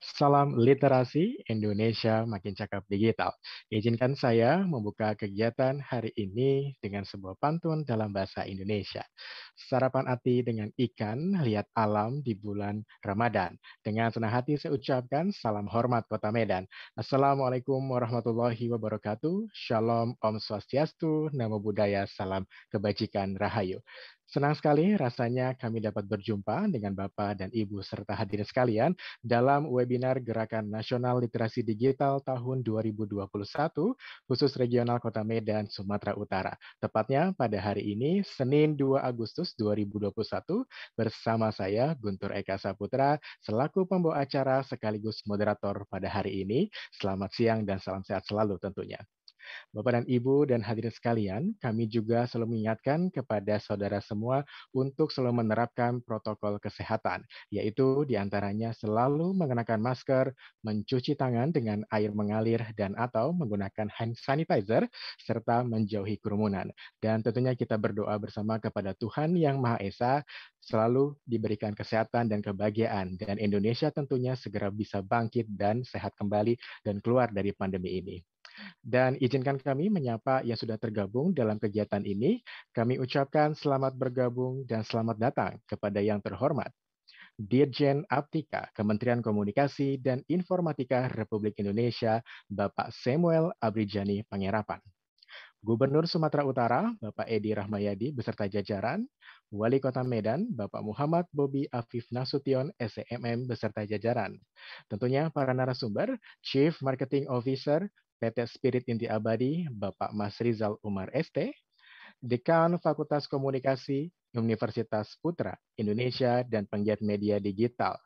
Salam literasi Indonesia makin cakap digital. Izinkan saya membuka kegiatan hari ini dengan sebuah pantun dalam bahasa Indonesia. Sarapan hati dengan ikan, lihat alam di bulan Ramadan. Dengan senang hati saya ucapkan salam hormat Kota Medan. Assalamualaikum warahmatullahi wabarakatuh. Shalom Om Swastiastu, Namo Buddhaya, Salam Kebajikan Rahayu. Senang sekali rasanya kami dapat berjumpa dengan Bapak dan Ibu serta hadir sekalian dalam webinar Gerakan Nasional Literasi Digital tahun 2021 khusus regional Kota Medan, Sumatera Utara. Tepatnya pada hari ini, Senin 2 Agustus 2021 bersama saya Guntur Eka Saputra selaku pembawa acara sekaligus moderator pada hari ini. Selamat siang dan salam sehat selalu tentunya. Bapak dan Ibu dan hadirin sekalian, kami juga selalu mengingatkan kepada saudara semua untuk selalu menerapkan protokol kesehatan, yaitu diantaranya selalu mengenakan masker, mencuci tangan dengan air mengalir dan atau menggunakan hand sanitizer, serta menjauhi kerumunan. Dan tentunya kita berdoa bersama kepada Tuhan Yang Maha Esa, selalu diberikan kesehatan dan kebahagiaan, dan Indonesia tentunya segera bisa bangkit dan sehat kembali dan keluar dari pandemi ini. Dan izinkan kami menyapa yang sudah tergabung dalam kegiatan ini. Kami ucapkan selamat bergabung dan selamat datang kepada yang terhormat. Dirjen Aptika Kementerian Komunikasi dan Informatika Republik Indonesia, Bapak Samuel Abrijani Pangerapan. Gubernur Sumatera Utara, Bapak Edi Rahmayadi beserta jajaran, Wali Kota Medan, Bapak Muhammad Bobi Afif Nasution, SMM beserta jajaran. Tentunya para narasumber, Chief Marketing Officer, PT Spirit Inti Abadi, Bapak Mas Rizal Umar ST, Dekan Fakultas Komunikasi Universitas Putra Indonesia dan Penggiat Media Digital,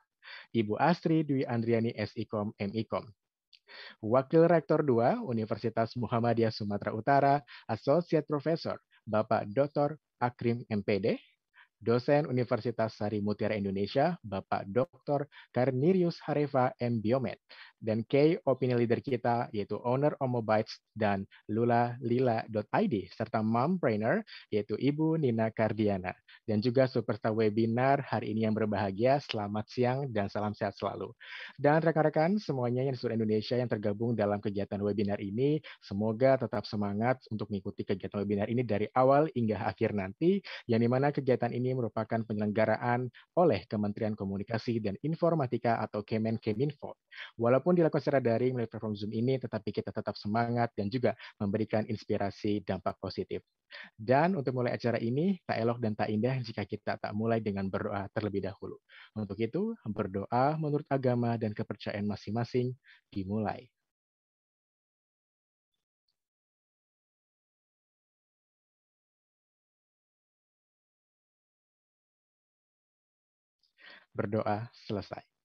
Ibu Astri Dwi Andriani SIKOM MIKOM. Wakil Rektor 2 Universitas Muhammadiyah Sumatera Utara, Associate Professor Bapak Dr. Akrim MPD, dosen Universitas Sari Mutiara Indonesia, Bapak Dr. Karnirius Harefa M. Biomed, dan K opini leader kita yaitu owner Omobytes dan lula lila.id serta mompreneur yaitu Ibu Nina Kardiana dan juga superstar webinar hari ini yang berbahagia selamat siang dan salam sehat selalu. Dan rekan-rekan semuanya yang di seluruh Indonesia yang tergabung dalam kegiatan webinar ini semoga tetap semangat untuk mengikuti kegiatan webinar ini dari awal hingga akhir nanti yang dimana kegiatan ini merupakan penyelenggaraan oleh Kementerian Komunikasi dan Informatika atau Kemenkominfo. Walaupun Walaupun dilakukan secara daring melalui platform Zoom ini, tetapi kita tetap semangat dan juga memberikan inspirasi dampak positif. Dan untuk mulai acara ini, tak elok dan tak indah jika kita tak mulai dengan berdoa terlebih dahulu. Untuk itu, berdoa menurut agama dan kepercayaan masing-masing dimulai. berdoa selesai.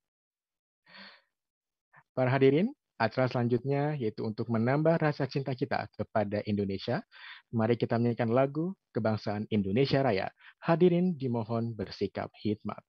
Para hadirin, acara selanjutnya yaitu untuk menambah rasa cinta kita kepada Indonesia. Mari kita menyanyikan lagu Kebangsaan Indonesia Raya. Hadirin dimohon bersikap hikmat.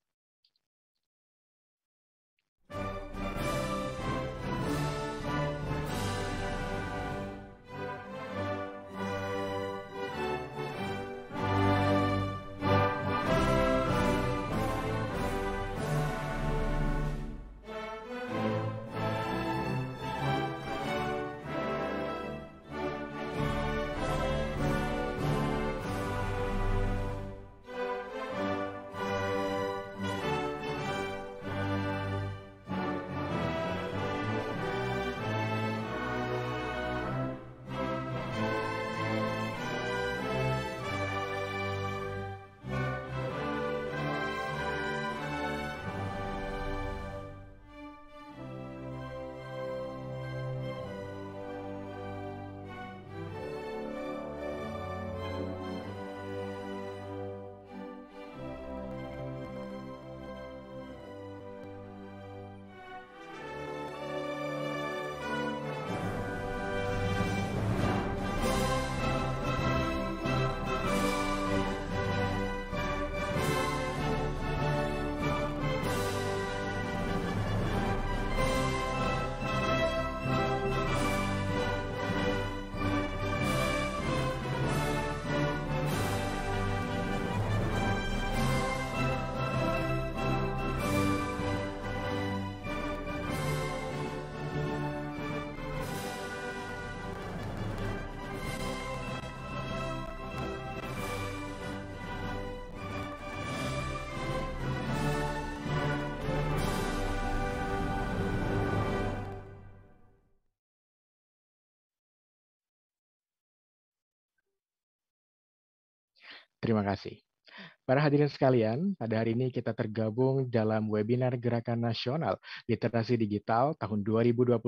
Terima kasih. Para hadirin sekalian, pada hari ini kita tergabung dalam webinar Gerakan Nasional Literasi Digital tahun 2021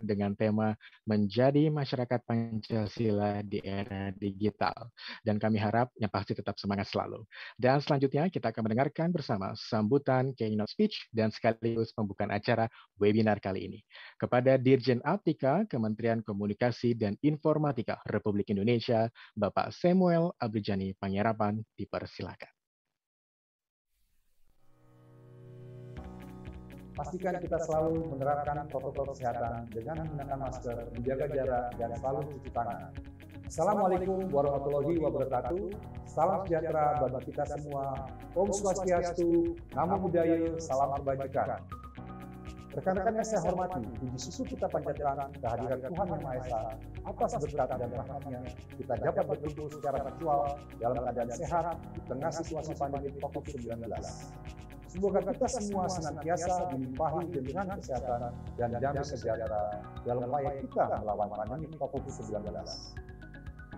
dengan tema Menjadi Masyarakat Pancasila di Era Digital. Dan kami harap yang pasti tetap semangat selalu. Dan selanjutnya kita akan mendengarkan bersama sambutan keynote speech dan sekaligus pembukaan acara webinar kali ini. Kepada Dirjen Aptika, Kementerian Komunikasi dan Informatika Republik Indonesia, Bapak Samuel Abrijani Pangerapan, dipersilakan. Pastikan kita selalu menerapkan protokol kesehatan dengan menggunakan masker, menjaga jarak, dan selalu cuci tangan. Assalamualaikum warahmatullahi wabarakatuh. Salam sejahtera bagi kita semua. Om Swastiastu, Namo Buddhaya, Salam Kebajikan. Rekan-rekan yang saya hormati, puji susu kita panjatkan kehadiran Tuhan Yang Maha Esa atas berkat dan rahmatnya kita dapat berkumpul secara virtual dalam keadaan sehat di tengah situasi pandemi COVID-19. Semoga kita semua senantiasa dilimpahi dengan kesehatan dan damai sejahtera dalam upaya kita melawan pandemi COVID-19.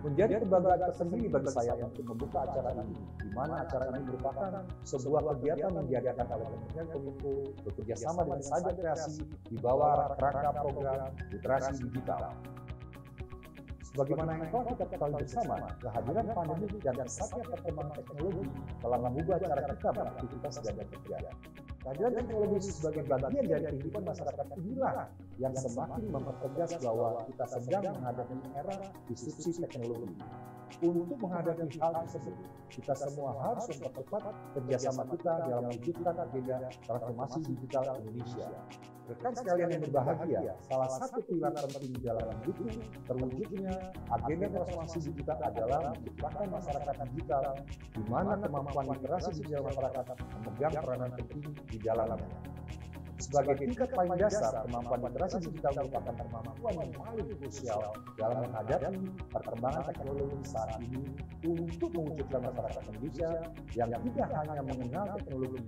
Menjadi kebanggaan tersendiri bagi saya untuk membuka acara ini, di mana acara ini merupakan sebuah kegiatan yang diadakan oleh Kementerian Kominfo bekerja sama dengan Sajak Kreasi di bawah rangka program literasi digital Bagaimana yang telah kita ketahui bersama, kehadiran pandemi dan pesatnya perkembangan teknologi telah mengubah cara kita beraktivitas dan bekerja. Kehadiran teknologi sebagai bagian dari kehidupan masyarakat inilah yang semakin mempertegas bahwa kita sedang menghadapi era disrupsi teknologi. Untuk menghadapi hal tersebut, kita semua harus mempercepat kerjasama kita dalam mewujudkan agenda transformasi digital Indonesia. Rekan sekalian yang berbahagia, salah satu pilar penting dalam mendukung terwujudnya agenda transformasi digital adalah menciptakan masyarakat digital, di mana kemampuan literasi digital masyarakat memegang peranan penting di Sebagai tingkat paling dasar, kemampuan literasi digital merupakan kemampuan yang paling krusial dalam menghadapi perkembangan teknologi saat ini untuk mewujudkan masyarakat Indonesia yang tidak hanya mengenal teknologi,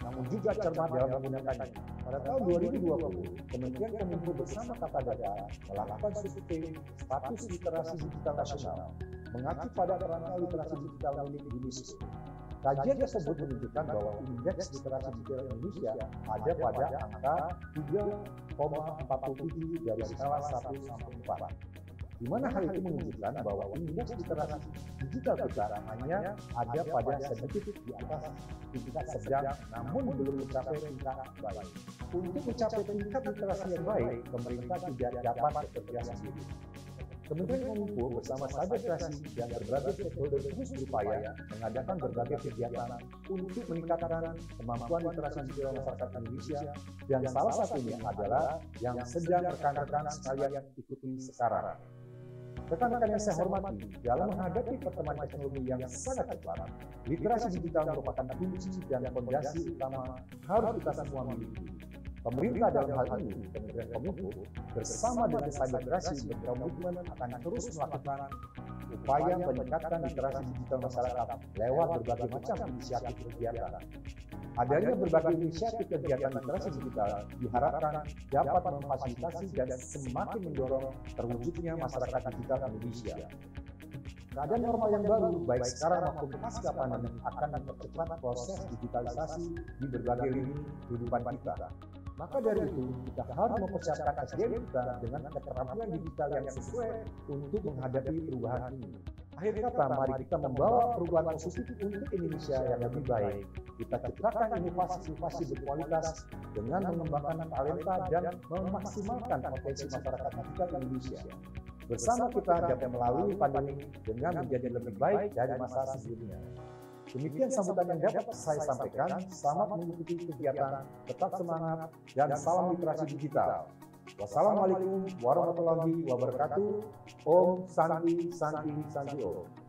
namun juga cermat dalam menggunakannya. Pada tahun 2020, Kementerian Kominfo bersama Kata Data melakukan survei status literasi digital nasional mengacu pada kerangka literasi digital milik UNICEF Kajian tersebut menunjukkan bahwa indeks literasi digital Indonesia ada pada angka 3,47 dari skala 1 sampai 4. Di mana hal itu menunjukkan bahwa indeks literasi digital kita hanya ada pada sedikit di atas tingkat sedang namun belum mencapai tingkat baik. Untuk mencapai tingkat literasi yang baik, pemerintah tidak dapat bekerja sendiri Kementerian Kominfo bersama Sadegrasi yang berbagai stakeholder terus berupaya mengadakan berbagai kegiatan untuk meningkatkan kemampuan literasi digital masyarakat Indonesia dan salah satunya adalah yang sedang rekan-rekan yang ikuti sekarang. Rekan-rekan yang saya hormati, dalam menghadapi pertemuan teknologi yang sangat cepat, literasi digital merupakan kunci dan fondasi utama harus kita semua miliki. Pemerintah dalam hal ini, Kementerian Kominfo, bersama dengan Cyberdrasi berkomitmen akan terus melakukan upaya meningkatkan literasi digital masyarakat lewat berbagai macam inisiatif kegiatan. Adanya berbagai inisiatif kegiatan literasi digital diharapkan dapat memfasilitasi dan semakin mendorong terwujudnya masyarakat digital Indonesia. Keadaan normal yang baru, baik sekarang maupun pasca pandemi, akan mempercepat proses digitalisasi di berbagai lini kehidupan kita. Maka dari itu, kita harus mempersiapkan SDM kita dengan keterampilan digital yang sesuai untuk menghadapi perubahan ini. Akhir kata, mari kita membawa perubahan positif untuk Indonesia yang lebih baik. Kita ciptakan inovasi-inovasi berkualitas dengan mengembangkan talenta dan memaksimalkan potensi masyarakat kita di Indonesia. Bersama kita dapat melalui pandemi dengan menjadi lebih baik dari masa sebelumnya. Demikian sambutan yang dapat saya sampaikan. Selamat mengikuti kegiatan, tetap semangat, dan salam literasi digital. Wassalamualaikum warahmatullahi wabarakatuh. Om Santi Santi Santi Om.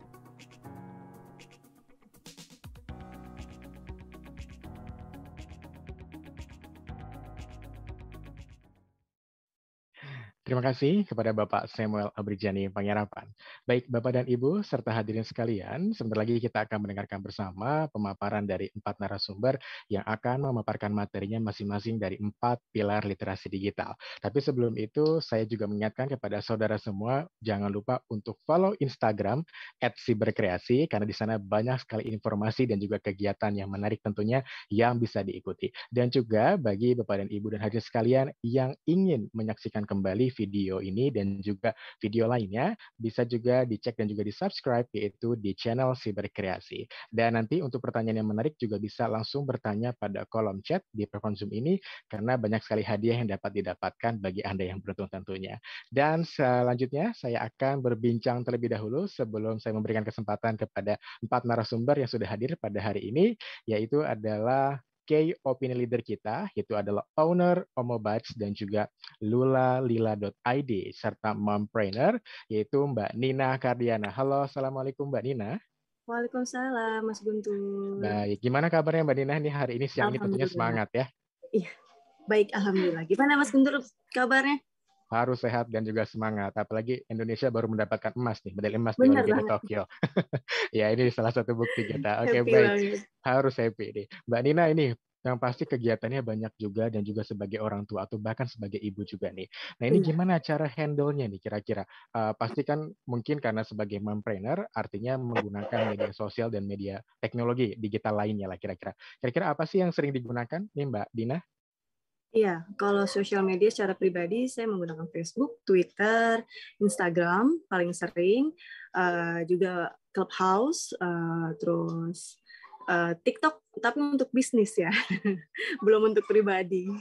Terima kasih kepada Bapak Samuel Abrijani Pangerapan. Baik Bapak dan Ibu serta hadirin sekalian, sebentar lagi kita akan mendengarkan bersama pemaparan dari empat narasumber yang akan memaparkan materinya masing-masing dari empat pilar literasi digital. Tapi sebelum itu, saya juga mengingatkan kepada saudara semua, jangan lupa untuk follow Instagram @siberkreasi karena di sana banyak sekali informasi dan juga kegiatan yang menarik tentunya yang bisa diikuti. Dan juga bagi Bapak dan Ibu dan hadirin sekalian yang ingin menyaksikan kembali video ini dan juga video lainnya bisa juga dicek dan juga di-subscribe yaitu di channel Siberkreasi. Dan nanti untuk pertanyaan yang menarik juga bisa langsung bertanya pada kolom chat di platform Zoom ini karena banyak sekali hadiah yang dapat didapatkan bagi Anda yang beruntung tentunya. Dan selanjutnya saya akan berbincang terlebih dahulu sebelum saya memberikan kesempatan kepada empat narasumber yang sudah hadir pada hari ini yaitu adalah key opini leader kita, yaitu adalah owner Omobats dan juga Lula Lila.id serta mompreneur yaitu Mbak Nina Kardiana. Halo, Assalamualaikum Mbak Nina. Waalaikumsalam Mas Guntur. Baik, gimana kabarnya Mbak Nina nih hari ini siang ini tentunya semangat ya? Iya, baik Alhamdulillah. Gimana Mas Guntur kabarnya? harus sehat dan juga semangat. Apalagi Indonesia baru mendapatkan emas nih, medali emas Benar di Olimpiade Tokyo. ya, ini salah satu bukti kita. Oke, okay, baik. Harus happy nih. Mbak Nina ini yang pasti kegiatannya banyak juga dan juga sebagai orang tua atau bahkan sebagai ibu juga nih. Nah ini gimana cara handle-nya nih kira-kira? Uh, pastikan mungkin karena sebagai mompreneur artinya menggunakan media sosial dan media teknologi digital lainnya lah kira-kira. Kira-kira apa sih yang sering digunakan nih Mbak Dina? Iya, kalau sosial media secara pribadi saya menggunakan Facebook, Twitter, Instagram paling sering, uh, juga Clubhouse, uh, terus uh, TikTok, tapi untuk bisnis ya, belum untuk pribadi.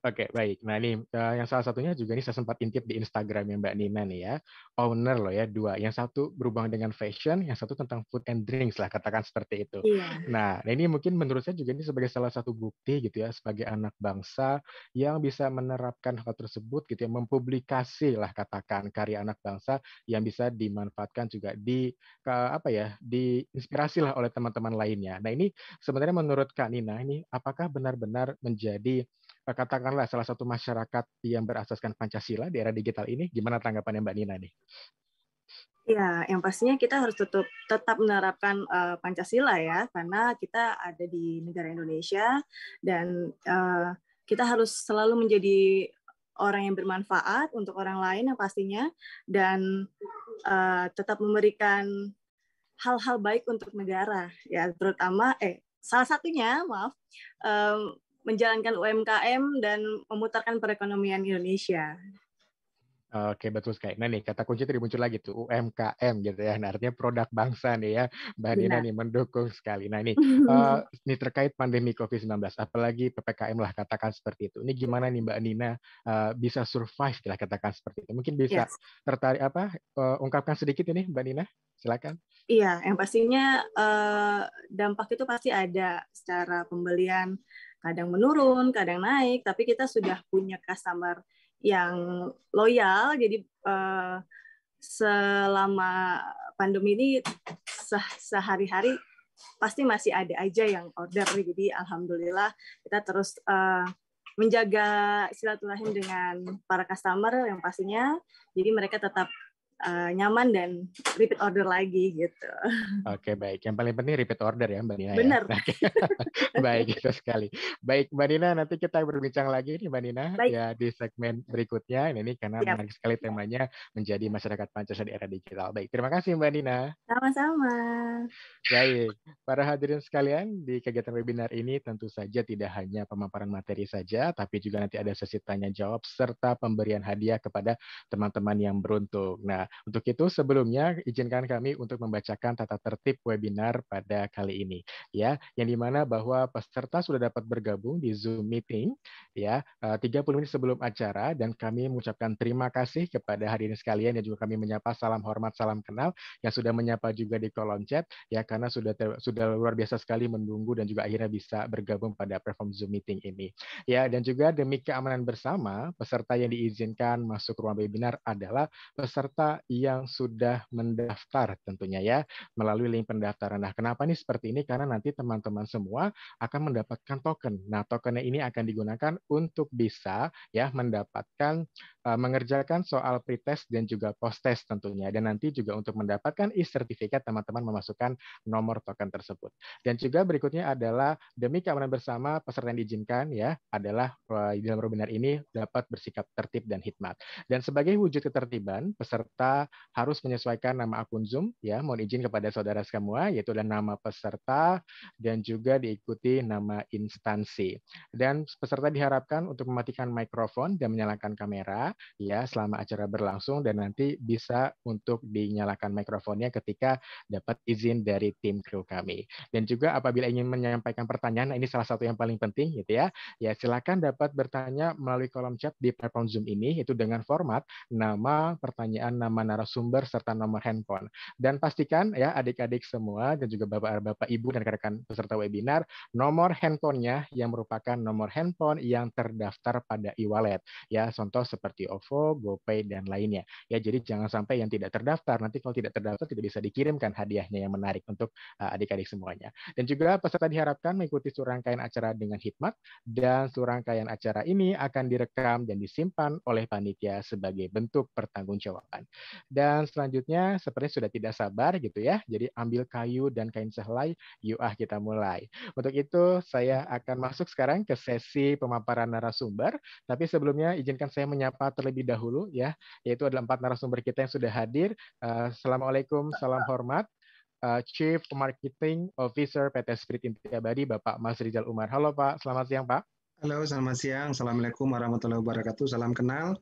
Oke, baik. Nah, ini uh, yang salah satunya juga ini saya sempat intip di Instagram ya Mbak Nina nih ya. Owner loh ya, dua. Yang satu berhubungan dengan fashion, yang satu tentang food and drinks lah, katakan seperti itu. Iya. Nah, nah, ini mungkin menurut saya juga ini sebagai salah satu bukti gitu ya, sebagai anak bangsa yang bisa menerapkan hal tersebut gitu ya, mempublikasi lah katakan karya anak bangsa yang bisa dimanfaatkan juga di ke, apa ya, diinspirasi lah oleh teman-teman lainnya. Nah, ini sebenarnya menurut Kak Nina ini apakah benar-benar menjadi Eh, katakanlah salah satu masyarakat yang berasaskan Pancasila di era digital ini, gimana tanggapannya Mbak Nina nih? Ya, yang pastinya kita harus tetap tetap menerapkan uh, Pancasila ya, karena kita ada di negara Indonesia dan uh, kita harus selalu menjadi orang yang bermanfaat untuk orang lain yang pastinya dan uh, tetap memberikan hal-hal baik untuk negara ya, terutama eh salah satunya maaf um, menjalankan UMKM dan memutarkan perekonomian Indonesia. Oke betul sekali. Nah nih kata kunci tadi muncul lagi tuh UMKM gitu ya. Nah, artinya produk bangsa nih ya. Mbak Nina nih mendukung sekali. Nah ini uh, eh, ini terkait pandemi COVID-19 apalagi PPKM lah katakan seperti itu. Ini gimana nih Mbak Nina uh, eh, bisa survive lah katakan seperti itu. Mungkin bisa yes. tertarik apa uh, ungkapkan sedikit ini Mbak Nina? Silakan. Iya, yang pastinya uh, dampak itu pasti ada secara pembelian kadang menurun, kadang naik, tapi kita sudah punya customer yang loyal. Jadi uh, selama pandemi ini sehari-hari pasti masih ada aja yang order. Jadi alhamdulillah kita terus uh, menjaga silaturahim dengan para customer yang pastinya. Jadi mereka tetap uh, nyaman dan repeat order lagi gitu. Oke okay, baik, yang paling penting repeat order ya Mbak Nina. Benar. Ya? baik itu sekali. Baik Mbak Nina, nanti kita berbincang lagi nih Mbak Nina baik. ya di segmen berikutnya ini karena Siap. menarik sekali temanya menjadi masyarakat Pancasila di era digital. Baik, terima kasih Mbak Nina. Sama-sama. Baik, para hadirin sekalian di kegiatan webinar ini tentu saja tidak hanya pemaparan materi saja, tapi juga nanti ada sesi tanya jawab serta pemberian hadiah kepada teman-teman yang beruntung. Nah, untuk itu sebelumnya izinkan kami untuk membacakan tata tertib webinar pada kali ini ya yang dimana bahwa peserta sudah dapat bergabung di Zoom meeting ya 30 eh, menit sebelum acara dan kami mengucapkan terima kasih kepada hadirin sekalian dan juga kami menyapa salam hormat salam kenal yang sudah menyapa juga di kolom chat ya karena sudah ter, sudah luar biasa sekali menunggu dan juga akhirnya bisa bergabung pada platform Zoom meeting ini ya dan juga demi keamanan bersama peserta yang diizinkan masuk ruang webinar adalah peserta yang sudah mendaftar tentunya ya melalui link pendaftaran. Nah, kenapa nih seperti ini? Karena nanti teman-teman semua akan mendapatkan token. Nah, tokennya ini akan digunakan untuk bisa ya mendapatkan eh, mengerjakan soal pretest dan juga post-test tentunya. Dan nanti juga untuk mendapatkan e-sertifikat teman-teman memasukkan nomor token tersebut. Dan juga berikutnya adalah demi keamanan bersama peserta yang diizinkan ya adalah di eh, dalam webinar ini dapat bersikap tertib dan hikmat. Dan sebagai wujud ketertiban, peserta harus menyesuaikan nama akun Zoom ya. Mohon izin kepada saudara semua yaitu ada nama peserta dan juga diikuti nama instansi. Dan peserta diharapkan untuk mematikan mikrofon dan menyalakan kamera ya selama acara berlangsung dan nanti bisa untuk dinyalakan mikrofonnya ketika dapat izin dari tim kru kami. Dan juga apabila ingin menyampaikan pertanyaan, nah ini salah satu yang paling penting gitu ya. Ya silakan dapat bertanya melalui kolom chat di platform Zoom ini yaitu dengan format nama, pertanyaan, nama nama narasumber serta nomor handphone. Dan pastikan ya adik-adik semua dan juga bapak-bapak ibu dan rekan-rekan peserta webinar nomor handphonenya yang merupakan nomor handphone yang terdaftar pada e-wallet ya contoh seperti OVO, GoPay dan lainnya. Ya jadi jangan sampai yang tidak terdaftar nanti kalau tidak terdaftar tidak bisa dikirimkan hadiahnya yang menarik untuk uh, adik-adik semuanya. Dan juga peserta diharapkan mengikuti serangkaian acara dengan hikmat dan serangkaian acara ini akan direkam dan disimpan oleh panitia sebagai bentuk pertanggungjawaban. Dan selanjutnya sepertinya sudah tidak sabar gitu ya. Jadi ambil kayu dan kain sehelai, yuk ah kita mulai. Untuk itu saya akan masuk sekarang ke sesi pemaparan narasumber. Tapi sebelumnya izinkan saya menyapa terlebih dahulu ya, yaitu ada empat narasumber kita yang sudah hadir. Uh, Assalamualaikum, salam hormat. Uh, Chief Marketing Officer PT Spirit Inti Abadi, Bapak Mas Rizal Umar. Halo Pak, selamat siang Pak. Halo, selamat siang. Assalamualaikum warahmatullahi wabarakatuh. Salam kenal.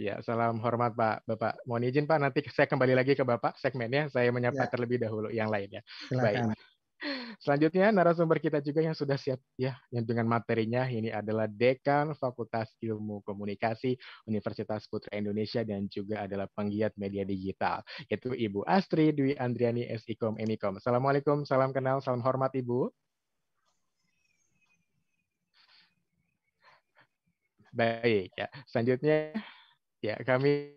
Ya, salam hormat Pak Bapak. Mohon izin Pak, nanti saya kembali lagi ke Bapak segmennya. Saya menyapa ya. terlebih dahulu yang lainnya. Baik. Selanjutnya narasumber kita juga yang sudah siap ya yang dengan materinya ini adalah Dekan Fakultas Ilmu Komunikasi Universitas Putra Indonesia dan juga adalah penggiat media digital yaitu Ibu Astri Dwi Andriani SIKOM Emikom. Assalamualaikum, salam kenal, salam hormat Ibu. Baik ya. Selanjutnya Ya, kami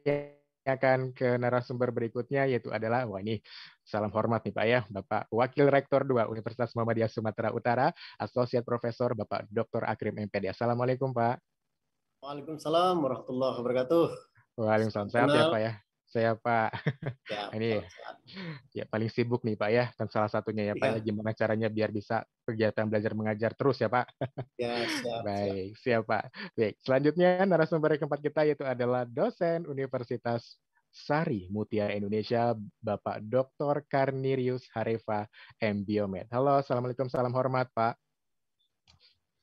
akan ke narasumber berikutnya yaitu adalah wah ini salam hormat nih Pak ya, Bapak Wakil Rektor 2 Universitas Muhammadiyah Sumatera Utara, Asosiat Profesor Bapak Dr. Akrim MPD. Assalamualaikum Pak. Waalaikumsalam warahmatullahi wabarakatuh. Waalaikumsalam sehat ya Pak ya saya Pak. Ya, ini Pak. ya paling sibuk nih Pak ya, kan salah satunya ya, Pak. Ya. Iya. Gimana caranya biar bisa kegiatan belajar mengajar terus ya Pak? Ya, siap. Baik, siap. Pak. Baik, selanjutnya narasumber yang keempat kita yaitu adalah dosen Universitas Sari Mutia Indonesia, Bapak Dr. Karnirius Harefa M. Halo, Assalamualaikum, salam hormat Pak.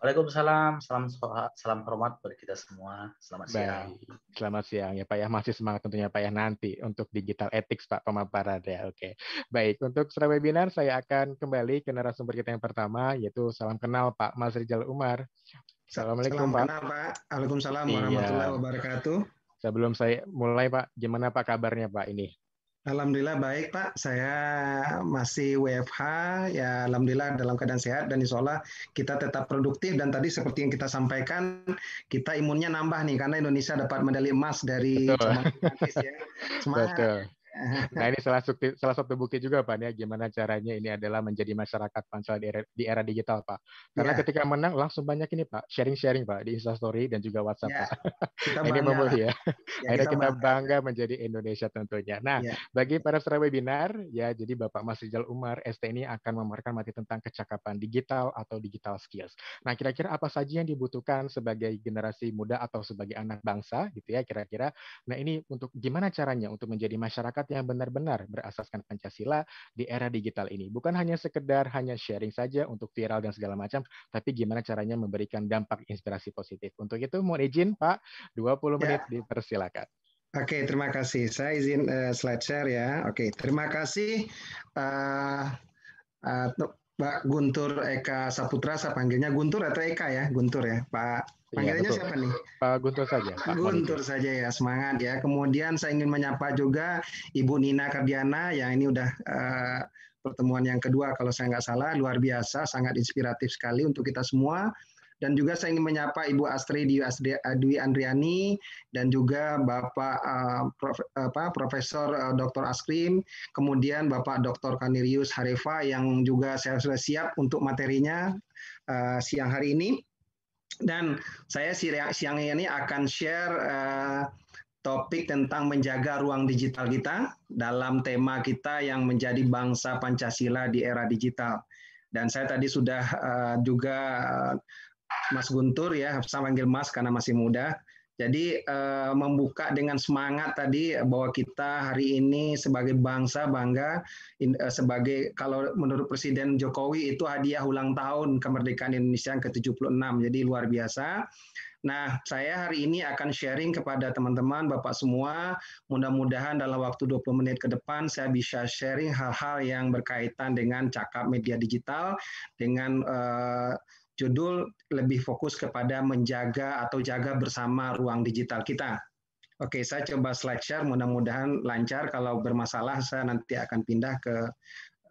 Waalaikumsalam, salam salam hormat bagi kita semua. Selamat Baik. siang. Selamat siang ya Pak ya, masih semangat tentunya Pak ya nanti untuk digital ethics Pak pemaparan ya. Oke. Baik, untuk setelah webinar saya akan kembali ke narasumber kita yang pertama yaitu salam kenal Pak Mas Rizal Umar. Assalamualaikum salam Pak. Kenal, Pak. Waalaikumsalam iya. warahmatullahi wabarakatuh. Sebelum saya mulai Pak, gimana Pak kabarnya Pak ini? Alhamdulillah baik Pak, saya masih WFH, ya Alhamdulillah dalam keadaan sehat dan insya Allah kita tetap produktif dan tadi seperti yang kita sampaikan, kita imunnya nambah nih karena Indonesia dapat medali emas dari Betul. Cuman, ya. Betul. Nah ini salah satu salah satu bukti juga Pak ya gimana caranya ini adalah menjadi masyarakat ponsel di era, di era digital Pak. Karena yeah. ketika menang langsung banyak ini Pak sharing-sharing Pak di Instastory dan juga WhatsApp yeah. Pak. Kita ini memulih ya. ya Akhirnya kita, kita bangga menjadi Indonesia tentunya. Nah yeah. bagi para peserta webinar ya jadi Bapak Mas Rizal Umar ST ini akan memaparkan materi tentang kecakapan digital atau digital skills. Nah kira-kira apa saja yang dibutuhkan sebagai generasi muda atau sebagai anak bangsa gitu ya kira-kira. Nah ini untuk gimana caranya untuk menjadi masyarakat masyarakat yang benar-benar berasaskan Pancasila di era digital ini. Bukan hanya sekedar hanya sharing saja untuk viral dan segala macam, tapi gimana caranya memberikan dampak inspirasi positif. Untuk itu mohon izin Pak, 20 ya. menit ya. dipersilakan. Oke, okay, terima kasih. Saya izin uh, slide share ya. Oke, okay, terima kasih uh, uh, Pak Guntur Eka Saputra, saya panggilnya Guntur atau Eka ya, Guntur ya, Pak. Iya, panggilannya ya, siapa nih? Pak Guntur saja. Pak Guntur saja ya, semangat ya. Kemudian saya ingin menyapa juga Ibu Nina Kardiana yang ini udah uh, pertemuan yang kedua kalau saya nggak salah, luar biasa, sangat inspiratif sekali untuk kita semua. Dan juga saya ingin menyapa Ibu Astri Dwi Andriani dan juga Bapak uh, Prof, apa, Profesor uh, eh, Dr. Askrim, kemudian Bapak Dr. Kanirius Harefa yang juga saya sudah siap untuk materinya uh, siang hari ini. Dan saya siang ini akan share uh, topik tentang menjaga ruang digital kita dalam tema kita yang menjadi bangsa Pancasila di era digital. Dan saya tadi sudah uh, juga uh, Mas Guntur ya, saya panggil Mas karena masih muda. Jadi eh, membuka dengan semangat tadi bahwa kita hari ini sebagai bangsa bangga eh, sebagai kalau menurut Presiden Jokowi itu hadiah ulang tahun kemerdekaan Indonesia yang ke-76. Jadi luar biasa. Nah, saya hari ini akan sharing kepada teman-teman Bapak semua. Mudah-mudahan dalam waktu 20 menit ke depan saya bisa sharing hal-hal yang berkaitan dengan cakap media digital dengan uh, judul lebih fokus kepada menjaga atau jaga bersama ruang digital kita. Oke, saya coba slide share, mudah-mudahan lancar. Kalau bermasalah, saya nanti akan pindah ke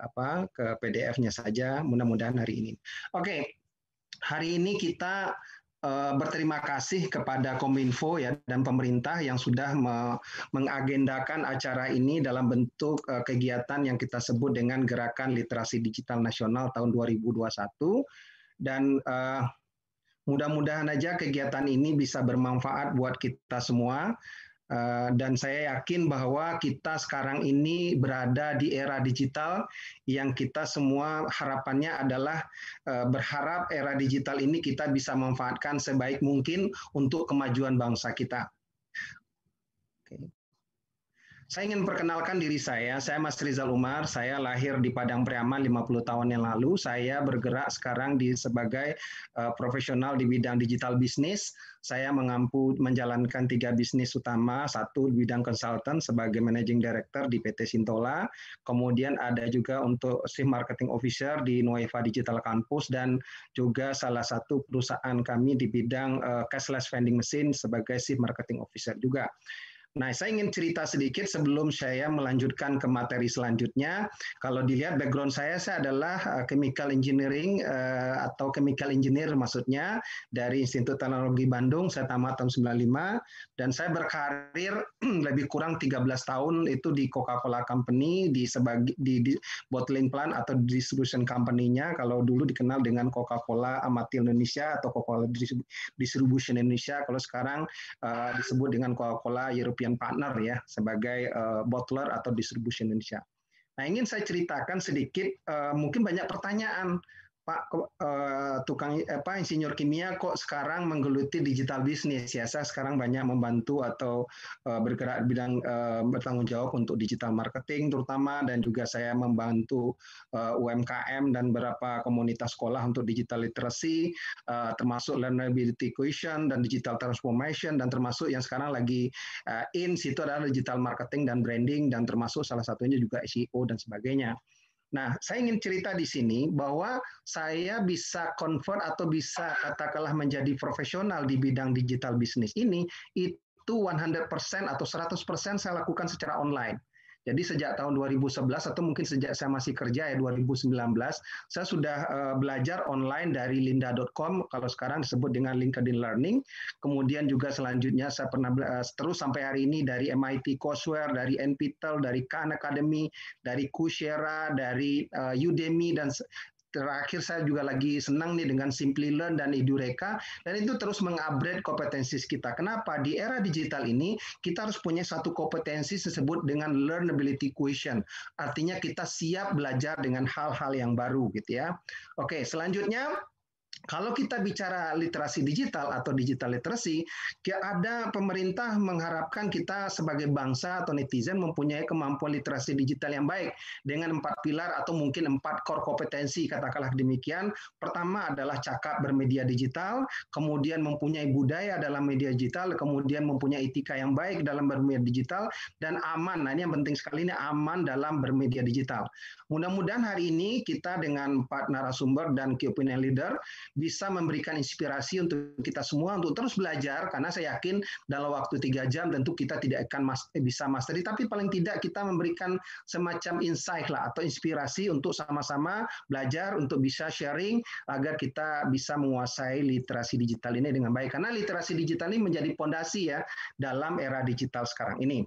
apa ke PDF-nya saja. Mudah-mudahan hari ini. Oke, hari ini kita eh, berterima kasih kepada Kominfo ya dan pemerintah yang sudah me mengagendakan acara ini dalam bentuk uh, kegiatan yang kita sebut dengan Gerakan Literasi Digital Nasional tahun 2021 dan uh, mudah-mudahan aja kegiatan ini bisa bermanfaat buat kita semua. Uh, dan saya yakin bahwa kita sekarang ini berada di era digital yang kita semua harapannya adalah uh, berharap era digital ini kita bisa memanfaatkan sebaik mungkin untuk kemajuan bangsa kita. Okay. Saya ingin perkenalkan diri saya. Saya Mas Rizal Umar. Saya lahir di Padang Priaman 50 tahun yang lalu. Saya bergerak sekarang di sebagai uh, profesional di bidang digital bisnis. Saya mengampu menjalankan tiga bisnis utama. Satu bidang konsultan sebagai managing director di PT Sintola. Kemudian ada juga untuk chief marketing officer di Nueva Digital Campus dan juga salah satu perusahaan kami di bidang uh, cashless vending machine sebagai chief marketing officer juga. Nah, saya ingin cerita sedikit sebelum saya melanjutkan ke materi selanjutnya. Kalau dilihat background saya, saya adalah eh, chemical engineering eh, atau chemical engineer maksudnya dari Institut Teknologi Bandung. Saya tamat tahun 95 dan saya berkarir lebih kurang 13 tahun itu di Coca-Cola Company di sebagai di, di bottling plant atau distribution company-nya kalau dulu dikenal dengan Coca-Cola Amatil Indonesia atau Coca-Cola Distribution Indonesia kalau sekarang uh, disebut dengan Coca-Cola European yang partner ya sebagai uh, bottler atau distribution Indonesia. Nah ingin saya ceritakan sedikit, uh, mungkin banyak pertanyaan Pak eh, tukang eh, Pak insinyur kimia kok sekarang menggeluti digital bisnis ya saya sekarang banyak membantu atau eh, bergerak bidang eh, bertanggung jawab untuk digital marketing terutama dan juga saya membantu eh, UMKM dan beberapa komunitas sekolah untuk digital literacy eh, termasuk learnability question dan digital transformation dan termasuk yang sekarang lagi eh, in situ adalah digital marketing dan branding dan termasuk salah satunya juga SEO dan sebagainya. Nah, saya ingin cerita di sini bahwa saya bisa convert atau bisa katakanlah menjadi profesional di bidang digital bisnis ini itu 100% atau 100% saya lakukan secara online. Jadi sejak tahun 2011 atau mungkin sejak saya masih kerja ya 2019, saya sudah uh, belajar online dari linda.com kalau sekarang disebut dengan LinkedIn Learning. Kemudian juga selanjutnya saya pernah uh, terus sampai hari ini dari MIT Courseware, dari NPTEL, dari Khan Academy, dari Coursera, dari uh, Udemy dan terakhir saya juga lagi senang nih dengan Simply Learn dan Edureka dan itu terus mengupgrade kompetensi kita. Kenapa? Di era digital ini kita harus punya satu kompetensi tersebut dengan learnability question. Artinya kita siap belajar dengan hal-hal yang baru gitu ya. Oke, selanjutnya kalau kita bicara literasi digital atau digital literacy, ya ada pemerintah mengharapkan kita sebagai bangsa atau netizen mempunyai kemampuan literasi digital yang baik dengan empat pilar atau mungkin empat core kompetensi katakanlah demikian. Pertama adalah cakap bermedia digital, kemudian mempunyai budaya dalam media digital, kemudian mempunyai etika yang baik dalam bermedia digital dan aman. Nah ini yang penting sekali ini aman dalam bermedia digital. Mudah-mudahan hari ini kita dengan empat narasumber dan key opinion leader bisa memberikan inspirasi untuk kita semua untuk terus belajar karena saya yakin dalam waktu tiga jam tentu kita tidak akan mas eh, bisa mastery tapi paling tidak kita memberikan semacam insight lah atau inspirasi untuk sama-sama belajar untuk bisa sharing agar kita bisa menguasai literasi digital ini dengan baik karena literasi digital ini menjadi pondasi ya dalam era digital sekarang ini.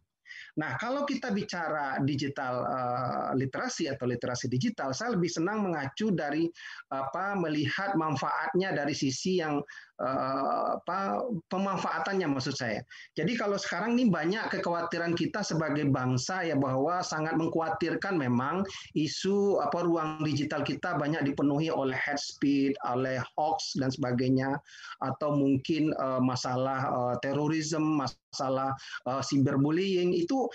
Nah, kalau kita bicara digital uh, literasi atau literasi digital, saya lebih senang mengacu dari apa melihat manfaatnya dari sisi yang Eh, apa pemanfaatannya maksud saya. Jadi kalau sekarang ini banyak kekhawatiran kita sebagai bangsa ya bahwa sangat mengkhawatirkan memang isu apa ruang digital kita banyak dipenuhi oleh head speed, oleh hoax dan sebagainya atau mungkin uh, masalah uh, terorisme, masalah uh, cyberbullying itu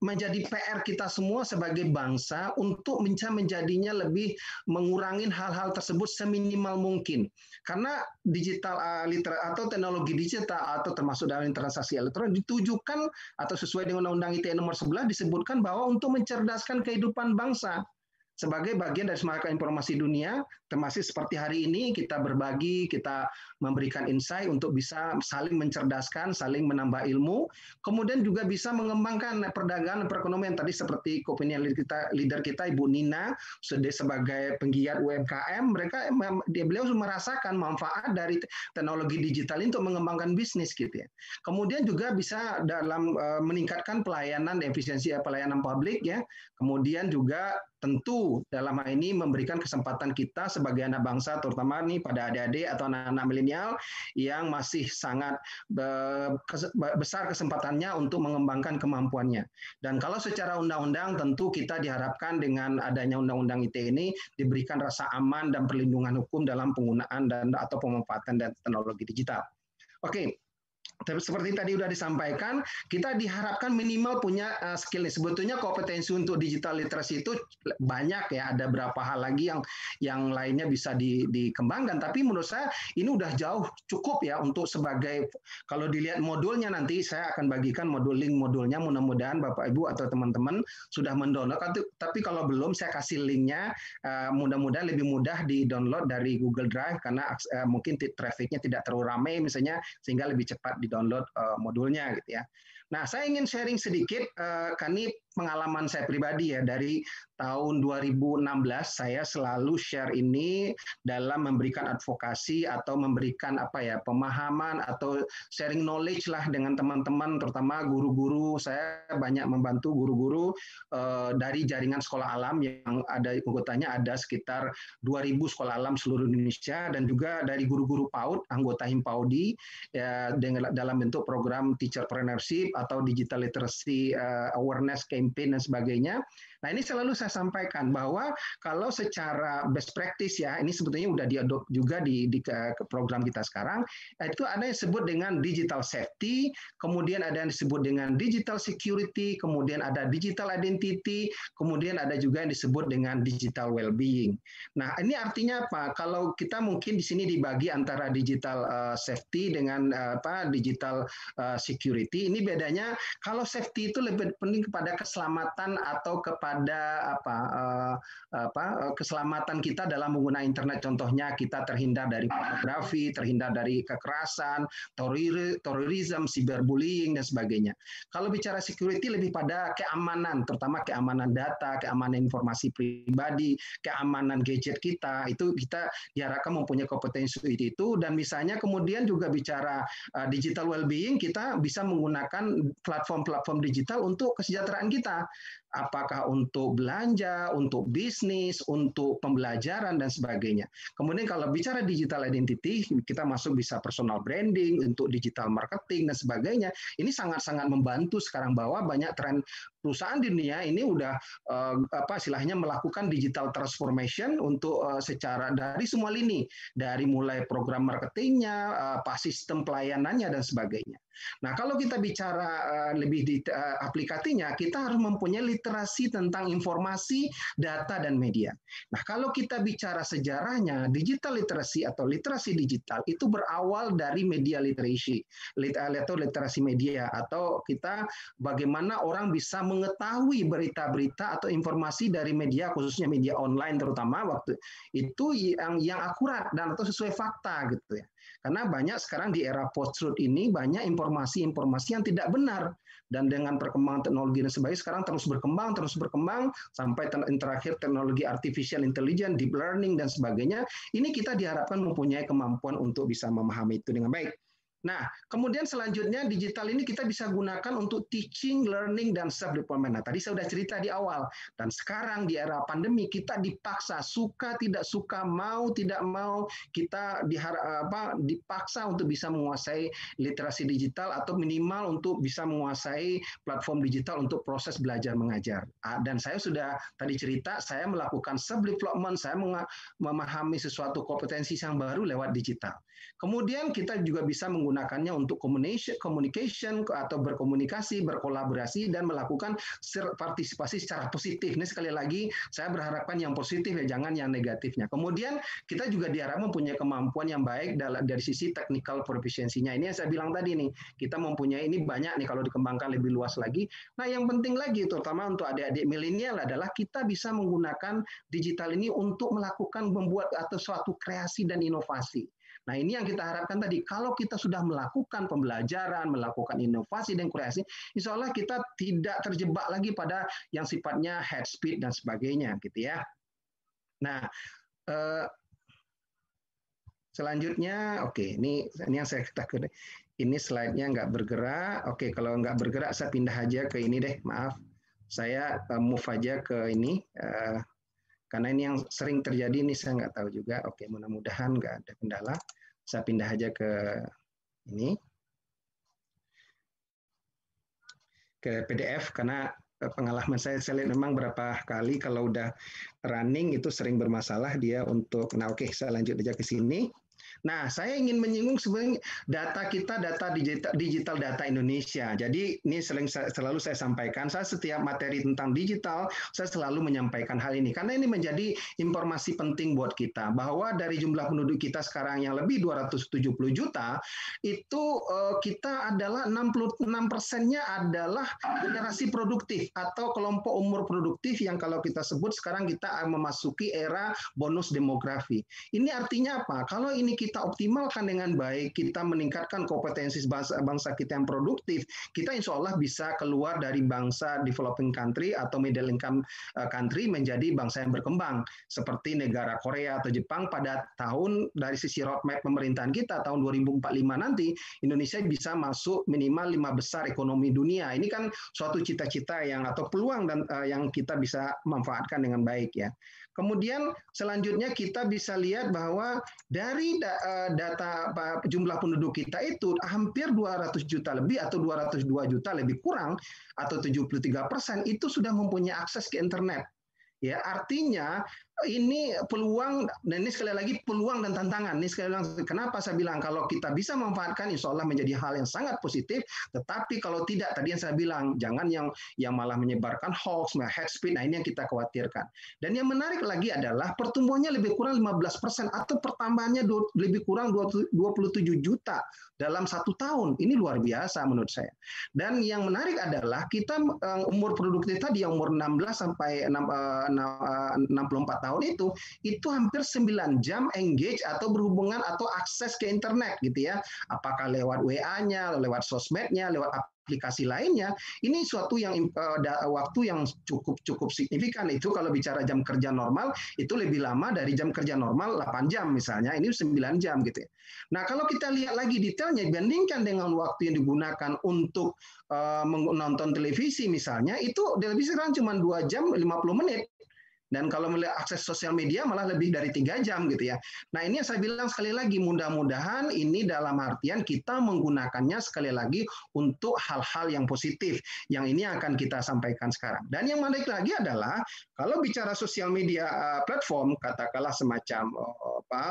menjadi PR kita semua sebagai bangsa untuk menjadinya lebih mengurangi hal-hal tersebut seminimal mungkin. Karena digital uh, liter atau teknologi digital atau termasuk dalam transaksi elektronik ditujukan atau sesuai dengan Undang-Undang ITE nomor 11 disebutkan bahwa untuk mencerdaskan kehidupan bangsa sebagai bagian dari semacam informasi dunia, termasuk seperti hari ini kita berbagi, kita memberikan insight untuk bisa saling mencerdaskan, saling menambah ilmu, kemudian juga bisa mengembangkan perdagangan perekonomian tadi seperti opinion leader kita, leader kita Ibu Nina sebagai penggiat UMKM, mereka dia beliau merasakan manfaat dari teknologi digital ini untuk mengembangkan bisnis gitu ya. Kemudian juga bisa dalam eh, meningkatkan pelayanan efisiensi eh, pelayanan publik ya. Kemudian juga tentu dalam hal ini memberikan kesempatan kita sebagai anak bangsa terutama nih pada adik-adik atau anak-anak milenial yang masih sangat besar kesempatannya untuk mengembangkan kemampuannya. Dan kalau secara undang-undang tentu kita diharapkan dengan adanya undang-undang ITE ini diberikan rasa aman dan perlindungan hukum dalam penggunaan dan atau pemanfaatan dan teknologi digital. Oke, tapi seperti tadi sudah disampaikan, kita diharapkan minimal punya uh, skill. Sebetulnya kompetensi untuk digital literacy itu banyak ya, ada berapa hal lagi yang yang lainnya bisa di, dikembangkan. Tapi menurut saya ini sudah jauh cukup ya untuk sebagai kalau dilihat modulnya nanti saya akan bagikan modul link modulnya. Mudah-mudahan Bapak Ibu atau teman-teman sudah mendownload. Tapi kalau belum saya kasih linknya. Eh, mudah-mudahan lebih mudah di download dari Google Drive karena uh, mungkin trafficnya tidak terlalu ramai misalnya sehingga lebih cepat di di download uh, eh, modulnya gitu ya. Nah saya ingin sharing sedikit uh, eh, Kanip pengalaman saya pribadi ya dari tahun 2016 saya selalu share ini dalam memberikan advokasi atau memberikan apa ya pemahaman atau sharing knowledge lah dengan teman-teman terutama guru-guru saya banyak membantu guru-guru eh, dari jaringan sekolah alam yang ada anggotanya ada sekitar 2000 sekolah alam seluruh Indonesia dan juga dari guru-guru PAUD anggota HIMPAUDI ya dengan dalam bentuk program teacher teacherpreneurship atau digital literacy eh, awareness campaign pemimpin dan sebagainya Nah ini selalu saya sampaikan bahwa kalau secara best practice ya ini sebetulnya sudah diadop juga di, di program kita sekarang itu ada yang disebut dengan digital safety, kemudian ada yang disebut dengan digital security, kemudian ada digital identity, kemudian ada juga yang disebut dengan digital well-being. Nah ini artinya apa? Kalau kita mungkin di sini dibagi antara digital eh, safety dengan eh, apa digital eh, security ini bedanya kalau safety itu lebih penting kepada keselamatan atau kepada pada apa, uh, apa eh, keselamatan kita dalam menggunakan internet. Contohnya kita terhindar dari pornografi, terhindar dari kekerasan, terorisme, cyberbullying dan sebagainya. Kalau bicara security lebih pada keamanan, terutama keamanan data, keamanan informasi pribadi, keamanan gadget kita itu kita diharapkan mempunyai kompetensi itu dan misalnya kemudian juga bicara uh, digital well-being kita bisa menggunakan platform-platform digital untuk kesejahteraan kita apakah untuk belanja, untuk bisnis, untuk pembelajaran dan sebagainya. Kemudian kalau bicara digital identity, kita masuk bisa personal branding, untuk digital marketing dan sebagainya. Ini sangat-sangat membantu sekarang bahwa banyak tren perusahaan di dunia ini udah uh, apa istilahnya melakukan digital transformation untuk uh, secara dari semua lini dari mulai program marketingnya, uh, sistem pelayanannya dan sebagainya. Nah, kalau kita bicara uh, lebih di uh, aplikatinya, kita harus mempunyai literasi tentang informasi, data, dan media. Nah, kalau kita bicara sejarahnya, digital literasi atau literasi digital itu berawal dari media literasi, liter atau literasi media, atau kita bagaimana orang bisa mengetahui berita-berita atau informasi dari media khususnya media online terutama waktu itu yang yang akurat dan atau sesuai fakta gitu ya. Karena banyak sekarang di era post truth ini banyak informasi-informasi yang tidak benar dan dengan perkembangan teknologi dan sebagainya sekarang terus berkembang terus berkembang sampai terakhir teknologi artificial intelligence, deep learning dan sebagainya ini kita diharapkan mempunyai kemampuan untuk bisa memahami itu dengan baik. Nah, kemudian selanjutnya digital ini kita bisa gunakan untuk teaching, learning, dan self deployment Nah, tadi saya sudah cerita di awal dan sekarang di era pandemi kita dipaksa suka tidak suka, mau tidak mau kita apa, dipaksa untuk bisa menguasai literasi digital atau minimal untuk bisa menguasai platform digital untuk proses belajar mengajar. Ah, dan saya sudah tadi cerita saya melakukan self deployment saya memahami sesuatu kompetensi yang baru lewat digital. Kemudian kita juga bisa menggunakannya untuk communication, atau berkomunikasi, berkolaborasi dan melakukan partisipasi secara positif. Ini sekali lagi saya berharapkan yang positif ya jangan yang negatifnya. Kemudian kita juga diharap mempunyai kemampuan yang baik dari sisi technical proficiency-nya. Ini yang saya bilang tadi nih, kita mempunyai ini banyak nih kalau dikembangkan lebih luas lagi. Nah, yang penting lagi terutama untuk adik-adik milenial adalah kita bisa menggunakan digital ini untuk melakukan membuat atau suatu kreasi dan inovasi. Nah, ini yang kita harapkan tadi. Kalau kita sudah melakukan pembelajaran, melakukan inovasi dan kreasi, insya Allah kita tidak terjebak lagi pada yang sifatnya head speed dan sebagainya, gitu ya. Nah, eh, selanjutnya, oke, okay, ini ini yang saya takut. Ini slide-nya nggak bergerak. Oke, okay, kalau nggak bergerak, saya pindah aja ke ini deh. Maaf, saya eh, move aja ke ini. Eh, karena ini yang sering terjadi ini saya nggak tahu juga. Oke, mudah-mudahan nggak ada kendala. Saya pindah aja ke ini. Ke PDF karena eh, pengalaman saya saya lihat memang berapa kali kalau udah running itu sering bermasalah dia untuk nah oke okay, saya lanjut aja ke sini. Nah, saya ingin menyinggung sebenarnya data kita, data digital, digital data Indonesia. Jadi ini sering selalu saya sampaikan. Saya setiap materi tentang digital, saya selalu menyampaikan hal ini karena ini menjadi informasi penting buat kita bahwa dari jumlah penduduk kita sekarang yang lebih 270 juta itu eh, kita adalah 66 persennya adalah generasi produktif atau kelompok umur produktif yang kalau kita sebut sekarang kita eh, memasuki era bonus demografi. Ini artinya apa? Kalau ini kita kita optimalkan dengan baik, kita meningkatkan kompetensi bangsa, bangsa kita yang produktif, kita insya Allah bisa keluar dari bangsa developing country atau middle income eh, country menjadi bangsa yang berkembang. Seperti negara Korea atau Jepang pada tahun dari sisi roadmap pemerintahan kita tahun 2045 nanti, Indonesia bisa masuk minimal lima besar ekonomi dunia. Ini kan suatu cita-cita yang atau peluang dan uh, yang kita bisa manfaatkan dengan baik ya. Kemudian selanjutnya kita bisa lihat bahwa dari eh, data jumlah penduduk kita itu hampir 200 juta lebih atau 202 juta lebih kurang atau 73 persen itu sudah mempunyai akses ke internet. Ya, artinya ini peluang dan ini sekali lagi peluang dan tantangan. Ini sekali lagi kenapa saya bilang kalau kita bisa memanfaatkan insya Allah menjadi hal yang sangat positif. Tetapi kalau tidak tadi yang saya bilang jangan yang yang malah menyebarkan hoax, head speed. Nah ini yang kita khawatirkan. Dan yang menarik lagi adalah pertumbuhannya lebih kurang 15% atau pertambahannya lebih kurang 27 juta dalam satu tahun. Ini luar biasa menurut saya. Dan yang menarik adalah kita eh, umur produktif tadi yang umur 16 sampai 64 eh, eh, tahun tahun itu itu hampir 9 jam engage atau berhubungan atau akses ke internet gitu ya apakah lewat WA-nya lewat sosmednya lewat aplikasi lainnya ini suatu yang eh, waktu yang cukup cukup signifikan itu kalau bicara jam kerja normal itu lebih lama dari jam kerja normal 8 jam misalnya ini 9 jam gitu ya. Nah, kalau kita lihat lagi detailnya bandingkan dengan waktu yang digunakan untuk eh, menonton televisi misalnya itu televisi kan cuma 2 jam 50 menit dan kalau melihat akses sosial media malah lebih dari tiga jam gitu ya. Nah ini yang saya bilang sekali lagi mudah-mudahan ini dalam artian kita menggunakannya sekali lagi untuk hal-hal yang positif. Yang ini akan kita sampaikan sekarang. Dan yang menarik lagi adalah kalau bicara sosial media eh, platform katakanlah semacam eh, apa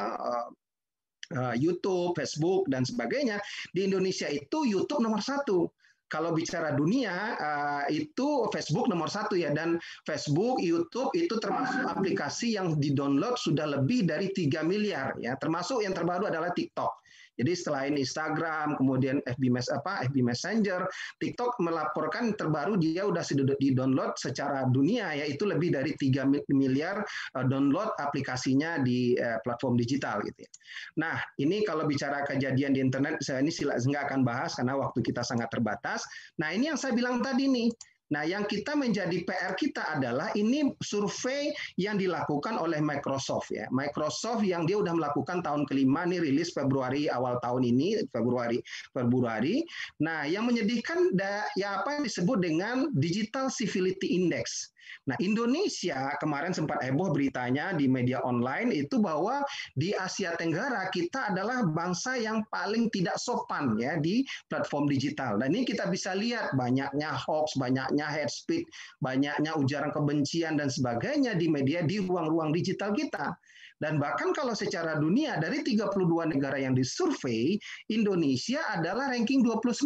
eh, YouTube, Facebook dan sebagainya di Indonesia itu YouTube nomor satu kalau bicara dunia uh, itu Facebook nomor satu ya dan Facebook, YouTube itu termasuk aplikasi yang di download sudah lebih dari 3 miliar ya termasuk yang terbaru adalah TikTok. Jadi selain Instagram, kemudian FB apa FB Messenger, TikTok melaporkan terbaru dia udah di download secara dunia yaitu lebih dari 3 miliar eh, download aplikasinya di eh, platform digital gitu ya. Nah, ini kalau bicara kejadian di internet saya ini sila nggak akan bahas karena waktu kita sangat terbatas. Nah, ini yang saya bilang tadi nih Nah, yang kita menjadi PR kita adalah ini survei yang dilakukan oleh Microsoft ya. Microsoft yang dia sudah melakukan tahun kelima nih rilis Februari awal tahun ini Februari Februari. Nah, yang menyedihkan ya apa yang disebut dengan Digital Civility Index. Nah, Indonesia kemarin sempat heboh beritanya di media online itu bahwa di Asia Tenggara kita adalah bangsa yang paling tidak sopan ya di platform digital. Nah ini kita bisa lihat banyaknya hoax, banyaknya hate speech, banyaknya ujaran kebencian dan sebagainya di media di ruang-ruang digital kita. Dan bahkan kalau secara dunia dari 32 negara yang disurvei, Indonesia adalah ranking 29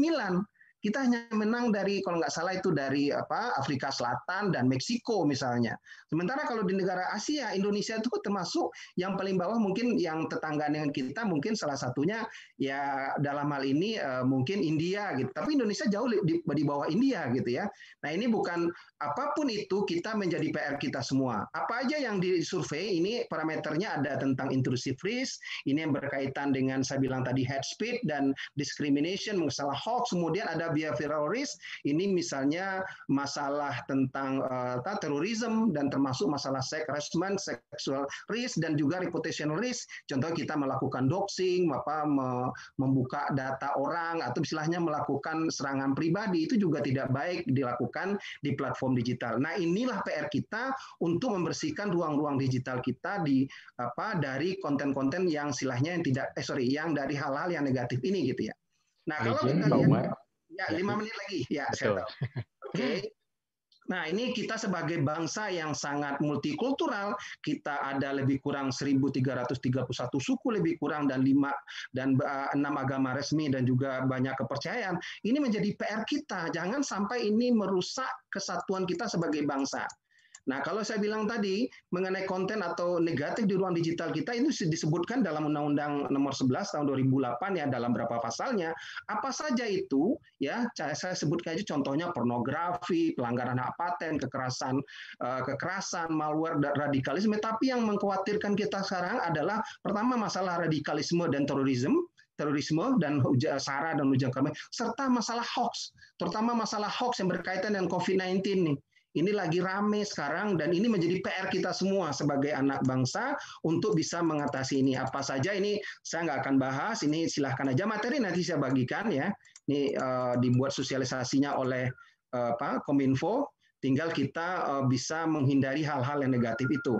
kita hanya menang dari kalau nggak salah itu dari apa Afrika Selatan dan Meksiko misalnya. Sementara kalau di negara Asia, Indonesia itu termasuk yang paling bawah mungkin yang tetangga dengan kita mungkin salah satunya ya dalam hal ini eh, mungkin India gitu. Tapi Indonesia jauh di, di bawah India gitu ya. Nah ini bukan apapun itu kita menjadi PR kita semua. Apa aja yang disurvei ini parameternya ada tentang intrusive risk, ini yang berkaitan dengan saya bilang tadi head speed dan discrimination, masalah hoax, kemudian ada behavioral risk ini misalnya masalah tentang uh, terorisme dan termasuk masalah sex harassment, sexual risk dan juga reputational risk. Contoh kita melakukan doxing, apa membuka data orang atau istilahnya melakukan serangan pribadi itu juga tidak baik dilakukan di platform digital. Nah, inilah PR kita untuk membersihkan ruang-ruang digital kita di apa dari konten-konten yang istilahnya yang tidak eh sorry yang dari hal-hal yang negatif ini gitu ya. Nah, kalau kita lihat, Ya, ya, lima menit lagi. Ya, Betul. saya tahu. Oke. Okay. Nah, ini kita sebagai bangsa yang sangat multikultural, kita ada lebih kurang 1331 suku lebih kurang dan 5 dan 6 eh, agama resmi dan juga banyak kepercayaan. Ini menjadi PR kita. Jangan sampai ini merusak kesatuan kita sebagai bangsa. Nah, kalau saya bilang tadi mengenai konten atau negatif di ruang digital kita itu disebutkan dalam Undang-Undang Nomor 11 tahun 2008 ya dalam berapa pasalnya apa saja itu ya saya sebutkan aja contohnya pornografi, pelanggaran hak paten, kekerasan eh, kekerasan, malware dan radikalisme. Tapi yang mengkhawatirkan kita sekarang adalah pertama masalah radikalisme dan terorisme terorisme dan eh, sara dan ujang kami serta masalah hoax terutama masalah hoax yang berkaitan dengan COVID-19 nih ini lagi rame sekarang dan ini menjadi PR kita semua sebagai anak bangsa untuk bisa mengatasi ini. Apa saja ini saya nggak akan bahas, ini silahkan aja materi nanti saya bagikan ya. Ini uh, dibuat sosialisasinya oleh uh, apa Kominfo, tinggal kita uh, bisa menghindari hal-hal yang negatif itu.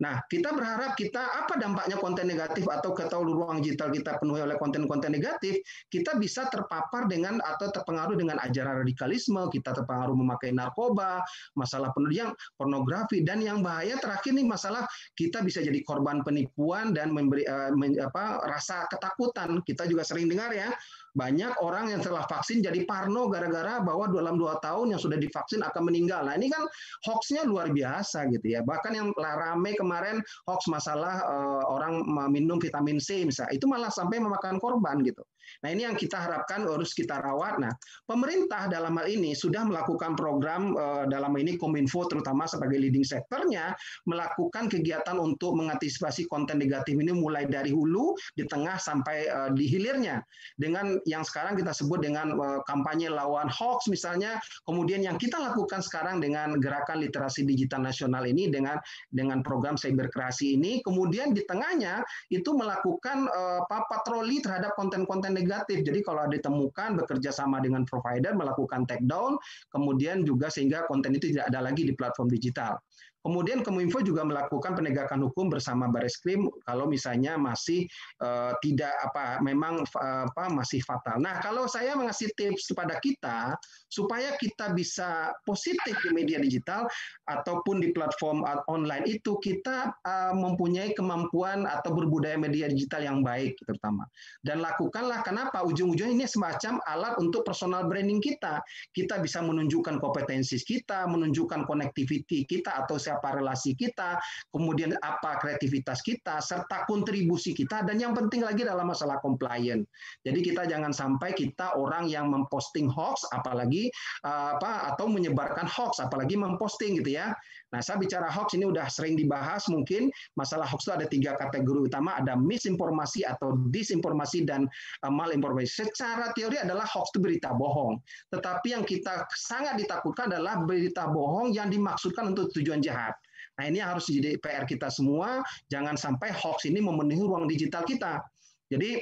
Nah, kita berharap kita apa dampaknya konten negatif atau ketahui ruang digital kita penuhi oleh konten-konten negatif, kita bisa terpapar dengan atau terpengaruh dengan ajaran radikalisme, kita terpengaruh memakai narkoba, masalah yang pornografi dan yang bahaya terakhir nih masalah kita bisa jadi korban penipuan dan memberi uh, men, apa, rasa ketakutan. Kita juga sering dengar ya, banyak orang yang setelah vaksin jadi parno gara-gara bahwa dalam dua tahun yang sudah divaksin akan meninggal. Nah ini kan hoaxnya luar biasa gitu ya. Bahkan yang rame kemarin hoax masalah eh, orang minum vitamin C misalnya, itu malah sampai memakan korban gitu. Nah, ini yang kita harapkan harus kita rawat. Nah, pemerintah dalam hal ini sudah melakukan program eh, dalam ini Kominfo terutama sebagai leading sektornya melakukan kegiatan untuk mengantisipasi konten negatif ini mulai dari hulu, di tengah sampai eh, di hilirnya. Dengan yang sekarang kita sebut dengan eh, kampanye lawan hoax misalnya, kemudian yang kita lakukan sekarang dengan gerakan literasi digital nasional ini dengan dengan program cyber kreasi ini, kemudian di tengahnya itu melakukan uh, patroli terhadap konten-konten negatif. Jadi kalau ditemukan bekerja sama dengan provider melakukan takedown, kemudian juga sehingga konten itu tidak ada lagi di platform digital. Kemudian Kominfo juga melakukan penegakan hukum bersama Bareskrim kalau misalnya masih uh, tidak apa memang uh, apa masih fatal. Nah, kalau saya mengasih tips kepada kita supaya kita bisa positif di media digital ataupun di platform eh, online itu kita uh, mempunyai kemampuan atau berbudaya media digital yang baik terutama. Dan lakukanlah kenapa ujung-ujungnya ini semacam alat untuk personal branding kita. Kita bisa menunjukkan kompetensi kita, menunjukkan konektiviti kita atau siapa relasi kita, kemudian apa kreativitas kita, serta kontribusi kita, dan yang penting lagi dalam masalah compliance. Jadi kita jangan sampai kita orang yang memposting hoax, apalagi eh, apa atau menyebarkan hoax, apalagi memposting gitu ya. Nah, saya bicara hoax ini udah sering dibahas mungkin masalah hoax itu ada tiga kategori utama ada misinformasi atau disinformasi dan eh, malinformasi. Secara teori adalah hoax itu berita bohong. Tetapi yang kita sangat ditakutkan adalah berita bohong yang dimaksudkan untuk tujuan jahat. Nah, ini harus jadi PR kita semua, jangan sampai hoax ini memenuhi ruang digital kita. Jadi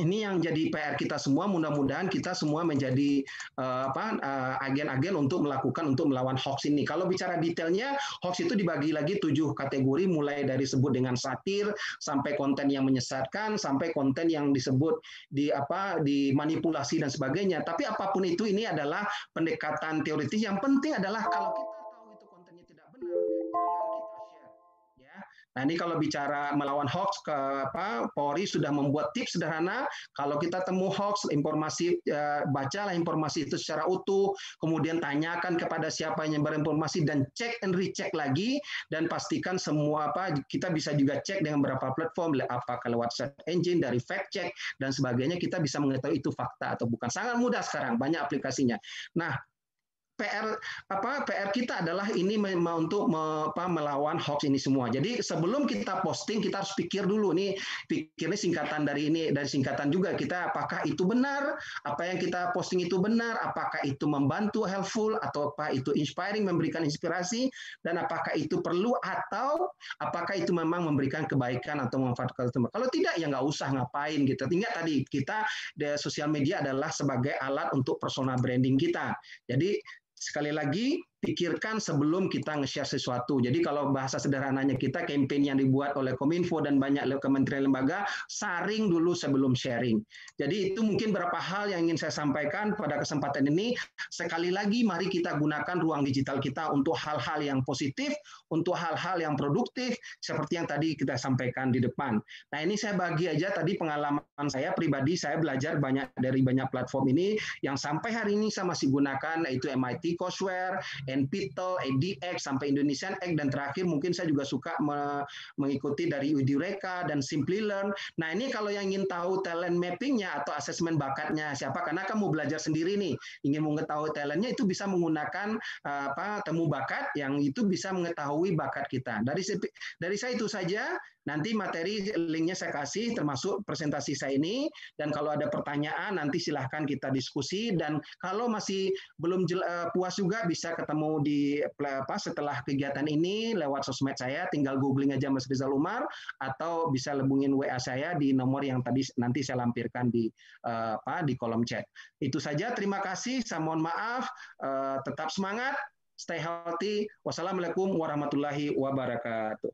ini yang jadi PR kita semua. Mudah-mudahan kita semua menjadi eh, eh, agen-agen uh, untuk melakukan untuk melawan hoax ini. Kalau bicara detailnya, hoax itu dibagi lagi tujuh kategori, mulai dari sebut dengan satir sampai konten yang menyesatkan, sampai konten yang disebut di apa dimanipulasi dan sebagainya. Tapi apapun itu, ini adalah pendekatan teoritis. Yang penting adalah kalau kita Nah, ini kalau bicara melawan hoax, ke apa, Polri sudah membuat tips sederhana. Kalau kita temu hoax, informasi e, bacalah informasi itu secara utuh, kemudian tanyakan kepada siapa yang menyebar informasi dan cek and recheck lagi dan pastikan semua apa kita bisa juga cek dengan berapa platform, apa lewat search engine dari fact check dan sebagainya kita bisa mengetahui itu fakta atau bukan. Sangat mudah sekarang, banyak aplikasinya. Nah, PR apa PR kita adalah ini untuk me, apa, melawan hoax ini semua. Jadi sebelum kita posting kita harus pikir dulu nih pikirnya singkatan dari ini dan singkatan juga kita apakah itu benar apa yang kita posting itu benar apakah itu membantu helpful atau apa itu inspiring memberikan inspirasi dan apakah itu perlu atau apakah itu memang memberikan kebaikan atau manfaat teman. Kalau tidak ya nggak usah ngapain gitu. Ingat tadi kita di sosial media adalah sebagai alat untuk personal branding kita. Jadi Sekali lagi, pikirkan sebelum kita nge-share sesuatu. Jadi kalau bahasa sederhananya kita campaign yang dibuat oleh Kominfo dan banyak kementerian lembaga saring dulu sebelum sharing. Jadi itu mungkin beberapa hal yang ingin saya sampaikan pada kesempatan ini. Sekali lagi mari kita gunakan ruang digital kita untuk hal-hal yang positif, untuk hal-hal yang produktif seperti yang tadi kita sampaikan di depan. Nah, ini saya bagi aja tadi pengalaman saya pribadi saya belajar banyak dari banyak platform ini yang sampai hari ini saya masih gunakan yaitu MIT Courseware, NPTEL, EDX sampai Indonesian Egg dan terakhir mungkin saya juga suka me mengikuti dari Udireka dan Simply Learn. Nah, ini kalau yang ingin tahu talent mappingnya atau asesmen bakatnya siapa karena kamu belajar sendiri nih, ingin mengetahui talentnya itu bisa menggunakan eh, apa temu bakat yang itu bisa mengetahui bakat kita. Dari dari saya itu saja Nanti materi linknya saya kasih termasuk presentasi saya ini dan kalau ada pertanyaan nanti silahkan kita diskusi dan kalau masih belum eh, puas juga bisa ketemu di apa, setelah kegiatan ini lewat sosmed saya tinggal googling aja Mas Rizal Umar atau bisa lebungin WA saya di nomor yang tadi nanti saya lampirkan di eh, apa di kolom chat. Itu saja terima kasih saya mohon maaf eh, tetap semangat stay healthy wassalamualaikum warahmatullahi wabarakatuh.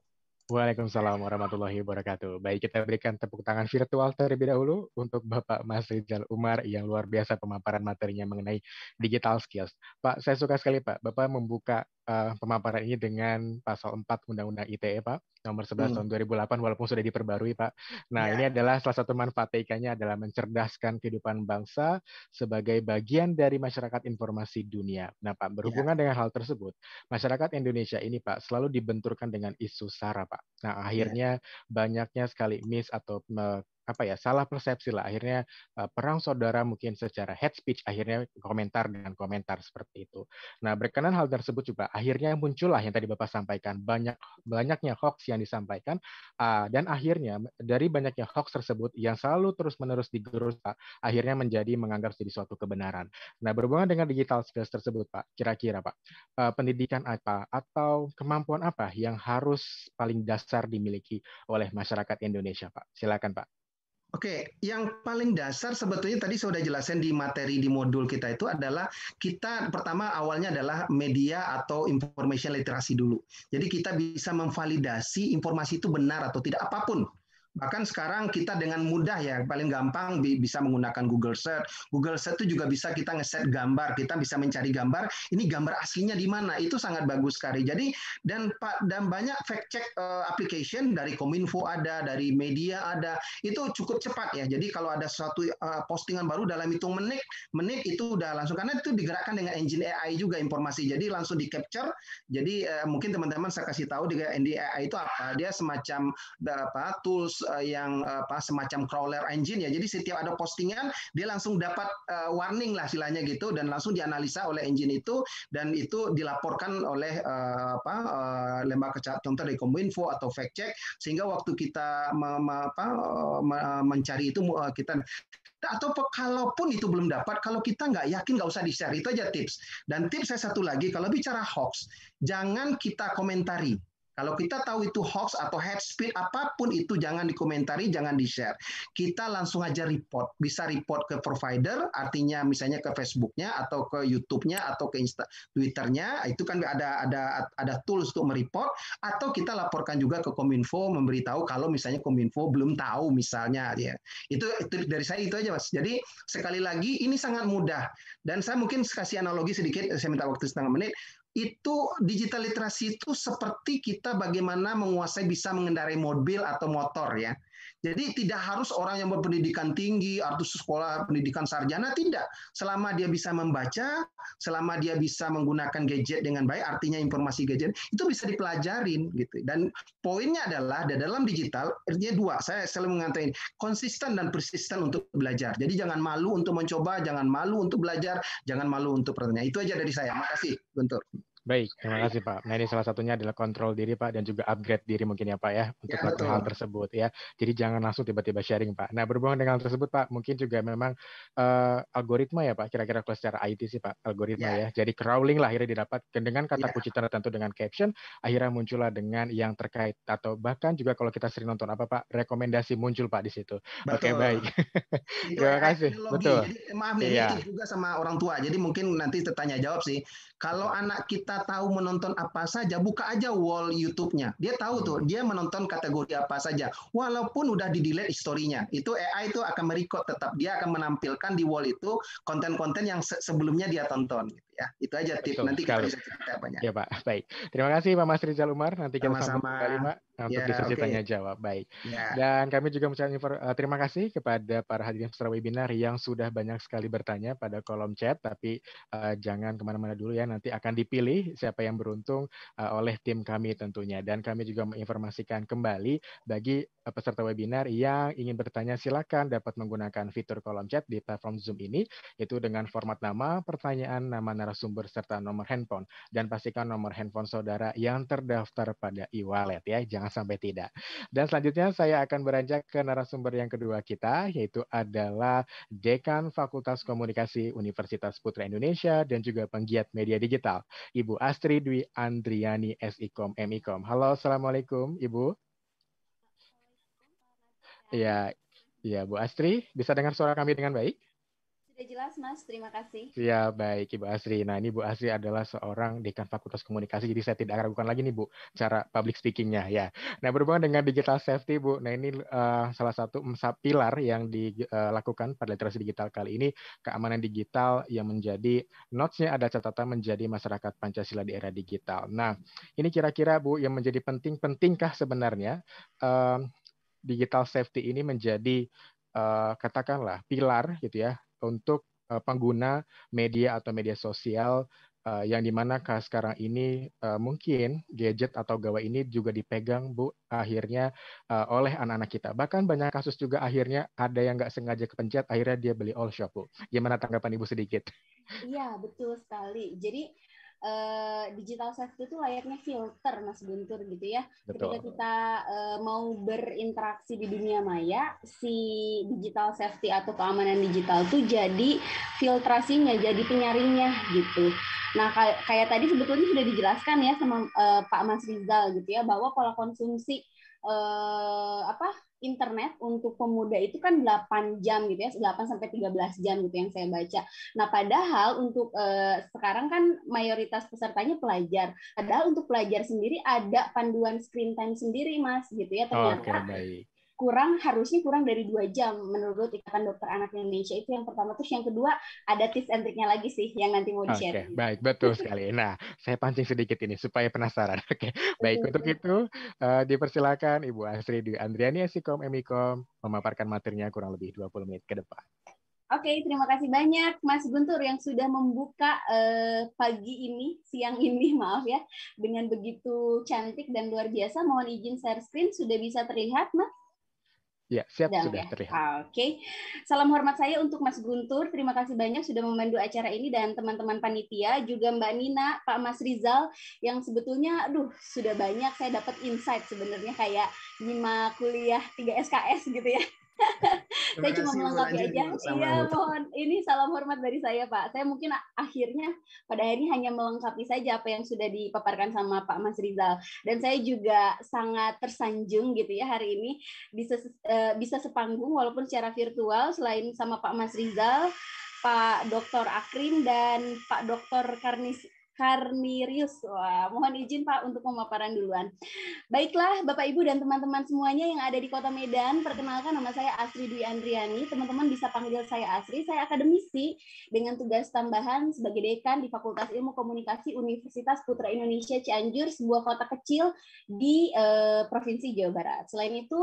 Waalaikumsalam warahmatullahi wabarakatuh. Baik, kita berikan tepuk tangan virtual terlebih dahulu untuk Bapak Mas Rizal Umar yang luar biasa pemaparan materinya mengenai digital skills. Pak, saya suka sekali Pak, Bapak membuka uh, pemaparan ini dengan pasal 4 Undang-Undang ITE Pak, nomor 11 hmm. tahun 2008 walaupun sudah diperbarui Pak. Nah, ya. ini adalah salah satu manfaat TIK-nya adalah mencerdaskan kehidupan bangsa sebagai bagian dari masyarakat informasi dunia. Nah, Pak, ya. berhubungan ya. dengan hal tersebut, masyarakat Indonesia ini Pak selalu dibenturkan dengan isu SARA, Pak. Nah, ya. akhirnya ya. banyaknya sekali miss atau apa ya salah persepsi lah akhirnya eh, perang saudara mungkin secara head speech akhirnya komentar dengan komentar seperti itu. Nah berkenan hal tersebut juga akhirnya muncullah yang tadi bapak sampaikan banyak banyaknya hoax yang disampaikan eh, dan akhirnya dari banyaknya hoax tersebut yang selalu terus menerus digerus pak akhirnya menjadi menganggap jadi suatu kebenaran. Nah berhubungan dengan digital skills tersebut pak kira-kira pak eh, pendidikan apa atau kemampuan apa yang harus paling dasar dimiliki oleh masyarakat Indonesia pak? Silakan pak. Oke, yang paling dasar sebetulnya tadi sudah jelasin di materi di modul kita itu adalah kita pertama awalnya adalah media atau information literasi dulu. Jadi kita bisa memvalidasi informasi itu benar atau tidak apapun Bahkan sekarang kita dengan mudah ya, paling gampang bisa menggunakan Google Search. Google Search itu juga bisa kita ngeset gambar, kita bisa mencari gambar. Ini gambar aslinya di mana? Itu sangat bagus sekali. Jadi dan dan banyak fact check eh, application dari Kominfo ada, dari media ada. Itu cukup cepat ya. Jadi kalau ada suatu eh, postingan baru dalam hitung menit, menit itu udah langsung karena itu digerakkan dengan engine AI juga informasi. Jadi langsung di capture. Jadi eh, mungkin teman-teman saya kasih tahu di AI itu apa? Dia semacam apa tools uh, yang eh, apa semacam crawler engine ya. Jadi setiap ada postingan dia langsung dapat uh, warning lah istilahnya gitu dan langsung dianalisa oleh engine itu dan itu dilaporkan oleh uh, apa uh, lembaga contoh dari Kominfo atau fact check sehingga waktu kita me, me, apa, me, mencari itu uh, kita atau kalaupun itu belum dapat, kalau kita nggak yakin nggak usah di-share. Itu aja tips. Dan tips saya satu lagi, kalau bicara hoax, jangan kita komentari. Kalau kita tahu itu hoax atau head speed apapun itu jangan dikomentari, jangan di-share. Kita langsung aja report. Bisa report ke provider, artinya misalnya ke Facebooknya atau ke YouTube-nya atau ke Twitter-nya Itu kan ada ada ada tools untuk mereport atau kita laporkan juga ke Kominfo memberitahu kalau misalnya Kominfo belum tahu misalnya ya. Itu, itu dari saya itu aja Mas. Jadi sekali lagi ini sangat mudah dan saya mungkin kasih analogi sedikit saya minta waktu setengah menit itu digital literasi itu seperti kita bagaimana menguasai bisa mengendarai mobil atau motor ya jadi tidak harus orang yang berpendidikan tinggi, atau sekolah pendidikan sarjana, tidak. Selama dia bisa membaca, selama dia bisa menggunakan gadget dengan baik, artinya informasi gadget, itu bisa dipelajarin. gitu. Dan poinnya adalah, dalam digital, artinya dua, saya selalu mengatakan, konsisten dan persisten untuk belajar. Jadi jangan malu untuk mencoba, jangan malu untuk belajar, jangan malu untuk bertanya. Itu aja dari saya. Makasih, Guntur. Baik, terima kasih Pak. Nah ini salah satunya adalah kontrol diri Pak dan juga upgrade diri mungkin ya Pak ya untuk ya, hal tersebut ya. Jadi jangan langsung tiba-tiba sharing Pak. Nah berhubungan dengan hal tersebut Pak, mungkin juga memang uh, algoritma ya Pak. Kira-kira kalau secara IT sih Pak, algoritma ya. ya. Jadi crawling lah akhirnya didapat dengan kata ya. kunci tertentu dengan caption, akhirnya muncullah dengan yang terkait atau bahkan juga kalau kita sering nonton apa Pak, rekomendasi muncul Pak di situ. Oke okay, baik. Iya, terima kasih. Betul. Jadi, maaf nih ya. juga sama orang tua. Jadi mungkin nanti tertanya jawab sih. Kalau iya. anak kita kita tahu menonton apa saja, buka aja wall YouTube-nya. Dia tahu tuh, dia menonton kategori apa saja. Walaupun udah di-delete historinya. Itu AI itu akan merecord tetap. Dia akan menampilkan di wall itu konten-konten yang se sebelumnya dia tonton. Gitu ya. Itu aja tip. Betul Nanti sekali. kita bisa cerita banyak. Ya Pak, baik. Terima kasih Pak Mas Rizal Umar. Nanti kita Sama-sama untuk yeah, diskusi okay. tanya jawab. Baik. yeah. Dan kami juga mengucapkan uh, terima kasih kepada para hadirin peserta webinar yang sudah banyak sekali bertanya pada kolom chat, tapi uh, jangan kemana-mana dulu ya. Nanti akan dipilih siapa yang beruntung uh, oleh tim kami tentunya. Dan kami juga menginformasikan kembali bagi uh, peserta webinar yang ingin bertanya silakan dapat menggunakan fitur kolom chat di platform Zoom ini, yaitu dengan format nama, pertanyaan, nama narasumber serta nomor handphone. Dan pastikan nomor handphone saudara yang terdaftar pada e-wallet ya. Jangan jangan sampai tidak. Dan selanjutnya saya akan beranjak ke narasumber yang kedua kita, yaitu adalah Dekan Fakultas Komunikasi Universitas Putra Indonesia dan juga penggiat media digital, Ibu Astri Dwi Andriani SIKOM MIKOM. Halo, Assalamualaikum Ibu. Ya, ya Bu Astri, bisa dengar suara kami dengan baik? Sudah jelas, Mas. Terima kasih. Ya, baik Ibu Asri. Nah, ini Bu Asri adalah seorang dekan Fakultas Komunikasi, jadi saya tidak ragukan lagi nih, Bu, cara public speaking-nya ya. Nah, berhubungan dengan digital safety, Bu. Nah, ini uh, salah satu pilar yang dilakukan eh, pada literasi digital kali ini, keamanan digital yang menjadi notes-nya ada catatan menjadi masyarakat Pancasila di era digital. Nah, ini kira-kira Bu yang menjadi penting-pentingkah sebenarnya uh, digital safety ini menjadi uh, katakanlah pilar gitu ya untuk uh, pengguna media atau media sosial uh, yang dimana sekarang ini uh, mungkin gadget atau gawai ini juga dipegang bu akhirnya uh, oleh anak-anak kita bahkan banyak kasus juga akhirnya ada yang nggak sengaja kepencet akhirnya dia beli all shop bu gimana tanggapan ibu sedikit? Iya betul sekali jadi uh, digital safety itu layaknya filter Mas Guntur gitu ya. Betul. Ketika kita uh, mau berinteraksi di dunia maya, si digital safety atau keamanan digital tuh jadi filtrasinya, jadi penyaringnya gitu. Nah, kayak tadi sebetulnya sudah dijelaskan ya sama uh, Pak Mas Rizal gitu ya bahwa pola konsumsi uh, apa internet untuk pemuda itu kan 8 jam gitu ya, 8 sampai 13 jam gitu yang saya baca. Nah, padahal untuk eh, sekarang kan mayoritas pesertanya pelajar. Padahal untuk pelajar sendiri ada panduan screen time sendiri, Mas, gitu ya. Ternyata oh, okay, kurang harusnya kurang dari dua jam menurut Ikatan Dokter Anak Indonesia itu yang pertama terus yang kedua ada tips and triknya lagi sih yang nanti mau di share. Oke okay, baik betul sekali. Nah saya pancing sedikit ini supaya penasaran. Oke okay. baik untuk itu uh, dipersilakan Ibu Asri Dwi Andriani Sikom Emikom memaparkan materinya kurang lebih 20 menit ke depan. Oke, okay, terima kasih banyak Mas Guntur yang sudah membuka eh, pagi ini, siang ini, maaf ya, dengan begitu cantik dan luar biasa. Mohon izin share screen, sudah bisa terlihat, Mas? Ya, siap Dan sudah ya. terlihat. Oke. Okay. Salam hormat saya untuk Mas Guntur. Terima kasih banyak sudah memandu acara ini dan teman-teman panitia juga Mbak Nina, Pak Mas Rizal yang sebetulnya aduh sudah banyak saya dapat insight sebenarnya kayak nyimak kuliah 3 SKS gitu ya. saya cuma melengkapi aja. Iya, mohon ini salam hormat dari saya, Pak. Saya mungkin akhirnya pada hari ini hanya melengkapi saja apa yang sudah dipaparkan sama Pak Mas Rizal. Dan saya juga sangat tersanjung gitu ya hari ini bisa eh, bisa sepanggung walaupun secara virtual selain sama Pak Mas Rizal Pak Dr. Akrim dan Pak Dr. Karnis Karnirius. Wah, mohon izin Pak untuk pemaparan duluan. Baiklah Bapak Ibu dan teman-teman semuanya yang ada di Kota Medan, perkenalkan nama saya Asri Dwi Andriani. Teman-teman bisa panggil saya Asri. Saya akademisi dengan tugas tambahan sebagai dekan di Fakultas Ilmu Komunikasi Universitas Putra Indonesia Cianjur, sebuah kota kecil di eh, Provinsi Jawa Barat. Selain itu,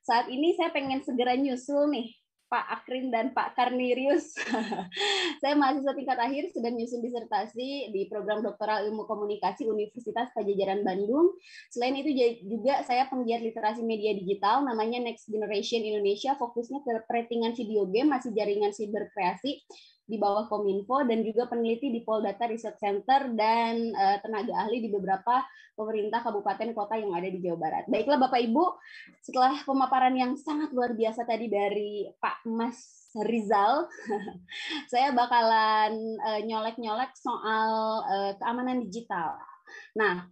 saat ini saya pengen segera nyusul nih Pak Akrin dan Pak Karnirius. saya mahasiswa tingkat akhir sedang menyusun disertasi di program doktoral ilmu komunikasi Universitas Pajajaran Bandung. Selain itu juga saya penggiat literasi media digital namanya Next Generation Indonesia fokusnya ke ratingan video game masih jaringan siber kreasi di bawah Kominfo dan juga peneliti di Poldata Research Center dan uh, tenaga ahli di beberapa pemerintah kabupaten kota yang ada di Jawa Barat. Baiklah Bapak Ibu, setelah pemaparan yang sangat luar biasa tadi dari Pak Mas Rizal, saya bakalan eh, nyolek-nyolek uh, soal uh, keamanan digital. Nah,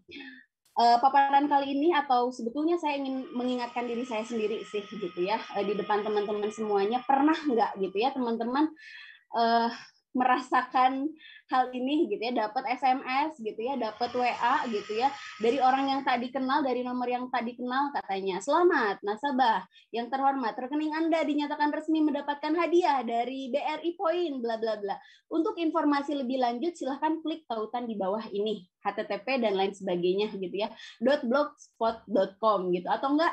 uh, paparan kali ini atau sebetulnya saya ingin mengingatkan diri saya sendiri sih gitu ya uh, di depan teman-teman semuanya pernah nggak gitu ya teman-teman uh, merasakan hal ini gitu ya dapat SMS gitu ya dapat WA gitu ya dari orang yang tadi kenal dari nomor yang tadi kenal katanya selamat nasabah yang terhormat rekening Anda dinyatakan resmi mendapatkan hadiah dari BRI Point bla bla bla untuk informasi lebih lanjut silahkan klik tautan di bawah ini http dan lain sebagainya gitu ya .blogspot.com gitu atau enggak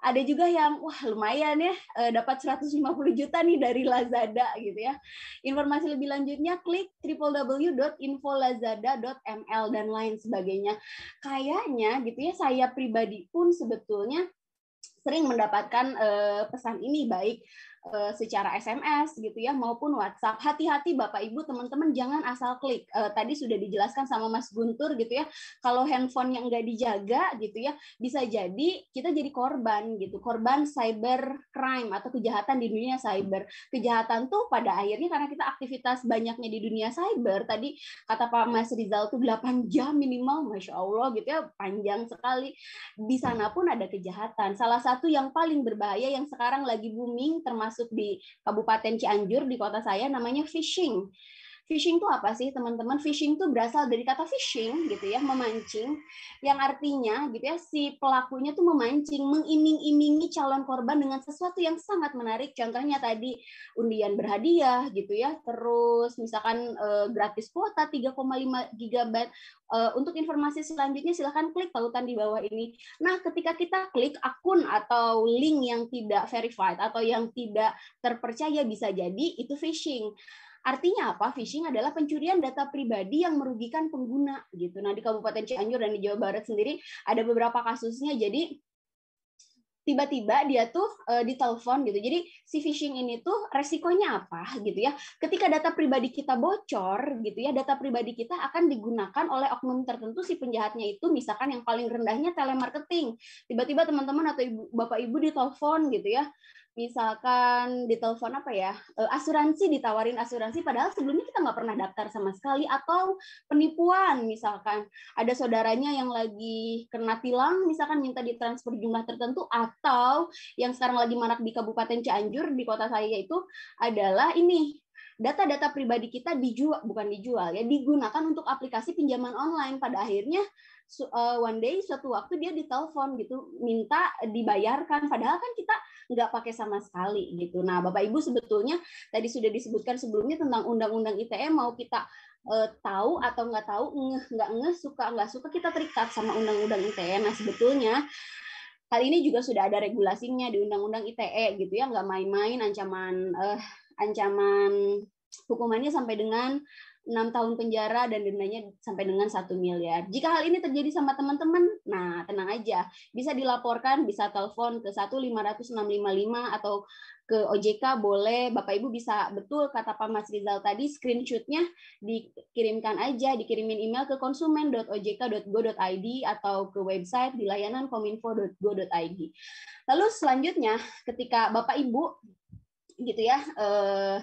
ada juga yang wah lumayan ya eh, dapat 150 juta nih dari Lazada gitu ya. Informasi lebih lanjutnya klik www.infolazada.ml dan lain sebagainya. Kayaknya gitu ya saya pribadi pun sebetulnya sering mendapatkan eh, pesan ini baik Eh, secara SMS gitu ya maupun WhatsApp. Hati-hati Bapak Ibu teman-teman jangan asal klik. E, tadi sudah dijelaskan sama Mas Guntur gitu ya. Kalau handphone yang enggak dijaga gitu ya bisa jadi kita jadi korban gitu. Korban cyber crime atau kejahatan di dunia cyber. Kejahatan tuh pada akhirnya karena kita aktivitas banyaknya di dunia cyber. Tadi kata Pak Mas Rizal tuh 8 jam minimal Masya Allah gitu ya panjang sekali. Di sana pun ada kejahatan. Salah satu yang paling berbahaya yang sekarang lagi booming termasuk masuk di Kabupaten Cianjur di kota saya namanya fishing. Fishing itu apa sih, teman-teman? Fishing itu berasal dari kata fishing gitu ya, memancing yang artinya gitu ya si pelakunya tuh memancing, mengiming-imingi calon korban dengan sesuatu yang sangat menarik. Contohnya tadi undian berhadiah gitu ya, terus misalkan eh, gratis kuota 3,5 GB. Eh, untuk informasi selanjutnya silahkan klik tautan di bawah ini. Nah, ketika kita klik akun atau link yang tidak verified atau yang tidak terpercaya bisa jadi itu fishing. Artinya apa? Phishing adalah pencurian data pribadi yang merugikan pengguna gitu. Nah, di Kabupaten Cianjur dan di Jawa Barat sendiri ada beberapa kasusnya. Jadi tiba-tiba dia tuh e, ditelepon gitu. Jadi si phishing ini tuh resikonya apa gitu ya. Ketika data pribadi kita bocor gitu ya, data pribadi kita akan digunakan oleh oknum tertentu si penjahatnya itu misalkan yang paling rendahnya telemarketing. Tiba-tiba teman-teman atau ibu, bapak ibu ditelepon gitu ya misalkan ditelepon apa ya e, asuransi ditawarin asuransi padahal sebelumnya kita nggak pernah daftar sama sekali atau penipuan misalkan ada saudaranya yang lagi kena tilang misalkan minta ditransfer jumlah tertentu atau yang sekarang lagi marak di Kabupaten Cianjur di kota saya itu adalah ini data-data pribadi kita dijual bukan dijual ya digunakan untuk aplikasi pinjaman online pada akhirnya uh, one day suatu waktu dia ditelepon gitu minta dibayarkan padahal kan kita nggak pakai sama sekali gitu nah bapak ibu sebetulnya tadi sudah disebutkan sebelumnya tentang undang-undang ITE mau kita uh, tahu atau nggak tahu ngeh nggak ngeh suka nggak suka kita terikat sama undang-undang ITE nah sebetulnya Hal ini juga sudah ada regulasinya di Undang-Undang ITE gitu ya, nggak main-main ancaman uh, ancaman hukumannya sampai dengan 6 tahun penjara dan dendanya sampai dengan satu miliar. Jika hal ini terjadi sama teman-teman, nah tenang aja, bisa dilaporkan, bisa telepon ke 15655 atau ke OJK boleh, Bapak Ibu bisa betul kata Pak Mas Rizal tadi screenshotnya dikirimkan aja, dikirimin email ke konsumen.ojk.go.id atau ke website di layanan kominfo.go.id. Lalu selanjutnya ketika Bapak Ibu gitu ya eh,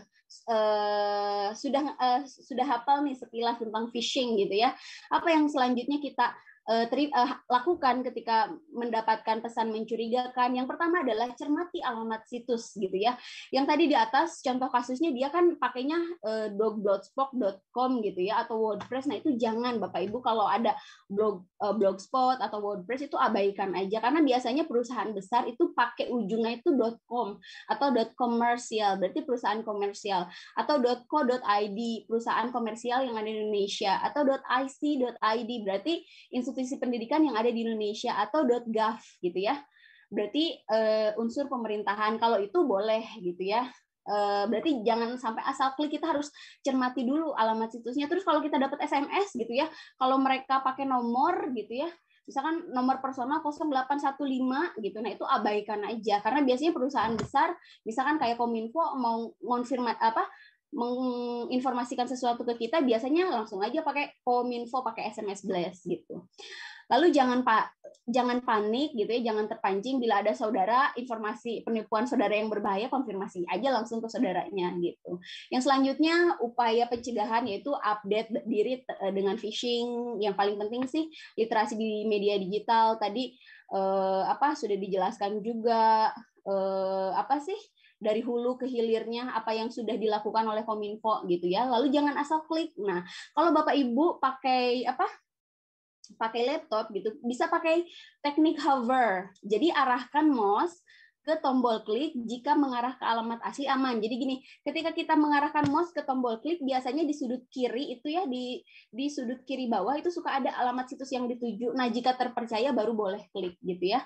uh, sudah uh, sudah hafal nih sekilas tentang phishing gitu ya. Apa yang selanjutnya kita Eh, teri, uh, lakukan ketika mendapatkan pesan mencurigakan. Yang pertama adalah cermati alamat situs gitu ya. Yang tadi di atas contoh kasusnya dia kan pakainya uh, eh, blogspot.com gitu ya atau WordPress. Nah, itu jangan Bapak Ibu kalau ada blog uh, blogspot atau WordPress itu abaikan aja karena biasanya perusahaan besar itu pakai ujungnya itu .com atau .commercial berarti perusahaan komersial atau .co.id perusahaan komersial yang ada di Indonesia atau .ic.id berarti institusi institusi pendidikan yang ada di Indonesia atau .gov gitu ya. Berarti uh, unsur pemerintahan kalau itu boleh gitu ya. Uh, berarti jangan sampai asal klik kita harus cermati dulu alamat situsnya. Terus kalau kita dapat SMS gitu ya, kalau mereka pakai nomor gitu ya, misalkan nomor personal 0815 gitu nah itu abaikan aja karena biasanya perusahaan besar misalkan kayak Kominfo mau konfirmasi apa menginformasikan sesuatu ke kita biasanya langsung aja pakai kominfo pakai SMS blast gitu. Lalu jangan pak jangan panik gitu ya, jangan terpancing bila ada saudara informasi penipuan saudara yang berbahaya konfirmasi aja langsung ke saudaranya gitu. Yang selanjutnya upaya pencegahan yaitu update diri eh, dengan phishing. Yang paling penting sih literasi di media digital tadi eh, apa sudah dijelaskan juga eh, apa sih dari hulu ke hilirnya apa yang sudah dilakukan oleh Kominfo gitu ya. Lalu jangan asal klik. Nah, kalau Bapak Ibu pakai apa? pakai laptop gitu bisa pakai teknik hover. Jadi arahkan mouse ke tombol klik jika mengarah ke alamat asli aman. Jadi gini, ketika kita mengarahkan mouse ke tombol klik biasanya di sudut kiri itu ya di di sudut kiri bawah itu suka ada alamat situs yang dituju. Nah, jika terpercaya baru boleh klik gitu ya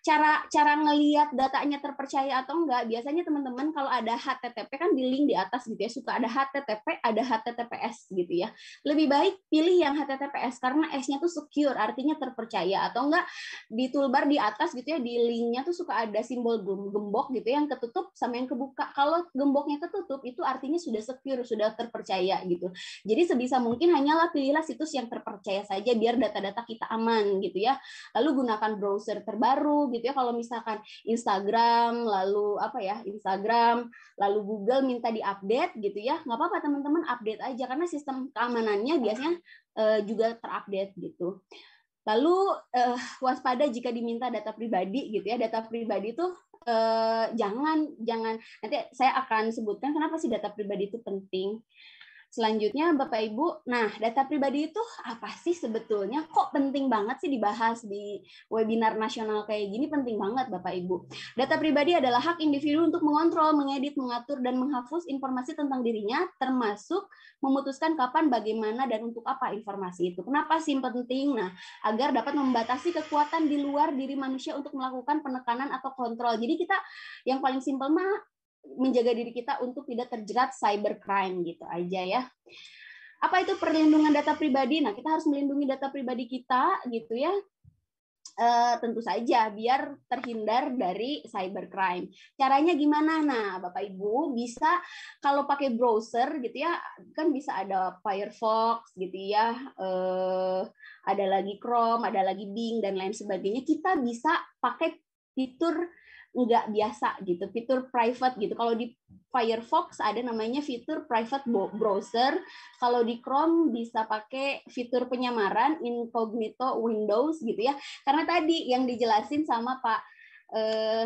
cara cara ngelihat datanya terpercaya atau enggak biasanya teman-teman kalau ada HTTP kan di link di atas gitu ya suka ada HTTP ada HTTPS gitu ya lebih baik pilih yang HTTPS karena S-nya tuh secure artinya terpercaya atau enggak di toolbar di atas gitu ya di linknya tuh suka ada simbol gembok gitu ya, yang ketutup sama yang kebuka kalau gemboknya ketutup itu artinya sudah secure sudah terpercaya gitu jadi sebisa mungkin hanyalah pilihlah situs yang terpercaya saja biar data-data kita aman gitu ya lalu gunakan browser terbaru gitu ya kalau misalkan Instagram lalu apa ya Instagram lalu Google minta diupdate gitu ya nggak apa-apa teman-teman update aja karena sistem keamanannya biasanya uh, juga terupdate gitu lalu uh, waspada jika diminta data pribadi gitu ya data pribadi itu uh, jangan jangan nanti saya akan sebutkan kenapa sih data pribadi itu penting Selanjutnya Bapak Ibu, nah data pribadi itu apa sih sebetulnya? Kok penting banget sih dibahas di webinar nasional kayak gini? Penting banget Bapak Ibu. Data pribadi adalah hak individu untuk mengontrol, mengedit, mengatur, dan menghapus informasi tentang dirinya, termasuk memutuskan kapan, bagaimana, dan untuk apa informasi itu. Kenapa sih penting? Nah, agar dapat membatasi kekuatan di luar diri manusia untuk melakukan penekanan atau kontrol. Jadi kita yang paling simpel mah menjaga diri kita untuk tidak terjerat cybercrime gitu aja ya. Apa itu perlindungan data pribadi? Nah, kita harus melindungi data pribadi kita gitu ya. E, tentu saja biar terhindar dari cybercrime. Caranya gimana? Nah, Bapak Ibu bisa kalau pakai browser gitu ya, kan bisa ada Firefox gitu ya, e, ada lagi Chrome, ada lagi Bing dan lain sebagainya. Kita bisa pakai fitur nggak biasa gitu fitur private gitu kalau di Firefox ada namanya fitur private browser kalau di Chrome bisa pakai fitur penyamaran incognito Windows gitu ya karena tadi yang dijelasin sama Pak eh,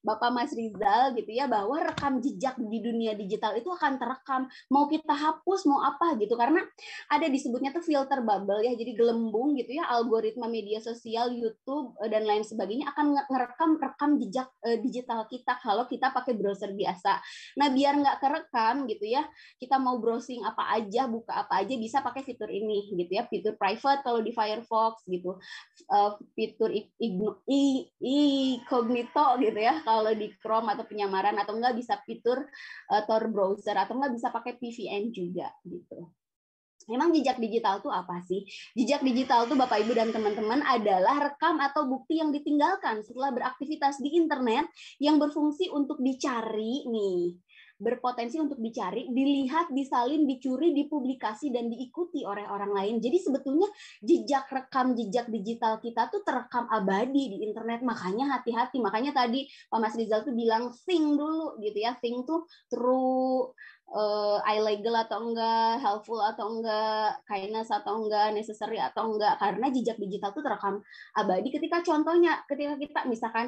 Bapak Mas Rizal gitu ya bahwa rekam jejak di dunia digital itu akan terekam mau kita hapus mau apa gitu karena ada disebutnya tuh filter bubble ya jadi gelembung gitu ya algoritma media sosial YouTube eh, dan lain sebagainya akan ngerekam rekam jejak eh, digital kita kalau kita pakai browser biasa. Nah biar nggak kerekam gitu ya kita mau browsing apa aja buka apa aja bisa pakai fitur ini gitu ya fitur private kalau di Firefox gitu eh, fitur cognito gitu ya kalau di Chrome atau penyamaran atau enggak bisa fitur uh, Tor browser atau enggak bisa pakai PVN juga gitu. Memang jejak digital itu apa sih? Jejak digital itu Bapak Ibu dan teman-teman adalah rekam atau bukti yang ditinggalkan setelah beraktivitas di internet yang berfungsi untuk dicari nih berpotensi untuk dicari, dilihat, disalin, dicuri, dipublikasi dan diikuti oleh orang lain. Jadi sebetulnya jejak rekam jejak digital kita tuh terekam abadi di internet. Makanya hati-hati. Makanya tadi Pak Mas Rizal tuh bilang think dulu gitu ya. Think tuh through uh, illegal atau enggak, helpful atau enggak, kindness atau enggak, necessary atau enggak. Karena jejak digital itu terekam abadi ketika contohnya ketika kita misalkan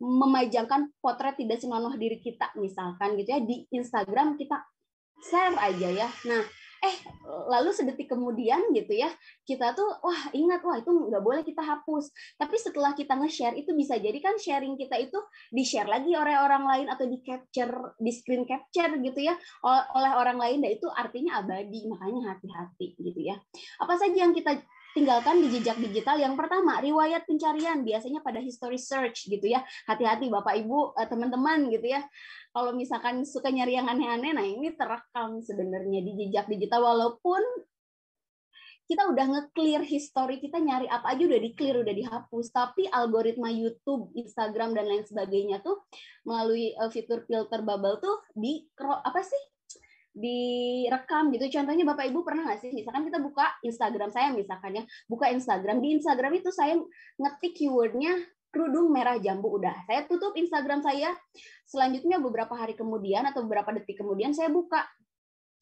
memajangkan potret tidak senonoh diri kita misalkan gitu ya di Instagram kita share aja ya. Nah, eh lalu sedetik kemudian gitu ya kita tuh wah ingat wah itu nggak boleh kita hapus tapi setelah kita nge-share itu bisa jadi kan sharing kita itu di-share lagi oleh orang lain atau di capture di screen capture gitu ya oleh orang lain dan itu artinya abadi makanya hati-hati gitu ya apa saja yang kita tinggalkan di jejak digital yang pertama riwayat pencarian biasanya pada history search gitu ya hati-hati bapak ibu eh, teman-teman gitu ya kalau misalkan suka nyari yang aneh-aneh nah ini terekam sebenarnya di jejak digital walaupun kita udah nge-clear history kita nyari apa aja udah di-clear, udah dihapus. Tapi algoritma YouTube, Instagram dan lain sebagainya tuh melalui eh, fitur filter bubble tuh di apa sih direkam gitu. Contohnya Bapak Ibu pernah nggak sih misalkan kita buka Instagram saya misalkan ya, buka Instagram di Instagram itu saya ngetik keywordnya kerudung merah jambu udah. Saya tutup Instagram saya. Selanjutnya beberapa hari kemudian atau beberapa detik kemudian saya buka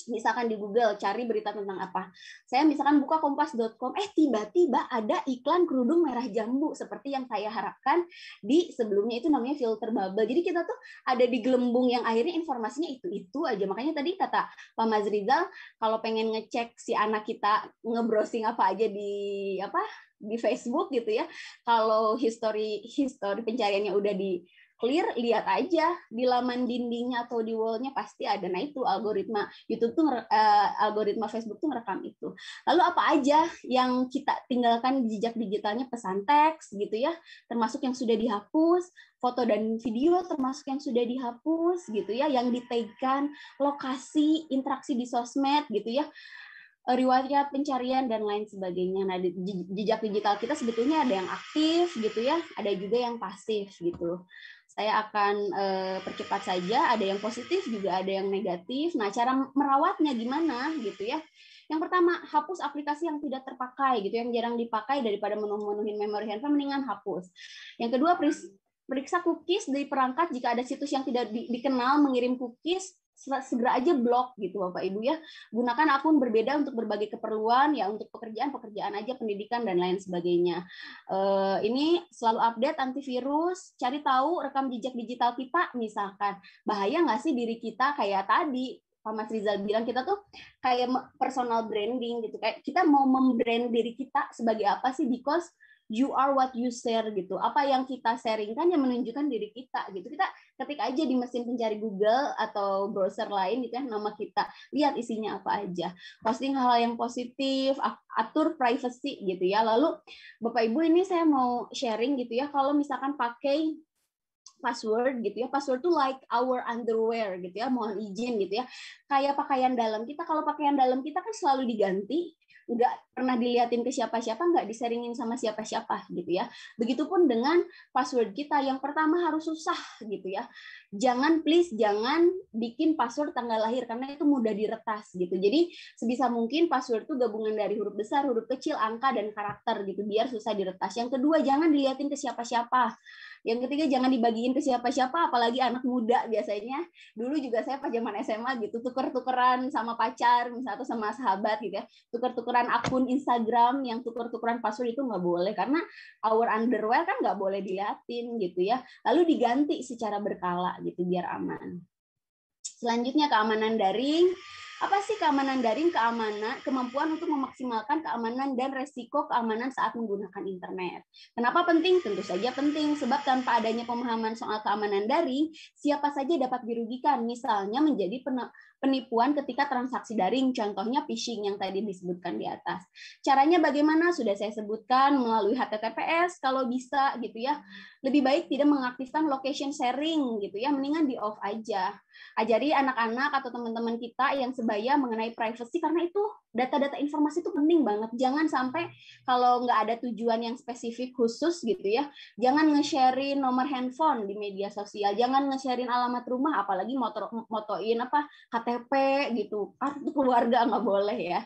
misalkan di Google cari berita tentang apa. Saya misalkan buka kompas.com, eh tiba-tiba ada iklan kerudung merah jambu seperti yang saya harapkan di sebelumnya itu namanya filter bubble. Jadi kita tuh ada di gelembung yang akhirnya informasinya itu-itu aja. Makanya tadi kata Pak Mas Rizal kalau pengen ngecek si anak kita ngebrowsing apa aja di apa di Facebook gitu ya. Kalau history history pencariannya udah di clear lihat aja di laman dindingnya atau di wallnya pasti ada nah itu algoritma YouTube tuh uh, algoritma Facebook tuh ngerekam itu lalu apa aja yang kita tinggalkan di jejak digitalnya pesan teks gitu ya termasuk yang sudah dihapus foto dan video termasuk yang sudah dihapus gitu ya yang ditagkan lokasi interaksi di sosmed gitu ya eh, riwayat pencarian dan lain sebagainya. Nah, jejak digital kita sebetulnya ada yang aktif gitu ya, ada juga yang pasif gitu saya akan eh, percepat saja. Ada yang positif juga ada yang negatif. Nah, cara merawatnya gimana gitu ya? Yang pertama, hapus aplikasi yang tidak terpakai gitu, yang jarang dipakai daripada memenuhi memori handphone mendingan hapus. Yang kedua, periksa cookies dari perangkat jika ada situs yang tidak di, dikenal mengirim cookies segera aja blok gitu Bapak Ibu ya. Gunakan akun berbeda untuk berbagai keperluan ya untuk pekerjaan-pekerjaan aja pendidikan dan lain sebagainya. Uh, ini selalu update antivirus, cari tahu rekam jejak digital kita misalkan. Bahaya nggak sih diri kita kayak tadi Pak Mas Rizal bilang kita tuh kayak personal branding gitu kayak kita mau membrand diri kita sebagai apa sih because you are what you share gitu apa yang kita sharingkan yang menunjukkan diri kita gitu kita ketik aja di mesin pencari Google atau browser lain gitu ya nama kita lihat isinya apa aja posting hal-hal yang positif atur privacy gitu ya lalu bapak ibu ini saya mau sharing gitu ya kalau misalkan pakai password gitu ya. Password tuh like our underwear gitu ya. Mohon izin gitu ya. Kayak pakaian dalam kita kalau pakaian dalam kita kan selalu diganti nggak pernah dilihatin ke siapa-siapa, nggak diseringin sama siapa-siapa gitu ya. Begitupun dengan password kita yang pertama harus susah gitu ya. Jangan please jangan bikin password tanggal lahir karena itu mudah diretas gitu. Jadi sebisa mungkin password itu gabungan dari huruf besar, huruf kecil, angka dan karakter gitu biar susah diretas. Yang kedua jangan dilihatin ke siapa-siapa yang ketiga jangan dibagiin ke siapa-siapa apalagi anak muda biasanya. Dulu juga saya pas zaman SMA gitu tuker-tukeran sama pacar misalnya atau sama sahabat gitu ya. Tuker-tukeran akun Instagram yang tuker-tukeran password itu nggak boleh karena our underwear kan nggak boleh diliatin gitu ya. Lalu diganti secara berkala gitu biar aman. Selanjutnya keamanan daring apa sih keamanan daring, keamanan, kemampuan untuk memaksimalkan keamanan dan resiko keamanan saat menggunakan internet. Kenapa penting? Tentu saja penting, sebab tanpa adanya pemahaman soal keamanan daring, siapa saja dapat dirugikan, misalnya menjadi penipuan ketika transaksi daring, contohnya phishing yang tadi disebutkan di atas. Caranya bagaimana? Sudah saya sebutkan melalui HTTPS kalau bisa gitu ya. Lebih baik tidak mengaktifkan location sharing gitu ya, mendingan di off aja. Ajari anak-anak atau teman-teman kita yang sebaya mengenai privacy karena itu data-data informasi itu penting banget. Jangan sampai kalau nggak ada tujuan yang spesifik khusus gitu ya, jangan nge-sharein nomor handphone di media sosial, jangan nge-sharein alamat rumah, apalagi motor motoin apa KTP gitu, kartu keluarga nggak boleh ya.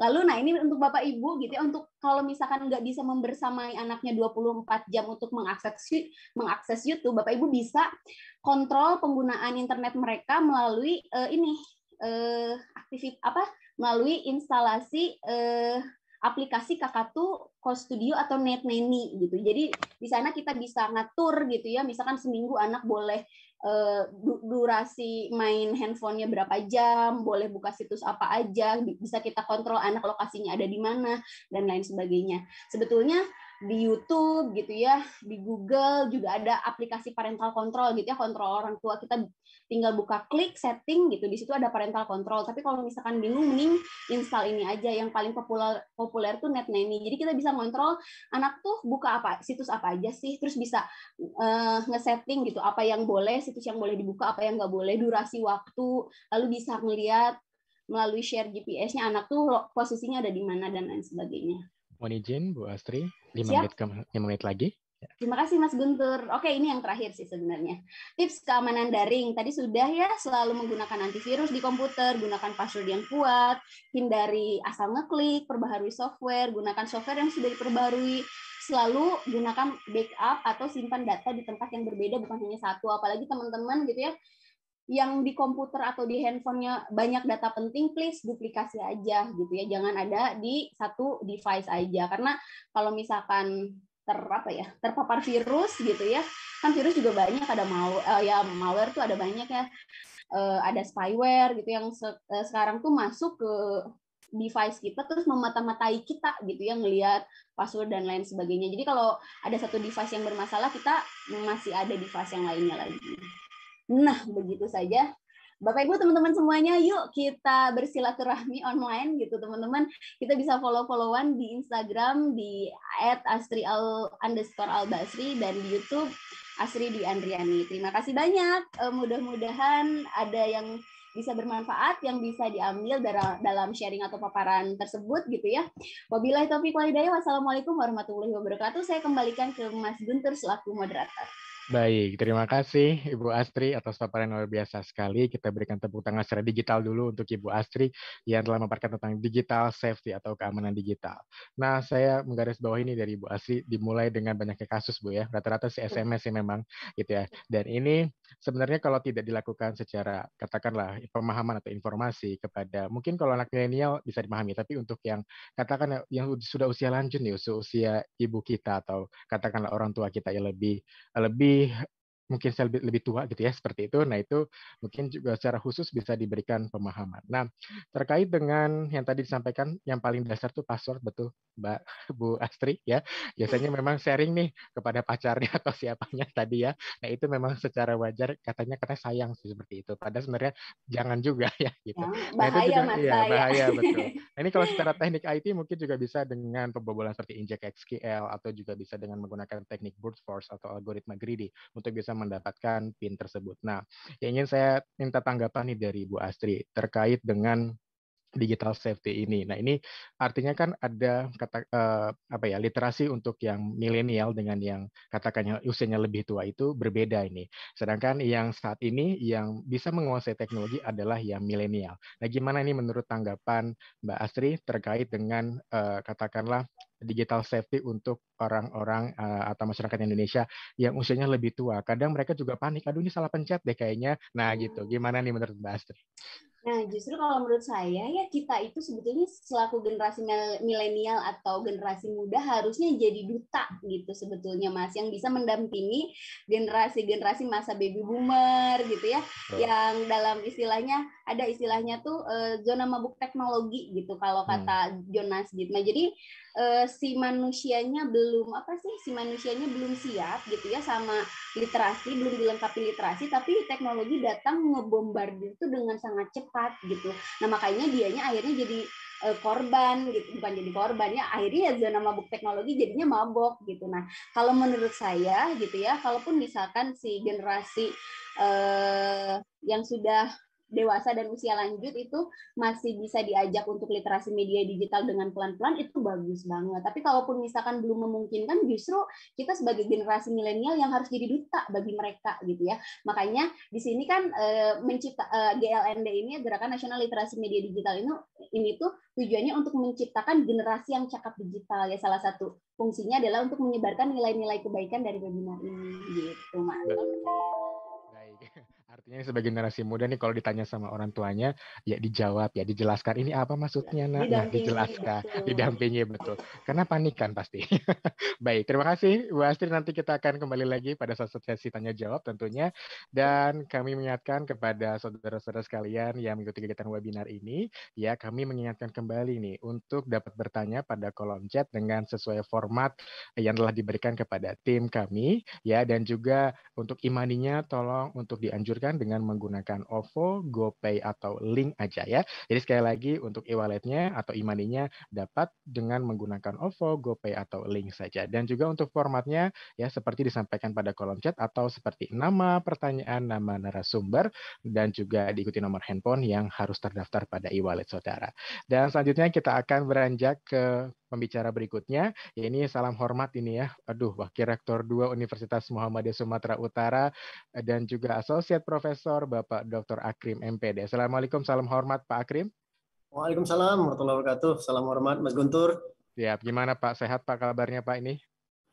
Lalu nah ini untuk bapak ibu gitu ya, untuk kalau misalkan nggak bisa membersamai anaknya 24 jam untuk mengakses mengakses YouTube, bapak ibu bisa kontrol penggunaan internet mereka melalui uh, ini uh, eh, aktivit apa melalui instalasi eh, aplikasi Kakatu Co Studio atau Net Nanny gitu. Jadi di sana kita bisa ngatur gitu ya, misalkan seminggu anak boleh eh, durasi main handphonenya berapa jam, boleh buka situs apa aja, bisa kita kontrol anak lokasinya ada di mana dan lain sebagainya. Sebetulnya di YouTube gitu ya, di Google juga ada aplikasi parental control gitu ya, kontrol orang tua kita tinggal buka klik setting gitu, di situ ada parental control. Tapi kalau misalkan bingung mending install ini aja yang paling populer populer tuh Net Nanny. Jadi kita bisa kontrol anak tuh buka apa situs apa aja sih, terus bisa uh, ngesetting gitu apa yang boleh, situs yang boleh dibuka, apa yang nggak boleh, durasi waktu, lalu bisa melihat melalui share GPS-nya anak tuh posisinya ada di mana dan lain sebagainya. Mohon izin Bu Astri, 5 menit ke 5 menit lagi. Ya. Terima kasih Mas Guntur. Oke, ini yang terakhir sih sebenarnya. Tips keamanan daring. Tadi sudah ya, selalu menggunakan antivirus di komputer, gunakan password yang kuat, hindari asal ngeklik, perbaharui software, gunakan software yang sudah diperbarui, selalu gunakan backup atau simpan data di tempat yang berbeda bukan hanya satu. Apalagi teman-teman gitu ya, yang di komputer atau di handphonenya banyak data penting, please duplikasi aja gitu ya. Jangan ada di satu device aja. Karena kalau misalkan ter apa ya terpapar virus gitu ya, kan virus juga banyak ada malware, uh, ya malware tuh ada banyak ya. Uh, ada spyware gitu yang se uh, sekarang tuh masuk ke device kita terus memata-matai kita gitu ya ngelihat password dan lain sebagainya. Jadi kalau ada satu device yang bermasalah kita masih ada device yang lainnya lagi. Nah, begitu saja. Bapak Ibu teman-teman semuanya, yuk kita bersilaturahmi online gitu teman-teman. Kita bisa follow-followan di Instagram di @astrial underscore albasri dan di YouTube Asri di Andriani. Terima kasih banyak. Eh, mudah-mudahan ada yang bisa bermanfaat yang bisa diambil dalam sharing atau paparan tersebut gitu ya. Wabillahi taufiq wal hidayah. Wassalamualaikum warahmatullahi wabarakatuh. Saya kembalikan ke Mas Guntur selaku moderator. Baik, terima kasih Ibu Astri atas paparan luar biasa sekali. Kita berikan tepuk tangan secara digital dulu untuk Ibu Astri yang telah memaparkan tentang digital safety atau keamanan digital. Nah, saya menggaris bawah ini dari Ibu Astri dimulai dengan banyaknya kasus Bu ya. Rata-rata si SMS sih memang gitu ya. Dan ini sebenarnya kalau tidak dilakukan secara katakanlah pemahaman atau informasi kepada mungkin kalau anak milenial bisa dimahami, tapi untuk yang katakan yang sudah usia lanjut nih, usia, usia ibu kita atau katakanlah orang tua kita yang lebih lebih really mungkin saya lebih, lebih tua gitu ya seperti itu. Nah itu mungkin juga secara khusus bisa diberikan pemahaman. Nah terkait dengan yang tadi disampaikan yang paling dasar tuh password betul Mbak Bu Astri ya. Biasanya memang sharing nih kepada pacarnya atau siapanya tadi ya. Nah itu memang secara wajar katanya kata sayang sih seperti itu. Padahal sebenarnya jangan juga ya gitu. Ya, oh, bahaya nah, itu juga, ya, bahaya betul. Nah ini kalau secara teknik IT mungkin juga bisa dengan pembobolan seperti inject XKL atau juga bisa dengan menggunakan teknik brute force atau algoritma greedy untuk bisa mendapatkan PIN tersebut. Nah, yang ingin saya minta tanggapan nih dari Bu Astri terkait dengan digital safety ini. Nah, ini artinya kan ada kata eh, apa ya, literasi untuk yang milenial dengan yang katakannya usianya lebih tua itu berbeda ini. Sedangkan yang saat ini yang bisa menguasai teknologi adalah yang milenial. Nah, gimana ini menurut tanggapan Mbak Astri terkait dengan eh, katakanlah digital safety untuk orang-orang uh, atau masyarakat Indonesia yang usianya lebih tua. Kadang mereka juga panik, aduh ini salah pencet deh kayaknya. Nah gitu, oh. gimana nih menurut Mbak Astri? Nah, justru kalau menurut saya ya kita itu sebetulnya selaku generasi milenial atau generasi muda harusnya jadi duta gitu sebetulnya Mas yang bisa mendampingi generasi-generasi masa baby boomer gitu ya. Oh. Yang dalam istilahnya ada istilahnya tuh eh, zona mabuk teknologi gitu kalau hmm. kata hmm. Jonas Nah, Jadi eh, si manusianya belum apa sih? Si manusianya belum siap gitu ya sama literasi, belum dilengkapi literasi tapi teknologi datang ngebombardir itu dengan sangat cepat cepat gitu nah makanya dianya akhirnya jadi uh, korban gitu bukan jadi korbannya akhirnya ya zona mabuk teknologi jadinya mabok gitu nah kalau menurut saya gitu ya kalaupun misalkan si generasi uh, yang sudah dewasa dan usia lanjut itu masih bisa diajak untuk literasi media digital dengan pelan-pelan itu bagus banget. Tapi kalaupun misalkan belum memungkinkan justru kita sebagai generasi milenial yang harus jadi duta bagi mereka gitu ya. Makanya di sini kan e, mencipta e, eh, GLND ini Gerakan Nasional Literasi Media Digital ini ini tuh tujuannya untuk menciptakan generasi yang cakap digital ya salah satu fungsinya adalah untuk menyebarkan nilai-nilai kebaikan dari webinar ini gitu Mak. Artinya sebagai generasi muda nih kalau ditanya sama orang tuanya ya dijawab ya dijelaskan ini apa maksudnya nak nah dijelaskan betul. didampingi betul karena panikan pasti baik terima kasih Bu Astri nanti kita akan kembali lagi pada satu sesi tanya jawab tentunya dan kami mengingatkan kepada saudara-saudara sekalian yang mengikuti kegiatan webinar ini ya kami mengingatkan kembali nih untuk dapat bertanya pada kolom chat dengan sesuai format yang telah diberikan kepada tim kami ya dan juga untuk imaninya tolong untuk dianjurkan dengan menggunakan OVO, GoPay, atau Link aja ya. Jadi sekali lagi untuk e-walletnya atau e money dapat dengan menggunakan OVO, GoPay, atau Link saja. Dan juga untuk formatnya ya seperti disampaikan pada kolom chat atau seperti nama, pertanyaan, nama narasumber, dan juga diikuti nomor handphone yang harus terdaftar pada e-wallet saudara. Dan selanjutnya kita akan beranjak ke pembicara berikutnya. Ya, ini salam hormat ini ya. Aduh, Wakil Rektor 2 Universitas Muhammadiyah Sumatera Utara eh, dan juga Asosiat Prof. Profesor Bapak Dr. Akrim MPD. Assalamualaikum, salam hormat Pak Akrim. Waalaikumsalam warahmatullahi wabarakatuh. Salam hormat Mas Guntur. Siap. gimana Pak? Sehat Pak kabarnya Pak ini?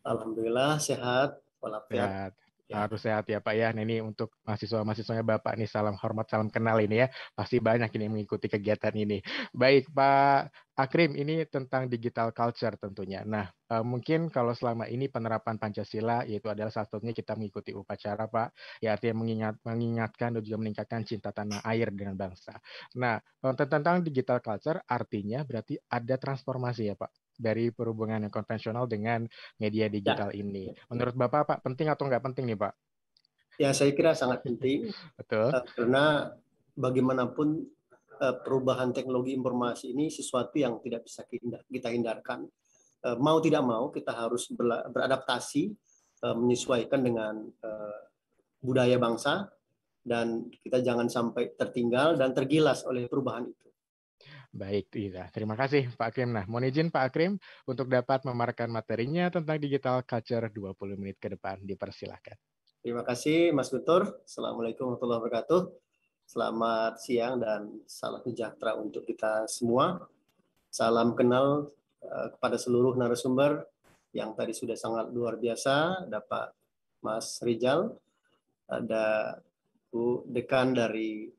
Alhamdulillah sehat. Walafiat. Sehat. Ya. Harus sehat ya Pak ya. Nah, ini untuk mahasiswa-mahasiswanya Bapak nih salam hormat, salam kenal ini ya. Pasti banyak ini mengikuti kegiatan ini. Baik Pak Akrim, ini tentang digital culture tentunya. Nah, eh, mungkin kalau selama ini penerapan Pancasila yaitu adalah satunya kita mengikuti upacara Pak, ya artinya mengingat mengingatkan dan juga meningkatkan cinta tanah air dengan bangsa. Nah, eh, tentang digital culture artinya berarti ada transformasi ya Pak dari perhubungan yang konvensional dengan media ya. digital ya. ini. Menurut Bapak, Pak, penting atau nggak penting nih, Pak? Ya, saya kira sangat penting. Betul. Eh, karena bagaimanapun eh, perubahan teknologi informasi ini sesuatu yang tidak bisa kita hindarkan. Eh, mau tidak mau kita harus beradaptasi, menyesuaikan dengan budaya bangsa, dan kita jangan sampai tertinggal dan tergilas oleh perubahan itu. Baik, Ida. Terima kasih Pak Akrim. Nah, mohon izin Pak Akrim untuk dapat memarkan materinya tentang digital culture 20 menit ke depan. Dipersilahkan. Terima kasih Mas Guntur. Assalamualaikum warahmatullahi wabarakatuh. Selamat siang dan salam sejahtera untuk kita semua. Salam kenal eh, kepada seluruh narasumber yang tadi sudah sangat luar biasa. Dapat Mas Rijal, ada Bu Dekan dari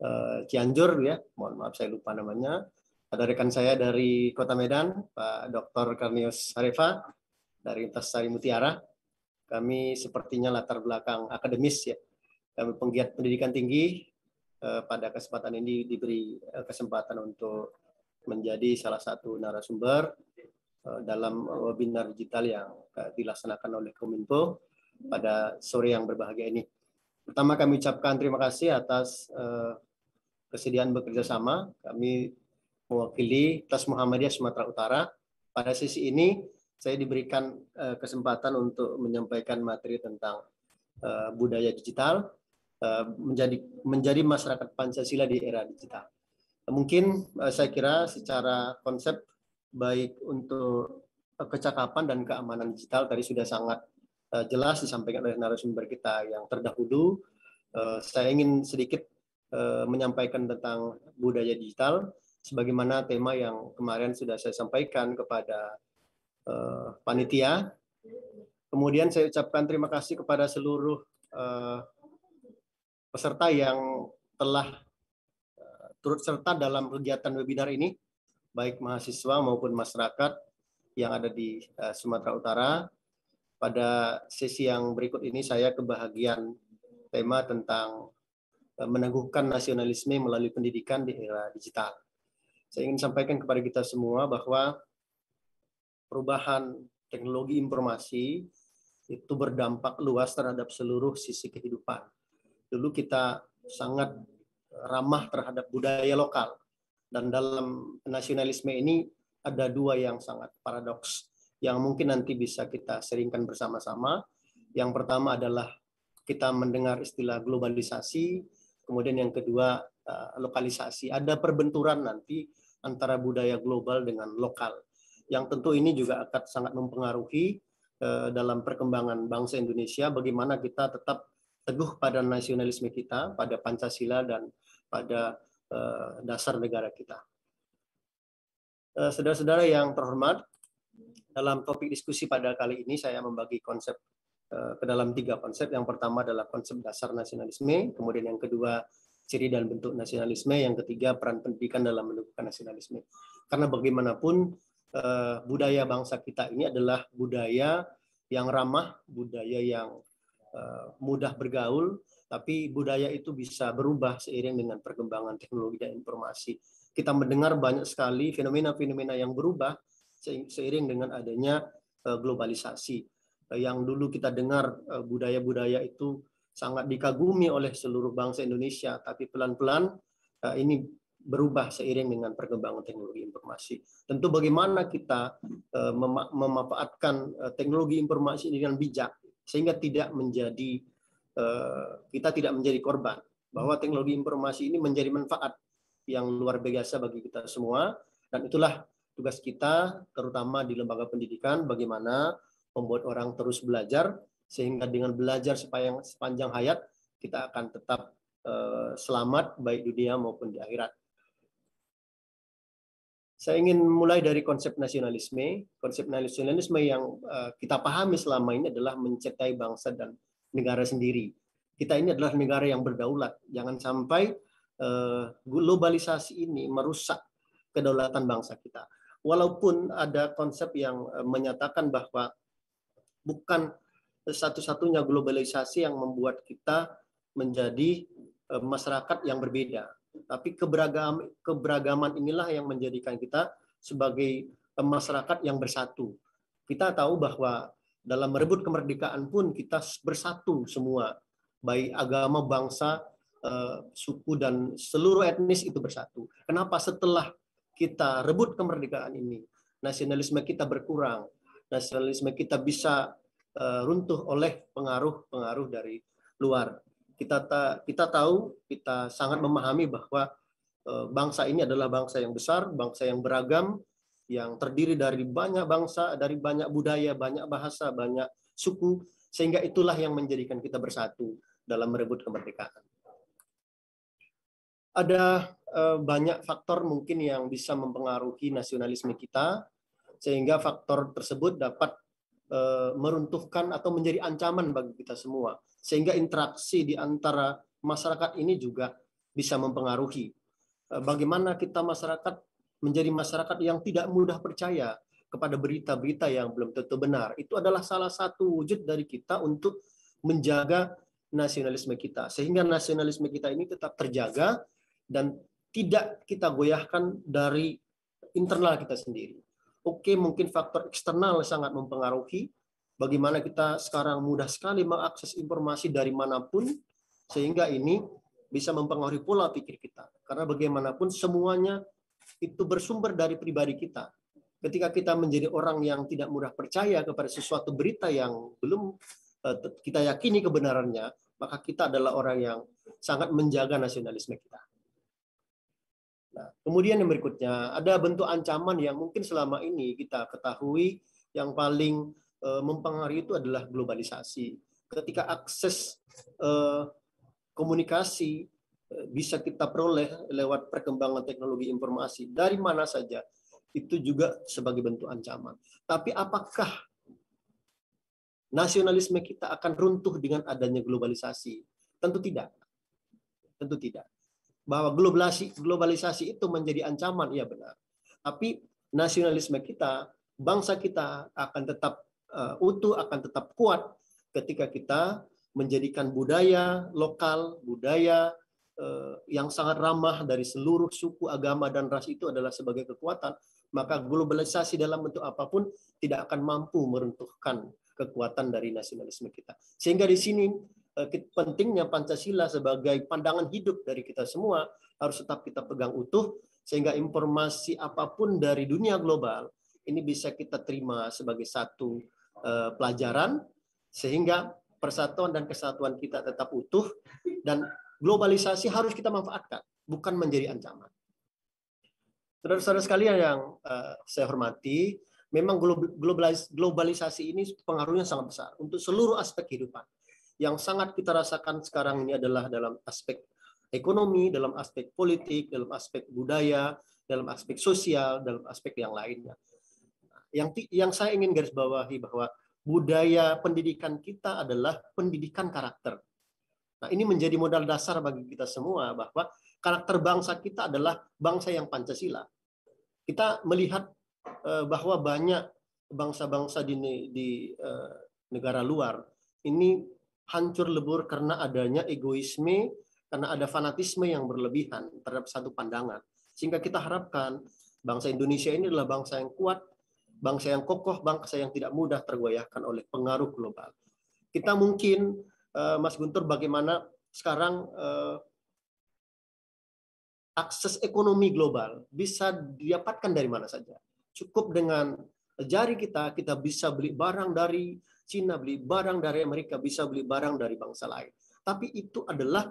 Eh, Cianjur ya, mohon maaf saya lupa namanya. Ada rekan saya dari Kota Medan, Pak Dr. Karnius Harefa dari Universitas Mutiara. Kami sepertinya latar belakang akademis ya. Kami penggiat pendidikan tinggi eh, pada kesempatan ini diberi eh, kesempatan untuk menjadi salah satu narasumber dalam webinar digital yang dilaksanakan oleh Kominfo pada sore yang berbahagia ini. Pertama kami ucapkan terima kasih atas kesediaan bekerja sama. Kami mewakili Tas Muhammadiyah Sumatera Utara. Pada sisi ini, saya diberikan eh, kesempatan untuk menyampaikan materi tentang eh, budaya digital eh, menjadi menjadi masyarakat Pancasila di era digital. Mungkin saya kira secara konsep baik untuk kecakapan dan keamanan digital tadi sudah sangat jelas disampaikan oleh narasumber kita yang terdahulu. saya ingin sedikit Eh, menyampaikan tentang budaya digital sebagaimana tema yang kemarin sudah saya sampaikan kepada uh, panitia. Kemudian saya ucapkan terima kasih kepada seluruh uh, peserta yang telah turut serta dalam kegiatan webinar ini, baik mahasiswa maupun masyarakat yang ada di Sumatera Utara. Pada sesi yang berikut ini saya kebahagiaan tema tentang Eh, meneguhkan nasionalisme melalui pendidikan di era digital. Saya ingin sampaikan kepada kita semua bahwa perubahan teknologi informasi itu berdampak luas terhadap seluruh sisi kehidupan. Dulu kita sangat ramah terhadap budaya lokal dan dalam nasionalisme ini ada dua yang sangat paradoks yang mungkin nanti bisa kita seringkan bersama-sama. Yang pertama adalah kita mendengar istilah globalisasi, Kemudian yang kedua eh, lokalisasi. Ada perbenturan nanti antara budaya global dengan lokal. Yang tentu ini juga akan sangat mempengaruhi eh, dalam perkembangan bangsa Indonesia bagaimana kita tetap teguh pada nasionalisme kita, pada Pancasila dan pada eh, dasar negara kita. Saudara-saudara yang terhormat, dalam topik diskusi pada kali ini saya membagi konsep Eh, ke dalam tiga konsep. Yang pertama adalah konsep dasar nasionalisme, kemudian yang kedua ciri dan bentuk nasionalisme, yang ketiga peran pendidikan dalam menumbuhkan nasionalisme. Karena bagaimanapun eh, budaya bangsa kita ini adalah budaya yang ramah, budaya yang eh, mudah bergaul, tapi budaya itu bisa berubah seiring dengan perkembangan teknologi dan informasi. Kita mendengar banyak sekali fenomena-fenomena yang berubah seiring dengan adanya globalisasi Eh, yang dulu kita dengar eh, budaya-budaya itu sangat dikagumi oleh seluruh bangsa Indonesia, tapi pelan-pelan eh, ini berubah seiring dengan perkembangan teknologi informasi. Tentu bagaimana kita memanfaatkan teknologi informasi dengan bijak sehingga tidak menjadi kita tidak menjadi korban bahwa teknologi informasi ini menjadi manfaat yang luar biasa bagi kita semua dan itulah tugas kita terutama di lembaga pendidikan bagaimana membuat orang terus belajar sehingga dengan belajar sepanjang sepanjang hayat kita akan tetap eh, selamat baik dunia maupun di akhirat. Saya ingin mulai dari konsep nasionalisme. Konsep nasionalisme yang eh, kita pahami selama ini adalah mencintai bangsa dan negara sendiri. Kita ini adalah negara yang berdaulat. Jangan sampai eh, globalisasi ini merusak kedaulatan bangsa kita walaupun ada konsep yang menyatakan bahwa bukan satu-satunya globalisasi yang membuat kita menjadi e, masyarakat yang berbeda. Tapi keberagam, keberagaman inilah yang menjadikan kita sebagai e, masyarakat yang bersatu. Kita tahu bahwa dalam merebut kemerdekaan pun kita bersatu semua, baik agama, bangsa, e, suku, dan seluruh etnis itu bersatu. Kenapa setelah kita rebut kemerdekaan ini, nasionalisme kita berkurang, nasionalisme kita bisa Eh, runtuh oleh pengaruh-pengaruh dari luar. Kita ta kita tahu, kita sangat memahami bahwa eh, bangsa ini adalah bangsa yang besar, bangsa yang beragam, yang terdiri dari banyak bangsa, dari banyak budaya, banyak bahasa, banyak suku, sehingga itulah yang menjadikan kita bersatu dalam merebut kemerdekaan. Ada eh, banyak faktor mungkin yang bisa mempengaruhi nasionalisme kita, sehingga faktor tersebut dapat Eh, meruntuhkan atau menjadi ancaman bagi kita semua sehingga interaksi di antara masyarakat ini juga bisa mempengaruhi eh, bagaimana kita masyarakat menjadi masyarakat yang tidak mudah percaya kepada berita-berita yang belum tentu benar itu adalah salah satu wujud dari kita untuk menjaga nasionalisme kita sehingga nasionalisme kita ini tetap terjaga dan tidak kita goyahkan dari internal kita sendiri. Oke, okay, mungkin faktor eksternal sangat mempengaruhi. Bagaimana kita sekarang mudah sekali mengakses informasi dari manapun, sehingga ini bisa mempengaruhi pola pikir kita. Karena bagaimanapun semuanya itu bersumber dari pribadi kita. Ketika kita menjadi orang yang tidak mudah percaya kepada sesuatu berita yang belum eh, kita yakini kebenarannya, maka kita adalah orang yang sangat menjaga nasionalisme kita. Nah, kemudian yang berikutnya ada bentuk ancaman yang mungkin selama ini kita ketahui yang paling eh, mempengaruhi itu adalah globalisasi. Ketika akses eh, komunikasi eh, bisa kita peroleh lewat perkembangan teknologi informasi dari mana saja, itu juga sebagai bentuk ancaman. Tapi apakah nasionalisme kita akan runtuh dengan adanya globalisasi? Tentu tidak. Tentu tidak bahwa globalisasi, globalisasi itu menjadi ancaman, ya benar. Tapi nasionalisme kita, bangsa kita akan tetap uh, utuh, akan tetap kuat ketika kita menjadikan budaya lokal, budaya uh, yang sangat ramah dari seluruh suku, agama, dan ras itu adalah sebagai kekuatan. Maka globalisasi dalam bentuk apapun tidak akan mampu meruntuhkan kekuatan dari nasionalisme kita. Sehingga di sini Eh, pentingnya Pancasila sebagai pandangan hidup dari kita semua harus tetap kita pegang utuh sehingga informasi apapun dari dunia global ini bisa kita terima sebagai satu eh, pelajaran sehingga persatuan dan kesatuan kita tetap utuh dan globalisasi harus kita manfaatkan bukan menjadi ancaman. Saudara-saudara sekalian yang eh, saya hormati, memang globalisasi ini pengaruhnya sangat besar untuk seluruh aspek kehidupan yang sangat kita rasakan sekarang ini adalah dalam aspek ekonomi, dalam aspek politik, dalam aspek budaya, dalam aspek sosial, dalam aspek yang lainnya. Yang yang saya ingin garis bawahi bahwa budaya pendidikan kita adalah pendidikan karakter. Nah, ini menjadi modal dasar bagi kita semua bahwa karakter bangsa kita adalah bangsa yang Pancasila. Kita melihat eh, bahwa banyak bangsa-bangsa di, di eh, negara luar ini hancur lebur karena adanya egoisme, karena ada fanatisme yang berlebihan terhadap satu pandangan. Sehingga kita harapkan bangsa Indonesia ini adalah bangsa yang kuat, bangsa yang kokoh, bangsa yang tidak mudah tergoyahkan oleh pengaruh global. Kita mungkin, eh, Mas Guntur, bagaimana sekarang eh, akses ekonomi global bisa didapatkan dari mana saja. Cukup dengan jari kita, kita bisa beli barang dari Cina beli barang dari Amerika, bisa beli barang dari bangsa lain. Tapi itu adalah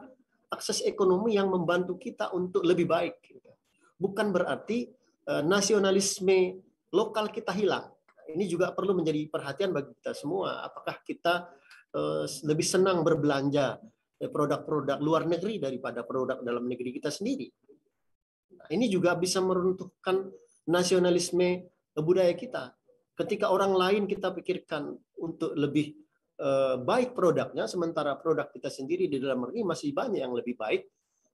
akses ekonomi yang membantu kita untuk lebih baik. Gitu. Bukan berarti eh, nasionalisme lokal kita hilang. Ini juga perlu menjadi perhatian bagi kita semua. Apakah kita eh, lebih senang berbelanja eh, produk-produk luar negeri daripada produk dalam negeri kita sendiri. Nah, ini juga bisa meruntuhkan nasionalisme budaya kita. Ketika orang lain kita pikirkan untuk lebih eh, baik produknya, sementara produk kita sendiri di dalam negeri masih banyak yang lebih baik.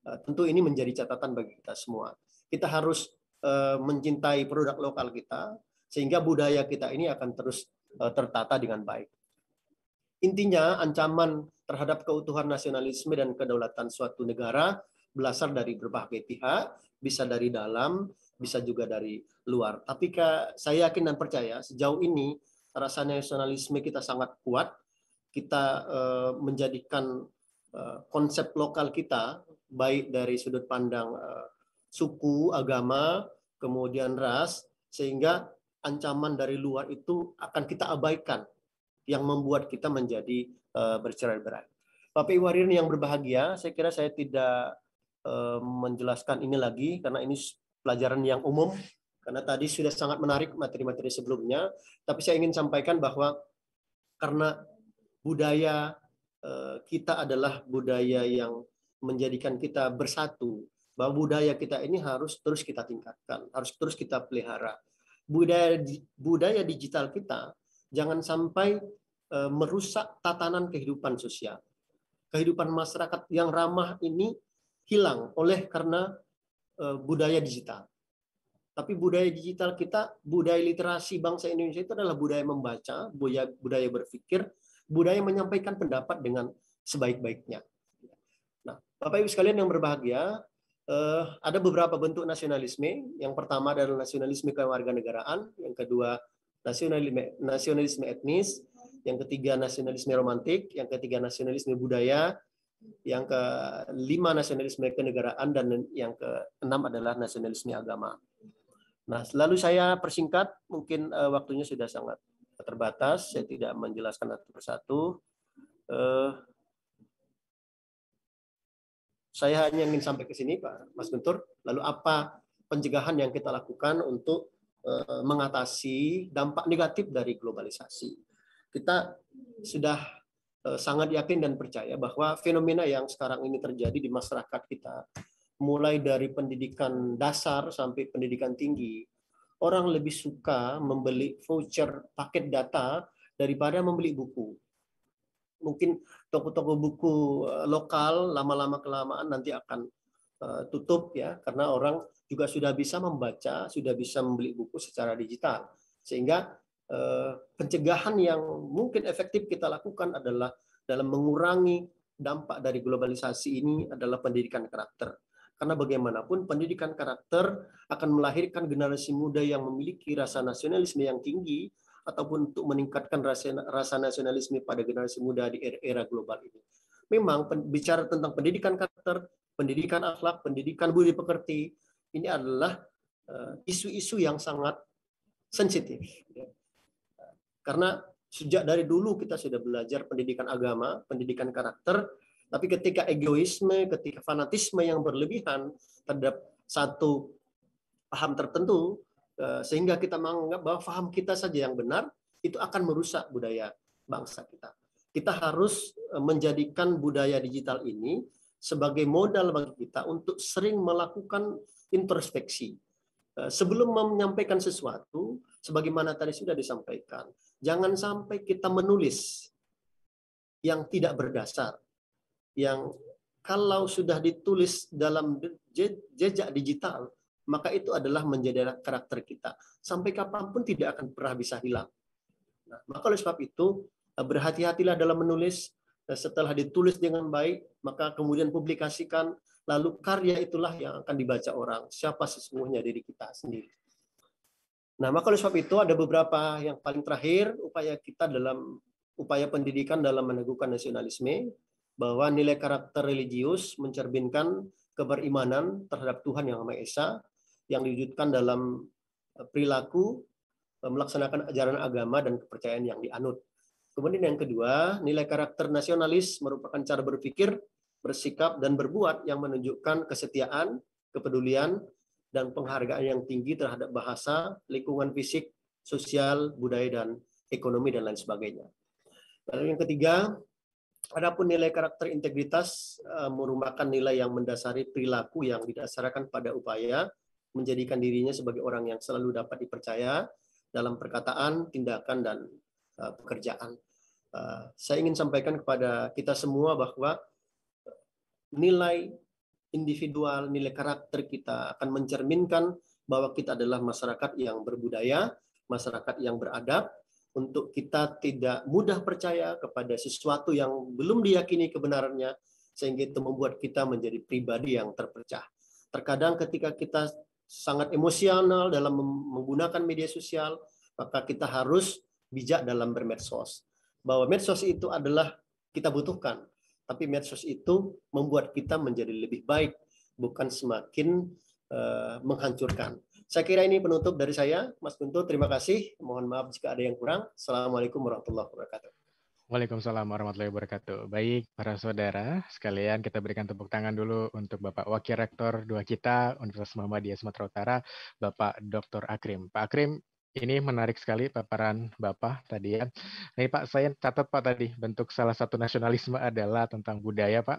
Eh, tentu ini menjadi catatan bagi kita semua. Kita harus eh, mencintai produk lokal kita, sehingga budaya kita ini akan terus tertata dengan baik. Intinya, ancaman terhadap keutuhan nasionalisme dan kedaulatan suatu negara berasal dari berbagai pihak, bisa dari dalam, bisa juga dari luar. Tapi saya yakin dan percaya sejauh ini rasa nasionalisme kita sangat kuat, kita eh, menjadikan eh, konsep lokal kita baik dari sudut pandang eh, suku, agama, kemudian ras, sehingga ancaman dari luar itu akan kita abaikan, yang membuat kita menjadi bercerai-berai. Bapak Ibu hadirin yang berbahagia, saya kira saya tidak menjelaskan ini lagi karena ini pelajaran yang umum karena tadi sudah sangat menarik materi-materi sebelumnya, tapi saya ingin sampaikan bahwa karena budaya eh, kita adalah budaya yang menjadikan kita bersatu, bahwa budaya kita ini harus terus kita tingkatkan, harus terus kita pelihara. Budaya budaya digital kita jangan sampai eh, merusak tatanan kehidupan sosial. Kehidupan masyarakat yang ramah ini hilang oleh karena eh, budaya digital. Tapi budaya digital kita, budaya literasi bangsa Indonesia itu adalah budaya membaca, budaya, budaya berpikir, budaya menyampaikan pendapat dengan sebaik-baiknya. Nah, Bapak Ibu sekalian yang berbahagia, eh, ada beberapa bentuk nasionalisme. Yang pertama adalah nasionalisme kewarganegaraan, yang kedua nasionalisme nasionalisme etnis, yang ketiga nasionalisme romantik, yang ketiga nasionalisme budaya, yang kelima nasionalisme kenegaraan dan yang keenam adalah nasionalisme agama. Nah, lalu saya persingkat, mungkin uh, waktunya sudah sangat terbatas, saya tidak menjelaskan satu persatu. Uh, saya hanya ingin sampai ke sini, Pak Mas Guntur. Lalu apa pencegahan yang kita lakukan untuk uh, mengatasi dampak negatif dari globalisasi? Kita sudah uh, sangat yakin dan percaya bahwa fenomena yang sekarang ini terjadi di masyarakat kita mulai dari pendidikan dasar sampai pendidikan tinggi, orang lebih suka membeli voucher paket data daripada membeli buku. Mungkin toko-toko buku eh, lokal lama-lama kelamaan nanti akan eh, tutup ya karena orang juga sudah bisa membaca, sudah bisa membeli buku secara digital. Sehingga eh, pencegahan yang mungkin efektif kita lakukan adalah dalam mengurangi dampak dari globalisasi ini adalah pendidikan karakter karena bagaimanapun pendidikan karakter akan melahirkan generasi muda yang memiliki rasa nasionalisme yang tinggi ataupun untuk meningkatkan rasa, rasa nasionalisme pada generasi muda di era global ini. Memang pen, bicara tentang pendidikan karakter, pendidikan akhlak, pendidikan budi pekerti, ini adalah eh, isu-isu uh, yang sangat sensitif. Ya. Karena sejak dari dulu kita sudah belajar pendidikan agama, pendidikan karakter, tapi ketika egoisme, ketika fanatisme yang berlebihan terhadap satu paham tertentu, eh, sehingga kita menganggap bahwa paham kita saja yang benar, itu akan merusak budaya bangsa kita. Kita harus eh, menjadikan budaya digital ini sebagai modal bagi kita untuk sering melakukan introspeksi. Eh, sebelum menyampaikan sesuatu, sebagaimana tadi sudah disampaikan, jangan sampai kita menulis yang tidak berdasar yang kalau sudah ditulis dalam jejak digital, maka itu adalah menjadi karakter kita. Sampai kapanpun tidak akan pernah bisa hilang. Nah, maka oleh sebab itu, eh, berhati-hatilah dalam menulis. Eh, setelah ditulis dengan baik, maka kemudian publikasikan. Lalu karya itulah yang akan dibaca orang. Siapa sesungguhnya diri kita sendiri. Nah, maka oleh sebab itu ada beberapa yang paling terakhir upaya kita dalam upaya pendidikan dalam meneguhkan nasionalisme bahwa nilai karakter religius mencerminkan keberimanan terhadap Tuhan Yang Maha Esa yang diwujudkan dalam e, perilaku e, melaksanakan ajaran agama dan kepercayaan yang dianut. Kemudian yang kedua, nilai karakter nasionalis merupakan cara berpikir, bersikap, dan berbuat yang menunjukkan kesetiaan, kepedulian, dan penghargaan yang tinggi terhadap bahasa, lingkungan fisik, sosial, budaya, dan ekonomi, dan lain sebagainya. Lalu yang ketiga, Adapun nilai karakter integritas uh, merupakan nilai yang mendasari perilaku yang didasarkan pada upaya menjadikan dirinya sebagai orang yang selalu dapat dipercaya dalam perkataan, tindakan, dan uh, pekerjaan. Uh, saya ingin sampaikan kepada kita semua bahwa nilai individual, nilai karakter kita akan mencerminkan bahwa kita adalah masyarakat yang berbudaya, masyarakat yang beradab, untuk kita tidak mudah percaya kepada sesuatu yang belum diyakini kebenarannya, sehingga itu membuat kita menjadi pribadi yang terpecah. Terkadang ketika kita sangat emosional dalam menggunakan media sosial, maka kita harus bijak dalam bermedsos. Bahwa medsos itu adalah kita butuhkan, tapi medsos itu membuat kita menjadi lebih baik, bukan semakin uh, menghancurkan. Saya kira ini penutup dari saya, Mas Guntur. Terima kasih. Mohon maaf jika ada yang kurang. Assalamualaikum warahmatullahi wabarakatuh. Waalaikumsalam warahmatullahi wabarakatuh. Baik, para saudara, sekalian kita berikan tepuk tangan dulu untuk Bapak Wakil Rektor dua kita Universitas Muhammadiyah Sumatera Utara, Bapak Dr. Akrim. Pak Akrim, ini menarik sekali paparan Bapak tadi ya. Ini Pak, saya catat Pak tadi, bentuk salah satu nasionalisme adalah tentang budaya Pak.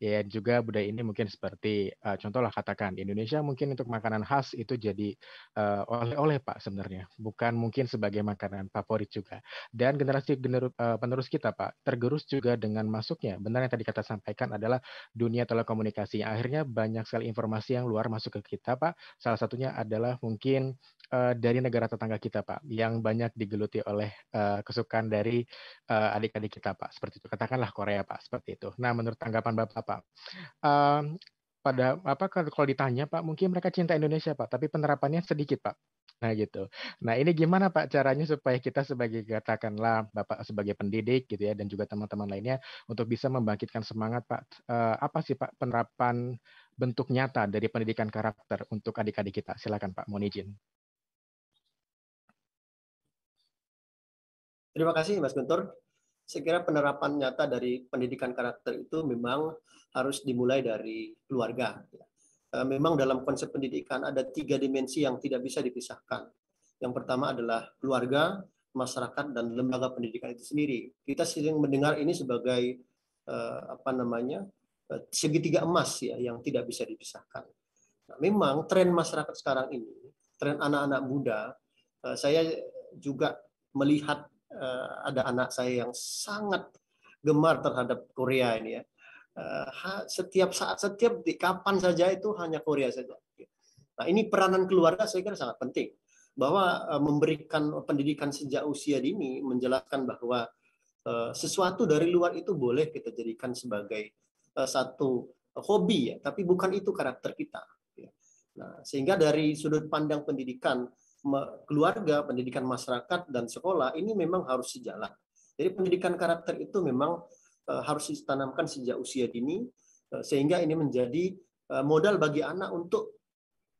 Ya juga budaya ini mungkin seperti uh, contohlah katakan Indonesia mungkin untuk makanan khas itu jadi oleh oleh-oleh Pak sebenarnya, bukan mungkin sebagai makanan favorit juga. Dan generasi gener uh, penerus kita Pak tergerus juga dengan masuknya. Benar yang tadi kata sampaikan adalah dunia telekomunikasi. Akhirnya banyak sekali informasi yang luar masuk ke kita Pak. Salah satunya adalah mungkin uh, dari negara tetangga kita Pak yang banyak digeluti oleh uh, kesukaan dari adik-adik uh, kita Pak. Seperti itu. Katakanlah Korea Pak, seperti itu. Nah, menurut tanggapan Bapak apa Uh, pada apa kalau ditanya Pak, mungkin mereka cinta Indonesia Pak, tapi penerapannya sedikit Pak. Nah gitu. Nah ini gimana Pak caranya supaya kita sebagai katakanlah Bapak sebagai pendidik gitu ya dan juga teman-teman lainnya untuk bisa membangkitkan semangat Pak. Uh, apa sih Pak penerapan bentuk nyata dari pendidikan karakter untuk adik-adik kita? Silakan Pak, mohon izin. Terima kasih Mas Guntur saya kira penerapan nyata dari pendidikan karakter itu memang harus dimulai dari keluarga. Ya. Eh, memang dalam konsep pendidikan ada tiga dimensi yang tidak bisa dipisahkan. Yang pertama adalah keluarga, masyarakat, dan lembaga pendidikan itu sendiri. Kita sering mendengar ini sebagai eh, apa namanya eh, segitiga emas ya yang tidak bisa dipisahkan. Nah, memang tren masyarakat sekarang ini, tren anak-anak muda, saya juga melihat Eh, ada anak saya yang sangat gemar terhadap Korea ini ya. Eh, setiap saat, setiap di kapan saja itu hanya Korea saja. Nah ini peranan keluarga saya kira sangat penting bahwa eh, memberikan pendidikan sejak usia dini menjelaskan bahwa sesuatu dari luar itu boleh kita jadikan sebagai satu hobi ya, tapi bukan itu karakter kita. Ya. Nah, sehingga dari sudut pandang pendidikan keluarga, pendidikan masyarakat dan sekolah ini memang harus sejalan. Jadi pendidikan karakter itu memang eh, harus ditanamkan sejak usia dini eh, sehingga ini menjadi eh, modal bagi anak untuk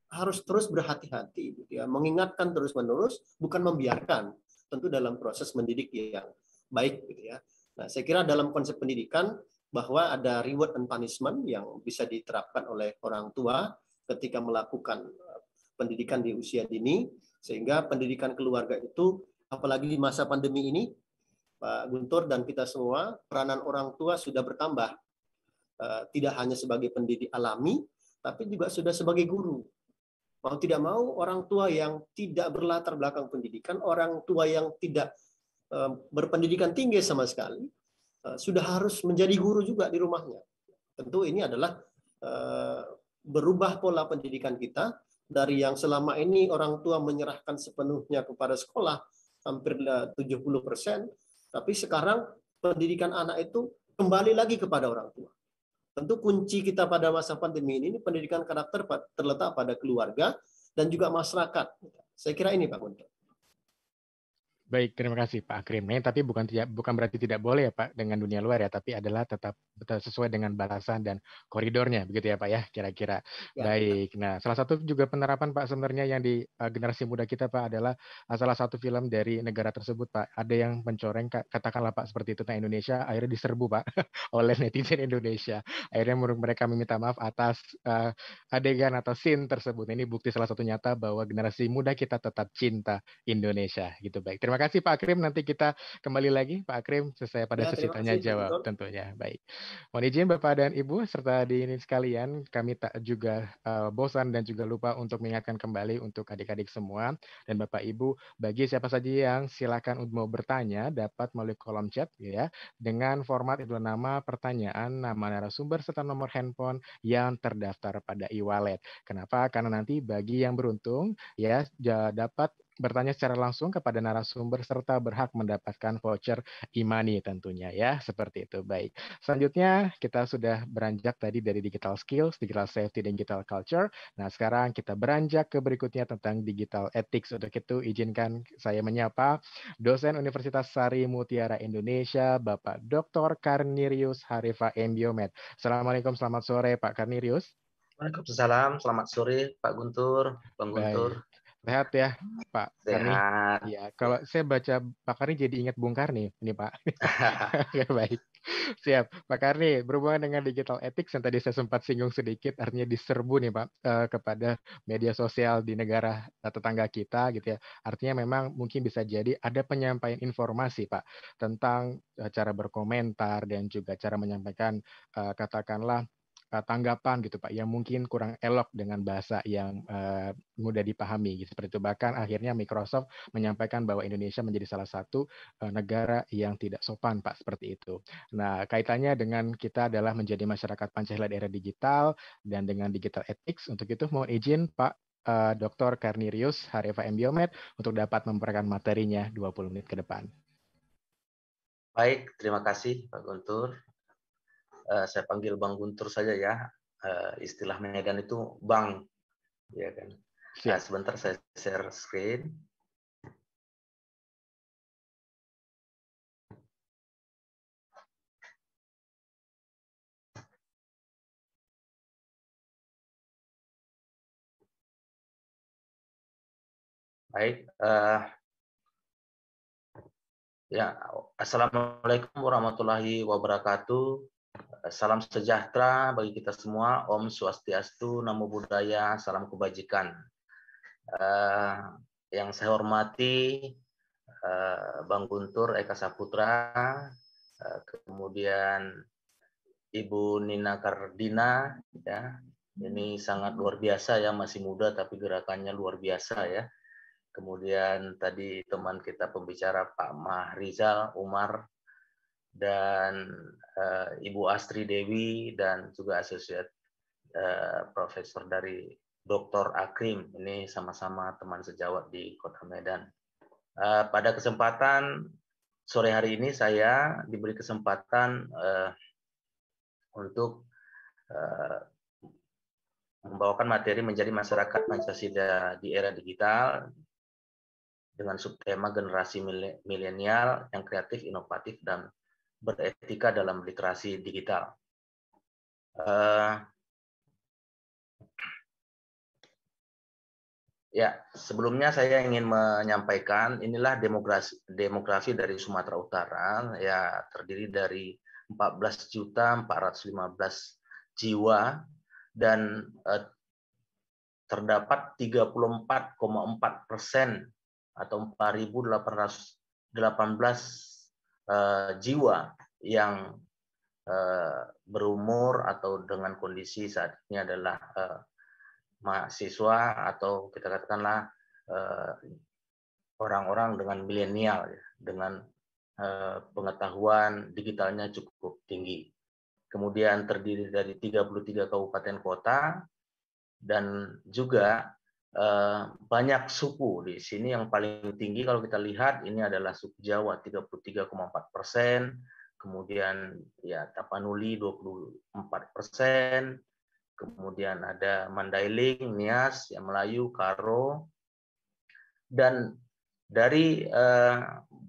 harus terus berhati-hati gitu ya, mengingatkan terus-menerus bukan membiarkan tentu dalam proses mendidik yang baik gitu ya. Nah, saya kira dalam konsep pendidikan bahwa ada reward and punishment yang bisa diterapkan oleh orang tua ketika melakukan pendidikan di usia dini sehingga pendidikan keluarga itu, apalagi di masa pandemi ini, Pak Guntur dan kita semua, peranan orang tua sudah bertambah. Eh, tidak hanya sebagai pendidik alami, tapi juga sudah sebagai guru. Mau tidak mau, orang tua yang tidak berlatar belakang pendidikan, orang tua yang tidak eh, berpendidikan tinggi sama sekali, eh, sudah harus menjadi guru juga di rumahnya. Tentu ini adalah berubah pola pendidikan kita dari yang selama ini orang tua menyerahkan sepenuhnya kepada sekolah hampir 70 persen, tapi sekarang pendidikan anak itu kembali lagi kepada orang tua. Tentu kunci kita pada masa pandemi ini, ini pendidikan karakter terletak pada keluarga dan juga masyarakat. Saya kira ini Pak Guntur. Baik, terima kasih Pak Akrim. Nah, tapi bukan tidak bukan berarti tidak boleh ya Pak dengan dunia luar ya, tapi adalah tetap, sesuai dengan balasan dan koridornya begitu ya Pak ya, kira-kira. Ya. Baik. Nah, salah satu juga penerapan Pak sebenarnya yang di uh, generasi muda kita Pak adalah eh, salah satu film dari negara tersebut Pak. Ada yang mencoreng katakanlah Pak seperti itu nah Indonesia akhirnya diserbu Pak oleh netizen Indonesia. Akhirnya mereka meminta maaf atas uh, adegan atau scene tersebut. Ini bukti salah satu nyata bahwa generasi muda kita tetap cinta Indonesia gitu baik. Terima Terima kasih Pak Akrim. Nanti kita kembali lagi Pak Akrim selesai pada ya, sesi tanya jawab betul. tentunya. Baik. Mohon izin Bapak dan Ibu serta di ini sekalian kami tak juga uh, bosan dan juga lupa untuk mengingatkan kembali untuk adik-adik semua dan Bapak Ibu bagi siapa saja yang silakan mau bertanya dapat melalui kolom chat ya dengan format itu nama pertanyaan nama narasumber serta nomor handphone yang terdaftar pada e-wallet. Kenapa? Karena nanti bagi yang beruntung ya dapat bertanya secara langsung kepada narasumber serta berhak mendapatkan voucher imani e tentunya ya seperti itu baik selanjutnya kita sudah beranjak tadi dari digital skills digital safety dan digital culture nah sekarang kita beranjak ke berikutnya tentang digital ethics untuk itu izinkan saya menyapa dosen Universitas Sari Mutiara Indonesia Bapak Dr. Karnirius Harifa Embiomed Assalamualaikum selamat sore Pak Karnirius Waalaikumsalam, selamat sore Pak Guntur, Bang Guntur. Baik. Sehat ya, Pak. Sehat. Karni. Ya, kalau saya baca Pak Karni jadi ingat Bung Karni ini, Pak. ya, baik. Siap. Pak Karni, berhubungan dengan digital ethics yang tadi saya sempat singgung sedikit, artinya diserbu nih, Pak, eh, kepada media sosial di negara eh, tetangga kita gitu ya. Artinya memang mungkin bisa jadi ada penyampaian informasi, Pak, tentang eh, cara berkomentar dan juga cara menyampaikan eh, katakanlah Eh, tanggapan gitu Pak yang mungkin kurang elok dengan bahasa yang uh, mudah dipahami gitu seperti itu bahkan akhirnya Microsoft menyampaikan bahwa Indonesia menjadi salah satu uh, negara yang tidak sopan Pak seperti itu. Nah, kaitannya dengan kita adalah menjadi masyarakat Pancasila di era digital dan dengan digital ethics untuk itu mohon izin Pak uh, Dr. Karnirius Harifa Biomed untuk dapat memperkenalkan materinya 20 menit ke depan. Baik, terima kasih Pak Guntur. Eh, saya panggil Bang Guntur saja ya uh, istilah Medan itu Bang ya kan nah, sebentar saya share screen Baik, uh, Ya, assalamualaikum warahmatullahi wabarakatuh. Eh, salam sejahtera bagi kita semua. Om Swastiastu, Namo Buddhaya, salam kebajikan. Uh, yang saya hormati uh, Bang Guntur Eka Saputra, uh, kemudian Ibu Nina Kardina, ya. Ini sangat luar biasa ya, masih muda tapi gerakannya luar biasa ya. Kemudian tadi teman kita pembicara Pak Mahrizal Umar dan uh, Ibu Astri Dewi dan juga asosiat uh, eh, profesor dari Dr. Akrim ini sama-sama teman sejawat di Kota Medan. Uh, pada kesempatan sore hari ini saya diberi kesempatan uh, untuk uh, membawakan materi menjadi masyarakat Pancasila di era digital dengan subtema generasi milenial yang kreatif, inovatif, dan beretika dalam literasi digital. Uh, ya, sebelumnya saya ingin menyampaikan inilah demokrasi demografi dari Sumatera Utara ya terdiri dari juta belas jiwa dan eh, terdapat 34,4 persen atau 4.818 Eh, jiwa yang eh, berumur atau dengan kondisi saat ini adalah eh, mahasiswa atau kita katakanlah orang-orang dengan milenial ya, dengan pengetahuan digitalnya cukup tinggi. Kemudian terdiri dari 33 kabupaten kota dan juga Eh, banyak suku di sini yang paling tinggi kalau kita lihat ini adalah suku Jawa 33,4 persen, kemudian ya Tapanuli 24 persen, kemudian ada Mandailing, Nias, ya Melayu, Karo, dan dari macam eh,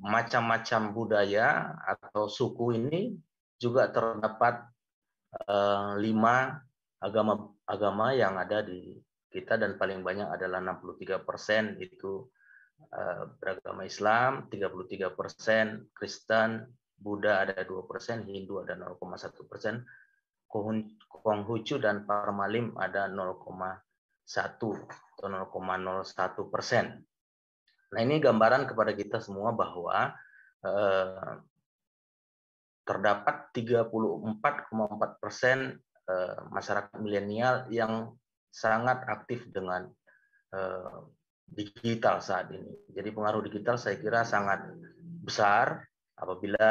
macam-macam budaya atau suku ini juga terdapat eh, lima agama-agama yang ada di kita dan paling banyak adalah 63 persen itu eh, beragama Islam, 33 persen Kristen, Buddha ada 2 persen, Hindu ada 0,1 persen, Konghucu dan Parmalim ada 0,1 atau 0,01 persen. Nah ini gambaran kepada kita semua bahwa eh, terdapat 34,4 persen eh, masyarakat milenial yang sangat aktif dengan eh, digital saat ini. Jadi pengaruh digital saya kira sangat besar apabila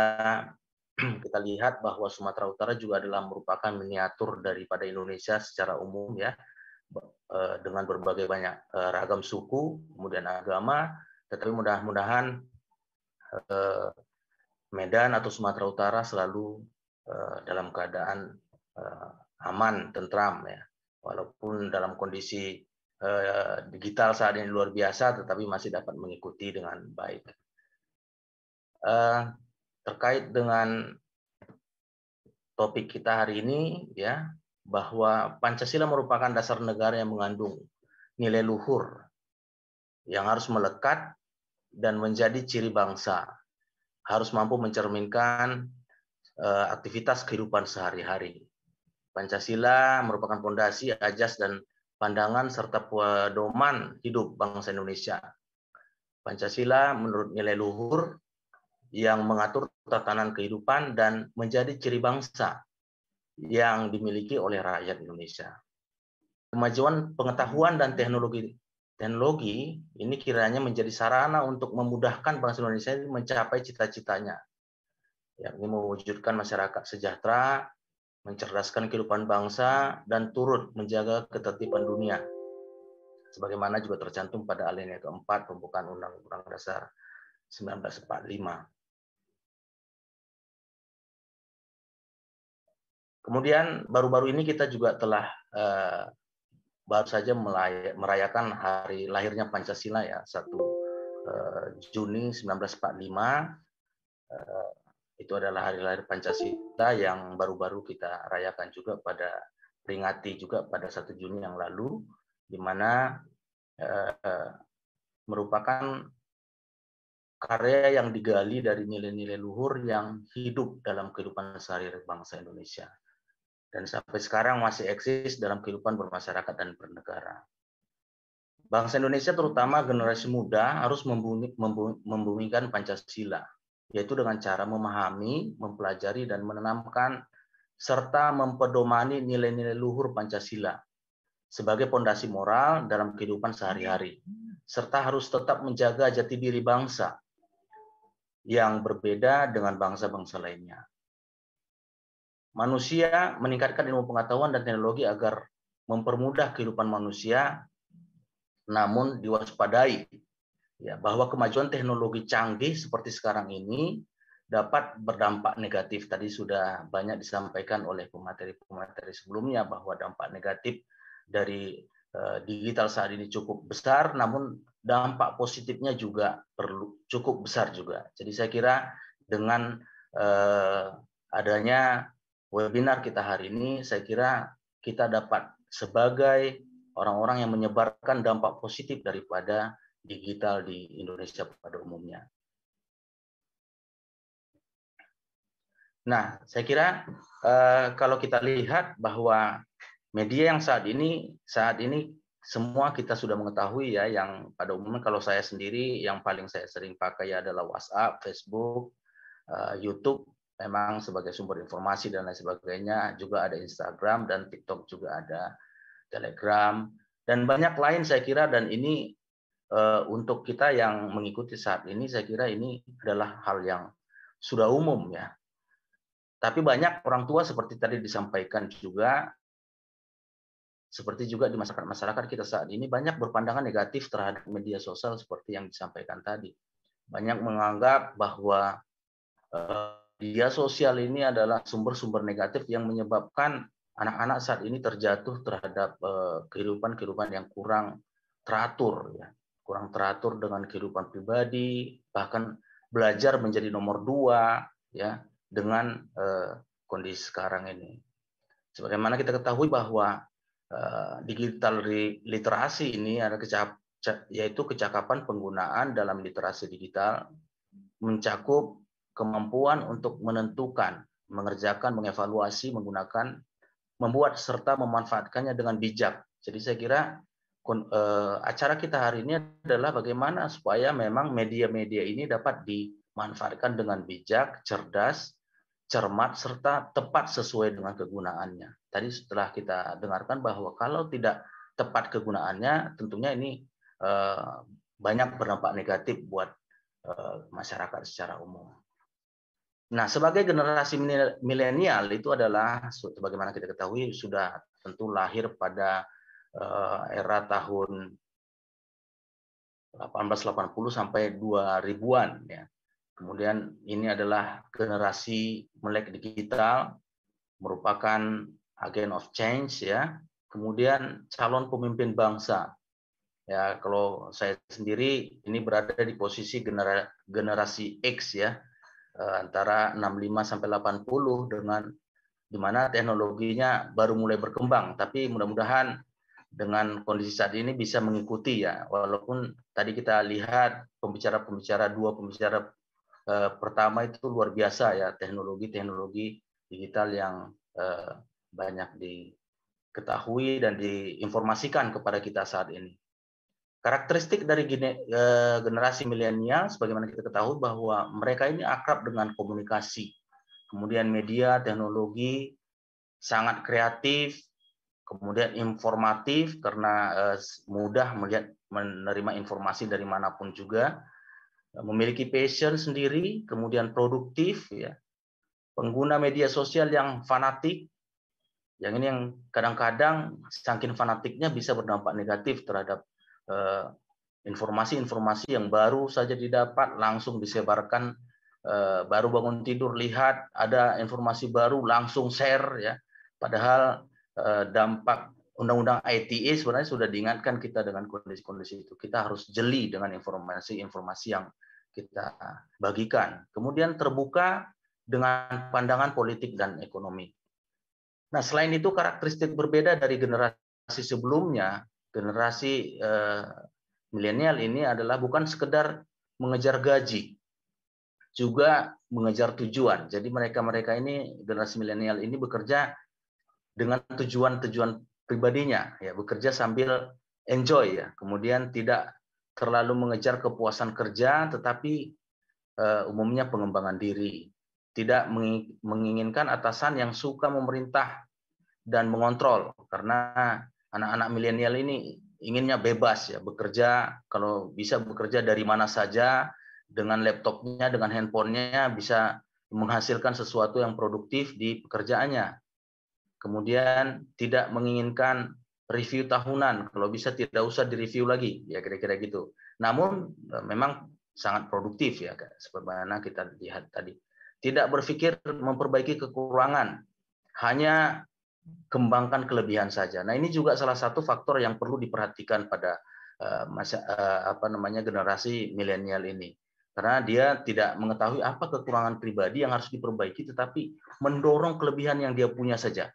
kita lihat bahwa Sumatera Utara juga adalah merupakan miniatur daripada Indonesia secara umum ya eh, dengan berbagai banyak eh, ragam suku, kemudian agama, tetapi mudah-mudahan Medan atau Sumatera Utara selalu dalam keadaan aman, tentram ya walaupun dalam kondisi eh, digital saat ini luar biasa, tetapi masih dapat mengikuti dengan baik. Eh, terkait dengan topik kita hari ini, ya bahwa Pancasila merupakan dasar negara yang mengandung nilai luhur yang harus melekat dan menjadi ciri bangsa, harus mampu mencerminkan eh, aktivitas kehidupan sehari-hari Pancasila merupakan fondasi, ajas, dan pandangan serta pedoman hidup bangsa Indonesia. Pancasila menurut nilai luhur yang mengatur tatanan kehidupan dan menjadi ciri bangsa yang dimiliki oleh rakyat Indonesia. Kemajuan pengetahuan dan teknologi teknologi ini kiranya menjadi sarana untuk memudahkan bangsa Indonesia mencapai cita-citanya, yakni mewujudkan masyarakat sejahtera mencerdaskan kehidupan bangsa, dan turut menjaga ketertiban dunia. Sebagaimana juga tercantum pada alinea keempat pembukaan Undang-Undang Dasar 1945. Kemudian baru-baru ini kita juga telah eh, baru saja merayakan hari lahirnya Pancasila ya 1 eh, Juni 1945 eh, itu adalah hari lahir Pancasila yang baru-baru kita rayakan juga pada peringati juga pada 1 Juni yang lalu di mana eh, merupakan karya yang digali dari nilai-nilai luhur yang hidup dalam kehidupan sehari bangsa Indonesia dan sampai sekarang masih eksis dalam kehidupan bermasyarakat dan bernegara. Bangsa Indonesia terutama generasi muda harus membumikan Pancasila yaitu dengan cara memahami, mempelajari, dan menanamkan serta mempedomani nilai-nilai luhur Pancasila sebagai pondasi moral dalam kehidupan sehari-hari, serta harus tetap menjaga jati diri bangsa yang berbeda dengan bangsa-bangsa lainnya. Manusia meningkatkan ilmu pengetahuan dan teknologi agar mempermudah kehidupan manusia, namun diwaspadai ya bahwa kemajuan teknologi canggih seperti sekarang ini dapat berdampak negatif. Tadi sudah banyak disampaikan oleh pemateri-pemateri sebelumnya bahwa dampak negatif dari eh, digital saat ini cukup besar, namun dampak positifnya juga perlu cukup besar juga. Jadi saya kira dengan eh, adanya webinar kita hari ini, saya kira kita dapat sebagai orang-orang yang menyebarkan dampak positif daripada digital di Indonesia pada umumnya. Nah, saya kira eh, kalau kita lihat bahwa media yang saat ini saat ini semua kita sudah mengetahui ya yang pada umumnya kalau saya sendiri yang paling saya sering pakai adalah WhatsApp, Facebook, eh, YouTube memang sebagai sumber informasi dan lain sebagainya, juga ada Instagram dan TikTok juga ada Telegram dan banyak lain saya kira dan ini Eh, untuk kita yang mengikuti saat ini saya kira ini adalah hal yang sudah umum ya. Tapi banyak orang tua seperti tadi disampaikan juga seperti juga di masyarakat masyarakat kita saat ini banyak berpandangan negatif terhadap media sosial seperti yang disampaikan tadi. Banyak menganggap bahwa eh, media sosial ini adalah sumber-sumber negatif yang menyebabkan anak-anak saat ini terjatuh terhadap eh, kehidupan-kehidupan yang kurang teratur ya kurang teratur dengan kehidupan pribadi, bahkan belajar menjadi nomor dua ya dengan eh, kondisi sekarang ini. Sebagaimana kita ketahui bahwa eh, digital literasi ini ada kecap yaitu kecakapan penggunaan dalam literasi digital mencakup kemampuan untuk menentukan, mengerjakan, mengevaluasi menggunakan membuat serta memanfaatkannya dengan bijak. Jadi saya kira Eh, acara kita hari ini adalah bagaimana supaya memang media-media ini dapat dimanfaatkan dengan bijak, cerdas, cermat, serta tepat sesuai dengan kegunaannya. Tadi setelah kita dengarkan bahwa kalau tidak tepat kegunaannya, tentunya ini eh, banyak berdampak negatif buat eh, masyarakat secara umum. Nah, sebagai generasi milenial itu adalah sebagaimana kita ketahui sudah tentu lahir pada Eh, era tahun 1880 sampai 2000-an ya. Kemudian ini adalah generasi melek digital merupakan agent of change ya. Kemudian calon pemimpin bangsa. Ya, kalau saya sendiri ini berada di posisi generasi X ya eh, antara 65 sampai 80 dengan di mana teknologinya baru mulai berkembang tapi mudah-mudahan dengan kondisi saat ini bisa mengikuti ya walaupun tadi kita lihat pembicara-pembicara dua pembicara eh, pertama itu luar biasa ya teknologi-teknologi digital yang eh, banyak diketahui dan diinformasikan kepada kita saat ini. Karakteristik dari eh, generasi milenial sebagaimana kita ketahui bahwa mereka ini akrab dengan komunikasi. Kemudian media, teknologi sangat kreatif kemudian informatif karena eh, mudah melihat menerima informasi dari manapun juga, memiliki passion sendiri, kemudian produktif ya. Pengguna media sosial yang fanatik yang ini yang kadang-kadang saking fanatiknya bisa berdampak negatif terhadap eh, informasi-informasi yang baru saja didapat langsung disebarkan eh, baru bangun tidur lihat ada informasi baru langsung share ya padahal Eh, dampak undang-undang ITE sebenarnya sudah diingatkan kita dengan kondisi-kondisi itu. Kita harus jeli dengan informasi-informasi yang kita bagikan. Kemudian terbuka dengan pandangan politik dan ekonomi. Nah, selain itu karakteristik berbeda dari generasi sebelumnya, generasi eh, milenial ini adalah bukan sekedar mengejar gaji, juga mengejar tujuan. Jadi mereka-mereka ini generasi milenial ini bekerja dengan tujuan-tujuan pribadinya ya bekerja sambil enjoy ya kemudian tidak terlalu mengejar kepuasan kerja tetapi uh, umumnya pengembangan diri tidak menginginkan atasan yang suka memerintah dan mengontrol karena anak-anak milenial ini inginnya bebas ya bekerja kalau bisa bekerja dari mana saja dengan laptopnya dengan handphonenya bisa menghasilkan sesuatu yang produktif di pekerjaannya kemudian tidak menginginkan review tahunan kalau bisa tidak usah direview lagi ya kira-kira gitu namun eh, memang sangat produktif ya kak sebagaimana kita lihat tadi tidak berpikir memperbaiki kekurangan hanya kembangkan kelebihan saja nah ini juga salah satu faktor yang perlu diperhatikan pada uh, masa uh, apa namanya generasi milenial ini karena dia tidak mengetahui apa kekurangan pribadi yang harus diperbaiki tetapi mendorong kelebihan yang dia punya saja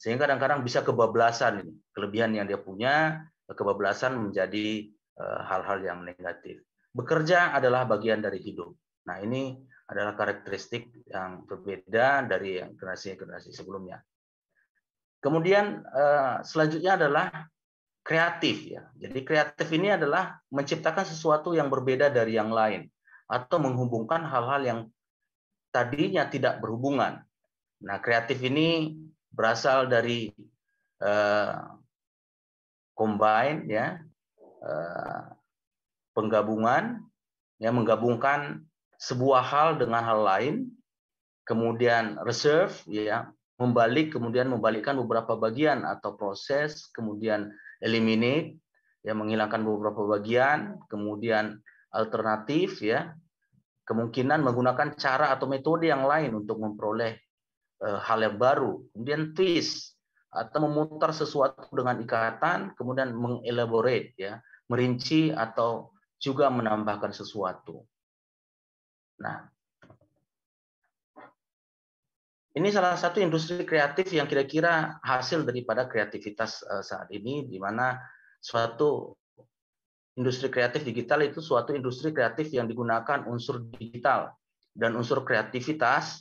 sehingga kadang-kadang bisa kebablasan ini, kelebihan yang dia punya, kebablasan menjadi eh, hal-hal yang negatif. Bekerja adalah bagian dari hidup. Nah, ini adalah karakteristik yang berbeda dari generasi-generasi sebelumnya. Kemudian eh, selanjutnya adalah kreatif ya. Jadi kreatif ini adalah menciptakan sesuatu yang berbeda dari yang lain atau menghubungkan hal-hal yang tadinya tidak berhubungan. Nah, kreatif ini berasal dari uh, eh, combine ya uh, penggabungan ya menggabungkan sebuah hal dengan hal lain kemudian reserve ya membalik kemudian membalikkan beberapa bagian atau proses kemudian eliminate ya menghilangkan beberapa bagian kemudian alternatif ya kemungkinan menggunakan cara atau metode yang lain untuk memperoleh Eh, hal yang baru, kemudian twist atau memutar sesuatu dengan ikatan, kemudian mengelaborate ya, merinci atau juga menambahkan sesuatu. Nah, ini salah satu industri kreatif yang kira-kira hasil daripada kreativitas eh, saat ini, di mana suatu industri kreatif digital itu suatu industri kreatif yang digunakan unsur digital dan unsur kreativitas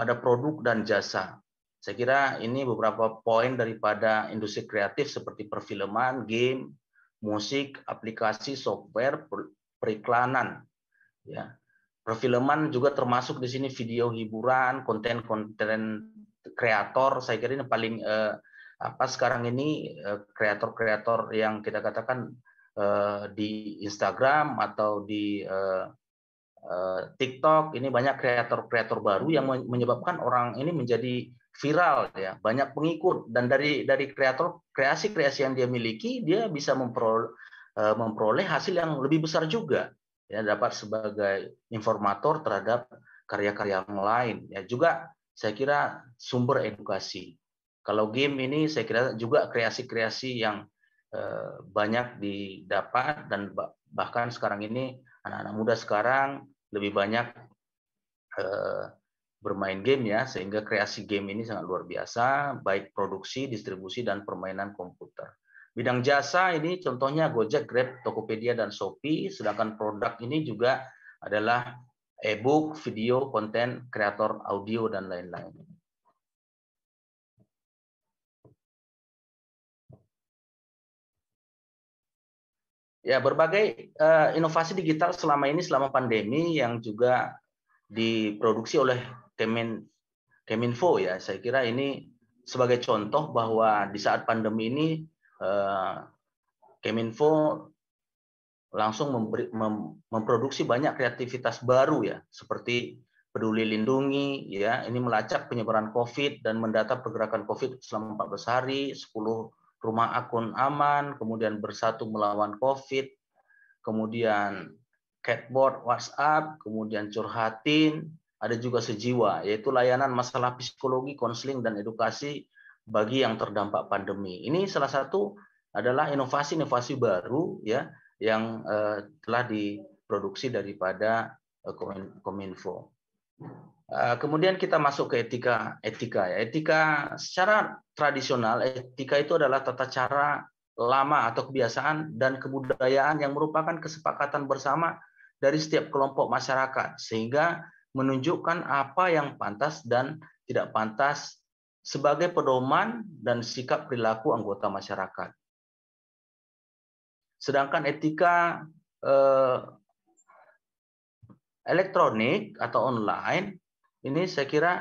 pada produk dan jasa. Saya kira ini beberapa poin daripada industri kreatif seperti perfilman, game, musik, aplikasi, software, periklanan. Ya. Perfilman juga termasuk di sini video hiburan, konten-konten kreator. Saya kira ini paling eh, apa sekarang ini eh, kreator-kreator eh, yang kita katakan eh, di Instagram atau di eh, Eh, TikTok ini banyak kreator-kreator baru yang hmm. menyebabkan orang ini menjadi viral ya banyak pengikut dan dari dari kreator kreasi-kreasi yang dia miliki dia bisa eh, memperoleh hasil yang lebih besar juga ya dapat sebagai informator terhadap karya-karya yang lain ya juga saya kira sumber edukasi kalau game ini saya kira juga kreasi-kreasi yang eh, banyak didapat dan bahkan sekarang ini anak-anak muda sekarang lebih banyak eh, bermain game ya, sehingga kreasi game ini sangat luar biasa, baik produksi, distribusi, dan permainan komputer. Bidang jasa ini contohnya Gojek, Grab, Tokopedia, dan Shopee, sedangkan produk ini juga adalah e-book, video, konten, kreator audio, dan lain-lain. Ya, berbagai uh, inovasi digital selama ini selama pandemi yang juga diproduksi oleh Kemen Keminfo ya. Saya kira ini sebagai contoh bahwa di saat pandemi ini uh, Keminfo langsung memberi, mem, memproduksi banyak kreativitas baru ya, seperti peduli lindungi ya, ini melacak penyebaran Covid dan mendata pergerakan Covid selama 14 hari, 10 rumah akun aman, kemudian bersatu melawan COVID, kemudian catboard WhatsApp, kemudian curhatin, ada juga sejiwa, yaitu layanan masalah psikologi, konseling, dan edukasi bagi yang terdampak pandemi. Ini salah satu adalah inovasi-inovasi baru ya yang eh, telah diproduksi daripada eh, Kominfo. Eh, kemudian kita masuk ke etika, etika ya. Etika secara tradisional, etika itu adalah tata cara lama atau kebiasaan dan kebudayaan yang merupakan kesepakatan bersama dari setiap kelompok masyarakat sehingga menunjukkan apa yang pantas dan tidak pantas sebagai pedoman dan sikap perilaku anggota masyarakat. Sedangkan etika eh, elektronik atau online ini saya kira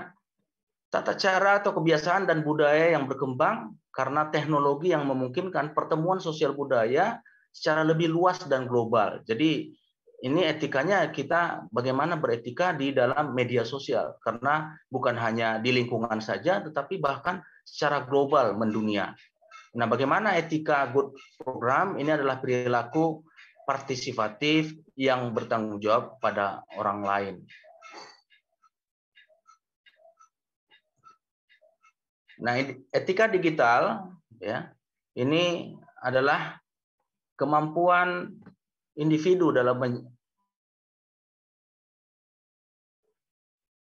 tata cara atau kebiasaan dan budaya yang berkembang karena teknologi yang memungkinkan pertemuan sosial budaya secara lebih luas dan global. Jadi ini etikanya kita bagaimana beretika di dalam media sosial karena bukan hanya di lingkungan saja tetapi bahkan secara global mendunia. Nah, bagaimana etika good program ini adalah perilaku partisipatif yang bertanggung jawab pada orang lain. Nah, etika digital ya, ini adalah kemampuan individu dalam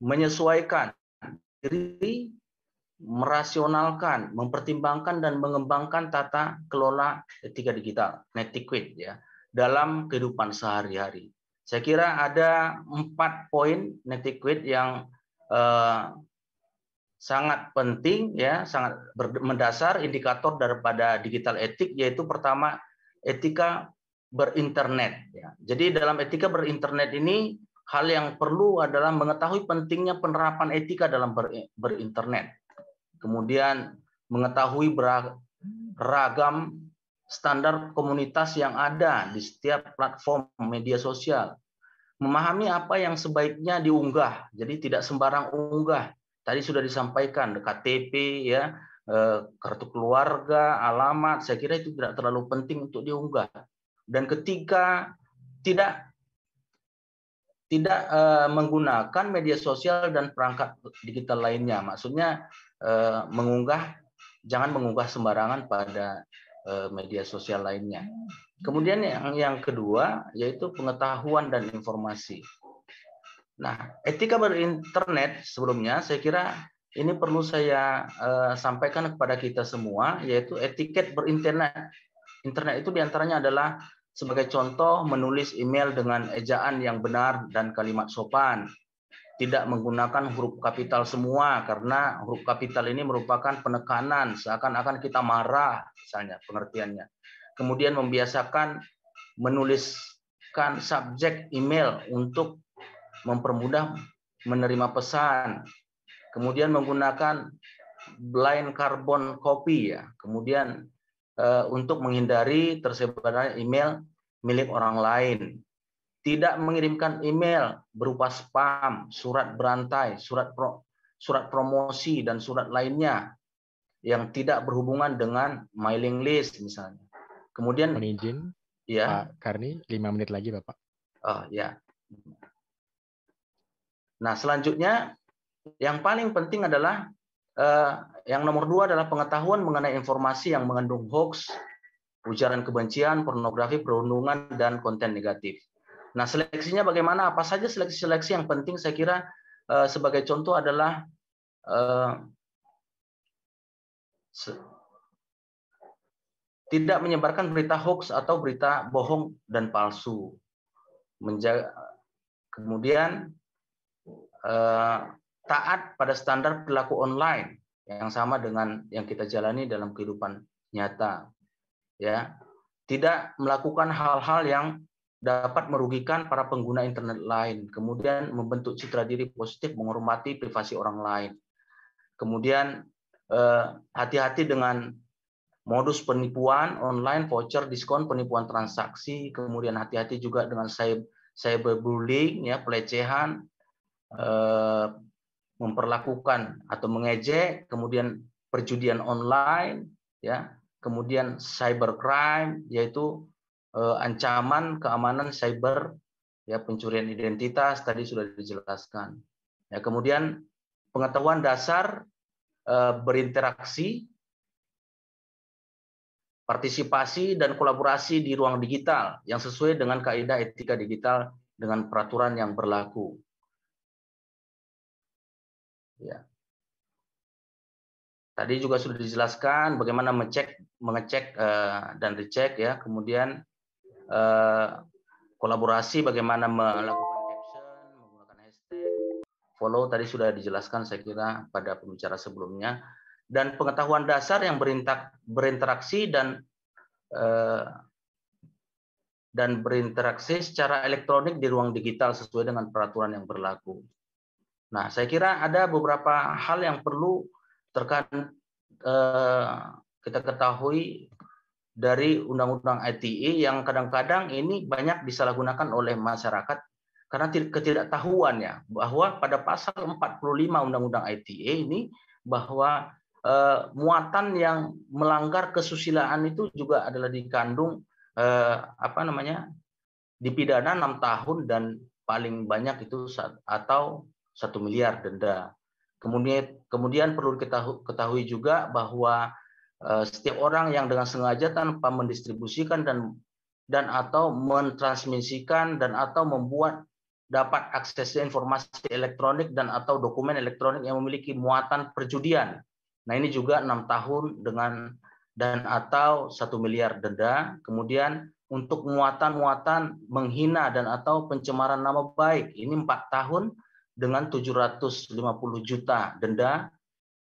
menyesuaikan diri, merasionalkan, mempertimbangkan dan mengembangkan tata kelola etika digital, netiquette ya, dalam kehidupan sehari-hari. Saya kira ada empat poin netiquette yang eh, sangat penting ya sangat mendasar indikator daripada digital etik yaitu pertama etika berinternet ya. Jadi dalam etika berinternet ini hal yang perlu adalah mengetahui pentingnya penerapan etika dalam ber, berinternet. Kemudian mengetahui beragam standar komunitas yang ada di setiap platform media sosial. Memahami apa yang sebaiknya diunggah, jadi tidak sembarang unggah. Tadi sudah disampaikan KTP ya, eh, kartu keluarga, alamat, saya kira itu tidak terlalu penting untuk diunggah. Dan ketika tidak tidak eh, menggunakan media sosial dan perangkat digital lainnya, maksudnya eh, mengunggah jangan mengunggah sembarangan pada media sosial lainnya. Kemudian yang yang kedua yaitu pengetahuan dan informasi. Nah, etika berinternet sebelumnya saya kira ini perlu saya uh, sampaikan kepada kita semua yaitu etiket berinternet. Internet itu diantaranya adalah sebagai contoh menulis email dengan ejaan yang benar dan kalimat sopan, tidak menggunakan huruf kapital semua karena huruf kapital ini merupakan penekanan seakan-akan kita marah misalnya pengertiannya. Kemudian membiasakan menuliskan subjek email untuk mempermudah menerima pesan, kemudian menggunakan blind carbon copy ya, kemudian eh, untuk menghindari tersebarnya email milik orang lain, tidak mengirimkan email berupa spam, surat berantai, surat pro, surat promosi dan surat lainnya yang tidak berhubungan dengan mailing list misalnya. Kemudian izin ya. Pak Karni, lima menit lagi Bapak. Oh ya. Nah, selanjutnya yang paling penting adalah eh, yang nomor dua adalah pengetahuan mengenai informasi yang mengandung hoax, ujaran kebencian, pornografi, perundungan, dan konten negatif. Nah, seleksinya bagaimana? Apa saja seleksi-seleksi yang penting? Saya kira eh, sebagai contoh adalah eh, tidak menyebarkan berita hoax atau berita bohong dan palsu. kemudian Eh, taat pada standar perilaku online yang sama dengan yang kita jalani dalam kehidupan nyata. Ya, tidak melakukan hal-hal yang dapat merugikan para pengguna internet lain, kemudian membentuk citra diri positif, menghormati privasi orang lain. Kemudian eh, hati-hati eh, dengan modus penipuan online, voucher, diskon, penipuan transaksi, kemudian hati-hati juga dengan cyber cyberbullying ya pelecehan Eh, memperlakukan atau mengejek, kemudian perjudian online, ya, kemudian cybercrime, yaitu eh, ancaman keamanan cyber, ya, pencurian identitas tadi sudah dijelaskan. Ya, kemudian pengetahuan dasar eh, berinteraksi, partisipasi dan kolaborasi di ruang digital yang sesuai dengan kaidah etika digital dengan peraturan yang berlaku. Ya. Tadi juga sudah dijelaskan bagaimana mengecek, mengecek uh, dan recheck ya. Kemudian uh, kolaborasi bagaimana melakukan caption, menggunakan hashtag, follow tadi sudah dijelaskan saya kira pada pembicara sebelumnya dan pengetahuan dasar yang berintak, berinteraksi dan uh, dan berinteraksi secara elektronik di ruang digital sesuai dengan peraturan yang berlaku. Nah, saya kira ada beberapa hal yang perlu terkait eh, kita ketahui dari Undang-Undang ITE yang kadang-kadang ini banyak disalahgunakan oleh masyarakat karena ketidaktahuannya bahwa pada pasal 45 Undang-Undang ITE ini bahwa eh, muatan yang melanggar kesusilaan itu juga adalah dikandung eh, apa namanya dipidana enam tahun dan paling banyak itu atau satu miliar denda. Kemudian kemudian perlu kita ketahui juga bahwa eh, setiap orang yang dengan sengaja tanpa mendistribusikan dan dan atau mentransmisikan dan atau membuat dapat akses informasi elektronik dan atau dokumen elektronik yang memiliki muatan perjudian. Nah ini juga enam tahun dengan dan atau satu miliar denda. Kemudian untuk muatan-muatan menghina dan atau pencemaran nama baik ini empat tahun dengan 750 juta denda,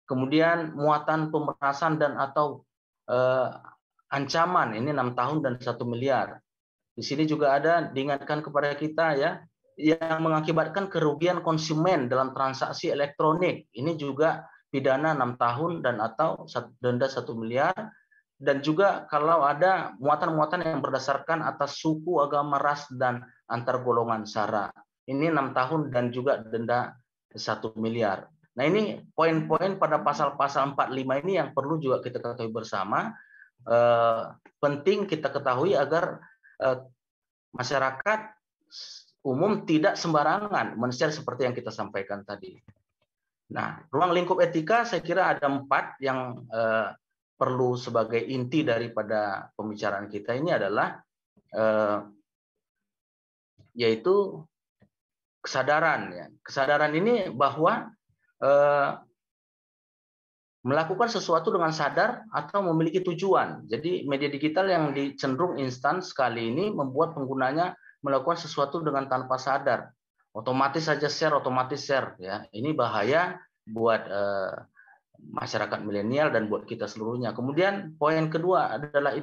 kemudian muatan pemerasan dan atau eh, ancaman ini 6 tahun dan 1 miliar. Di sini juga ada diingatkan kepada kita ya yang mengakibatkan kerugian konsumen dalam transaksi elektronik. Ini juga pidana 6 tahun dan atau denda 1 miliar dan juga kalau ada muatan-muatan yang berdasarkan atas suku, agama, ras dan antar golongan sara ini enam tahun dan juga denda satu miliar. Nah ini poin-poin pada pasal-pasal 45 ini yang perlu juga kita ketahui bersama. Eh, penting kita ketahui agar eh, masyarakat umum tidak sembarangan men-share seperti yang kita sampaikan tadi. Nah, ruang lingkup etika saya kira ada empat yang eh, perlu sebagai inti daripada pembicaraan kita ini adalah eh, yaitu kesadaran ya. Kesadaran ini bahwa eh, melakukan sesuatu dengan sadar atau memiliki tujuan. Jadi media digital yang dicenderung instan sekali ini membuat penggunanya melakukan sesuatu dengan tanpa sadar. Otomatis saja share, otomatis share ya. Ini bahaya buat eh, masyarakat milenial dan buat kita seluruhnya. Kemudian poin kedua adalah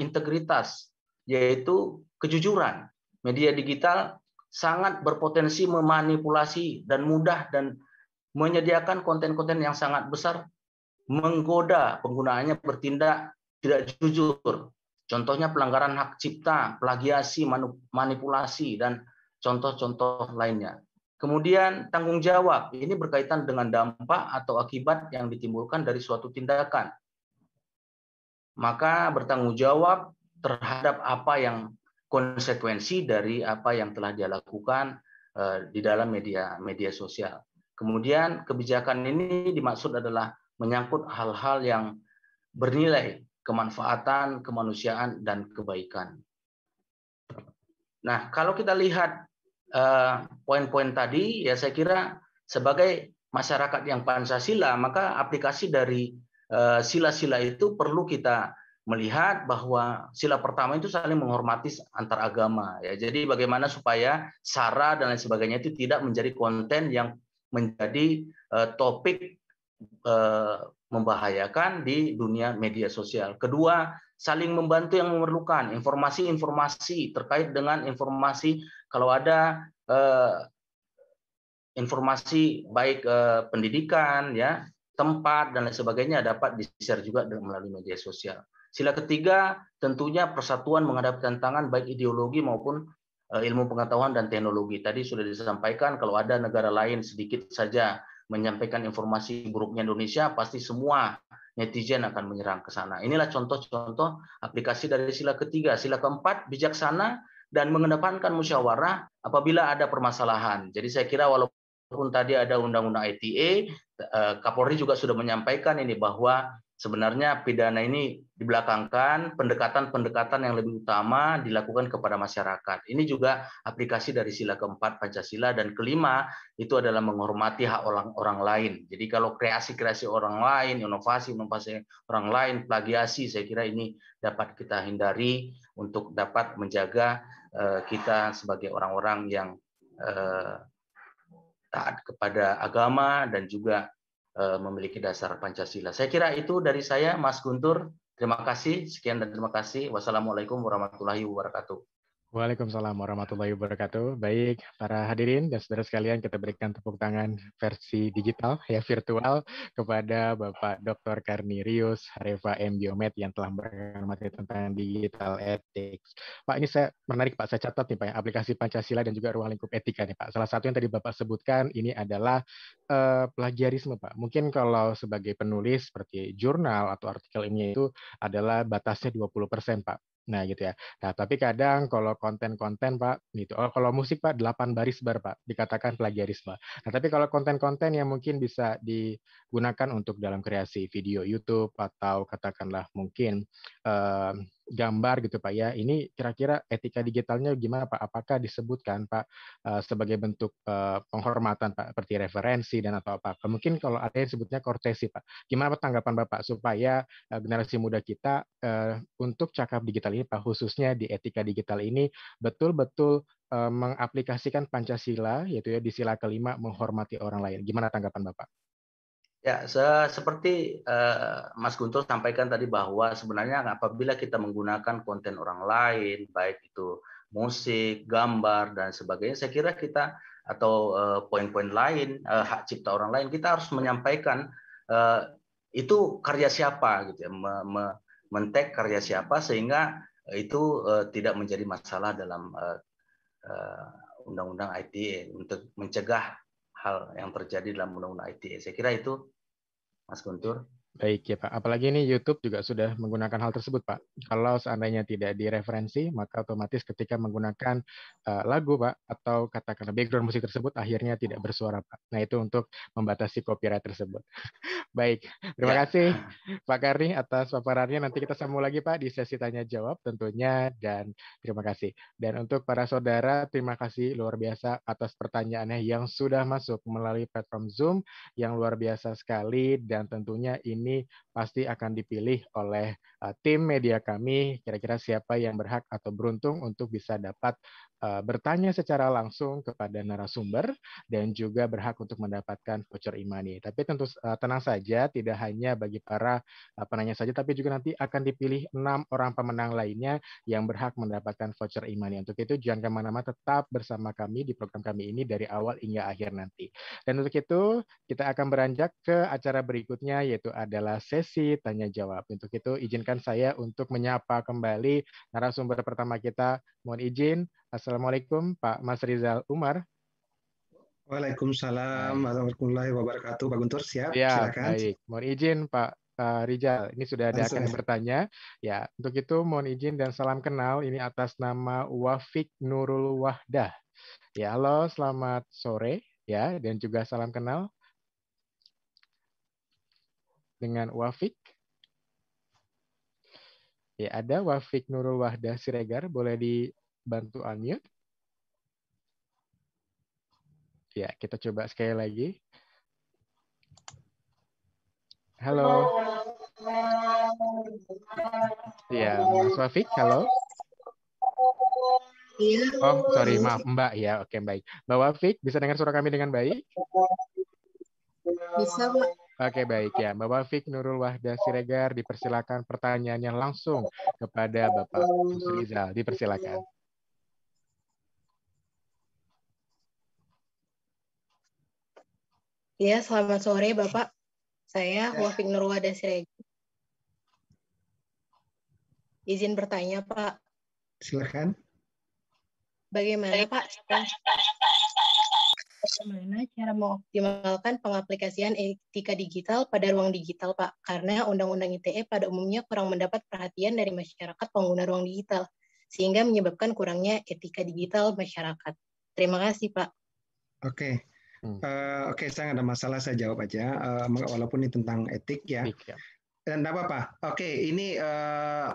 integritas yaitu kejujuran. Media digital sangat berpotensi memanipulasi dan mudah dan menyediakan konten-konten yang sangat besar menggoda penggunaannya bertindak tidak jujur. Contohnya pelanggaran hak cipta, plagiasi, manipulasi, dan contoh-contoh lainnya. Kemudian tanggung jawab, ini berkaitan dengan dampak atau akibat yang ditimbulkan dari suatu tindakan. Maka bertanggung jawab terhadap apa yang konsekuensi dari apa yang telah dia lakukan eh, di dalam media media sosial. Kemudian kebijakan ini dimaksud adalah menyangkut hal-hal yang bernilai kemanfaatan, kemanusiaan dan kebaikan. Nah, kalau kita lihat eh, poin-poin tadi ya saya kira sebagai masyarakat yang Pancasila, maka aplikasi dari eh, sila-sila itu perlu kita melihat bahwa sila pertama itu saling menghormati antar agama ya. Jadi bagaimana supaya sara dan lain sebagainya itu tidak menjadi konten yang menjadi uh, topik uh, membahayakan di dunia media sosial. Kedua, saling membantu yang memerlukan informasi-informasi terkait dengan informasi kalau ada uh, informasi baik pendidikan ya, tempat dan lain sebagainya dapat di-share juga melalui media sosial. Sila ketiga tentunya persatuan menghadapi tantangan baik ideologi maupun eh, ilmu pengetahuan dan teknologi. Tadi sudah disampaikan kalau ada negara lain sedikit saja menyampaikan informasi buruknya Indonesia, pasti semua netizen akan menyerang ke sana. Inilah contoh-contoh aplikasi dari sila ketiga. Sila keempat, bijaksana dan mengedepankan musyawarah apabila ada permasalahan. Jadi saya kira walaupun tadi ada undang-undang ITE, eh, Kapolri juga sudah menyampaikan ini bahwa sebenarnya pidana ini dibelakangkan, pendekatan-pendekatan yang lebih utama dilakukan kepada masyarakat. Ini juga aplikasi dari sila keempat Pancasila dan kelima itu adalah menghormati hak orang orang lain. Jadi kalau kreasi-kreasi orang lain, inovasi-inovasi orang lain, plagiasi saya kira ini dapat kita hindari untuk dapat menjaga uh, kita sebagai orang-orang yang uh, taat kepada agama dan juga Eh, memiliki dasar Pancasila. Saya kira itu dari saya, Mas Guntur. Terima kasih. Sekian dan terima kasih. Wassalamualaikum warahmatullahi wabarakatuh. Waalaikumsalam warahmatullahi wabarakatuh. Baik, para hadirin dan saudara sekalian, kita berikan tepuk tangan versi digital, ya virtual, kepada Bapak Dr. Karnirius Reva M. Biomed yang telah memberikan materi tentang digital ethics. Pak, ini saya menarik Pak, saya catat nih Pak, ya, aplikasi Pancasila dan juga ruang lingkup etika nih Pak. Salah satu yang tadi Bapak sebutkan ini adalah uh, plagiarisme Pak. Mungkin kalau sebagai penulis seperti jurnal atau artikel ini itu adalah batasnya 20% Pak. Nah, gitu ya. Nah, tapi kadang kalau konten-konten, Pak, gitu. Oh, kalau musik, Pak, delapan baris bar, Pak, dikatakan plagiarisme. Nah, tapi kalau konten-konten yang mungkin bisa digunakan untuk dalam kreasi video YouTube atau katakanlah mungkin uh, gambar gitu Pak ya. Ini kira-kira etika digitalnya gimana Pak? Apakah disebutkan Pak eh, sebagai bentuk eh, penghormatan Pak seperti referensi dan atau apa? Mungkin kalau ada yang sebutnya kortesi Pak. Gimana Pak tanggapan Bapak supaya eh, generasi muda kita untuk cakap digital ini Pak khususnya di etika digital ini betul-betul mengaplikasikan Pancasila yaitu ya di sila kelima menghormati orang lain. Gimana tanggapan Bapak? Ya, se seperti uh, Mas Guntur sampaikan tadi bahwa sebenarnya apabila kita menggunakan konten orang lain, baik itu musik, gambar dan sebagainya, saya kira kita atau eh, poin-poin uh, lain uh, hak cipta orang lain, kita harus menyampaikan uh, itu karya siapa gitu ya, me me mentek karya siapa sehingga itu uh, tidak menjadi masalah dalam uh, uh, undang-undang ITE untuk mencegah hal yang terjadi dalam undang-undang ITE. Saya kira itu, Mas Guntur. Baik ya Pak, apalagi ini YouTube juga sudah menggunakan hal tersebut Pak. Kalau seandainya tidak direferensi, maka otomatis ketika menggunakan uh, lagu Pak atau katakanlah background musik tersebut akhirnya tidak bersuara Pak. Nah itu untuk membatasi copyright tersebut. Baik, terima ya. kasih Pak Karni atas paparannya. Nanti kita sambung lagi Pak di sesi tanya jawab tentunya dan terima kasih. Dan untuk para saudara, terima kasih luar biasa atas pertanyaannya yang sudah masuk melalui platform Zoom yang luar biasa sekali dan tentunya ini ini pasti akan dipilih oleh uh, tim media kami kira-kira siapa yang berhak atau beruntung untuk bisa dapat uh, bertanya secara langsung kepada narasumber dan juga berhak untuk mendapatkan voucher imani. Tapi tentu uh, tenang saja tidak hanya bagi para uh, penanya saja tapi juga nanti akan dipilih enam orang pemenang lainnya yang berhak mendapatkan voucher imani. Untuk itu jangan kemana-mana tetap bersama kami di program kami ini dari awal hingga akhir nanti. Dan untuk itu kita akan beranjak ke acara berikutnya yaitu ada adalah sesi tanya jawab. Untuk itu izinkan saya untuk menyapa kembali narasumber pertama kita. Mohon izin. Assalamualaikum Pak Mas Rizal Umar. Waalaikumsalam warahmatullahi wabarakatuh. Pak Guntur siap. Ya, silakan. Baik. Mohon izin Pak eh, Rijal, ini sudah ada akan bertanya. Ya, untuk itu mohon izin dan salam kenal ini atas nama Wafik Nurul Wahdah. Ya, halo, selamat sore ya dan juga salam kenal dengan Wafik? Ya, ada Wafik Nurul Wahda Siregar. Boleh dibantu unmute? Ya, kita coba sekali lagi. Halo. Ya, Mas Wafik, halo. Oh, sorry, maaf Mbak ya. Oke, baik. Mbak Wafik, bisa dengar suara kami dengan baik? Bisa, Mbak. Oke baik ya, Bapak Fik Nurul Wahda Siregar dipersilakan pertanyaannya langsung kepada Bapak Rizal. Dipersilakan. Ya, selamat sore Bapak. Saya ya. Wafik Nurul Wahda Siregar. Izin bertanya Pak. Silakan. Bagaimana Pak bagaimana cara mengoptimalkan pengaplikasian etika digital pada ruang digital, Pak? Karena Undang-Undang ITE pada umumnya kurang mendapat perhatian dari masyarakat pengguna ruang digital, sehingga menyebabkan kurangnya etika digital masyarakat. Terima kasih, Pak. Oke. Okay. Hmm. Uh, Oke, okay, saya nggak ada masalah, saya jawab aja. Uh, walaupun ini tentang etik ya. ya. Dan apa-apa. Oke, okay, ini uh,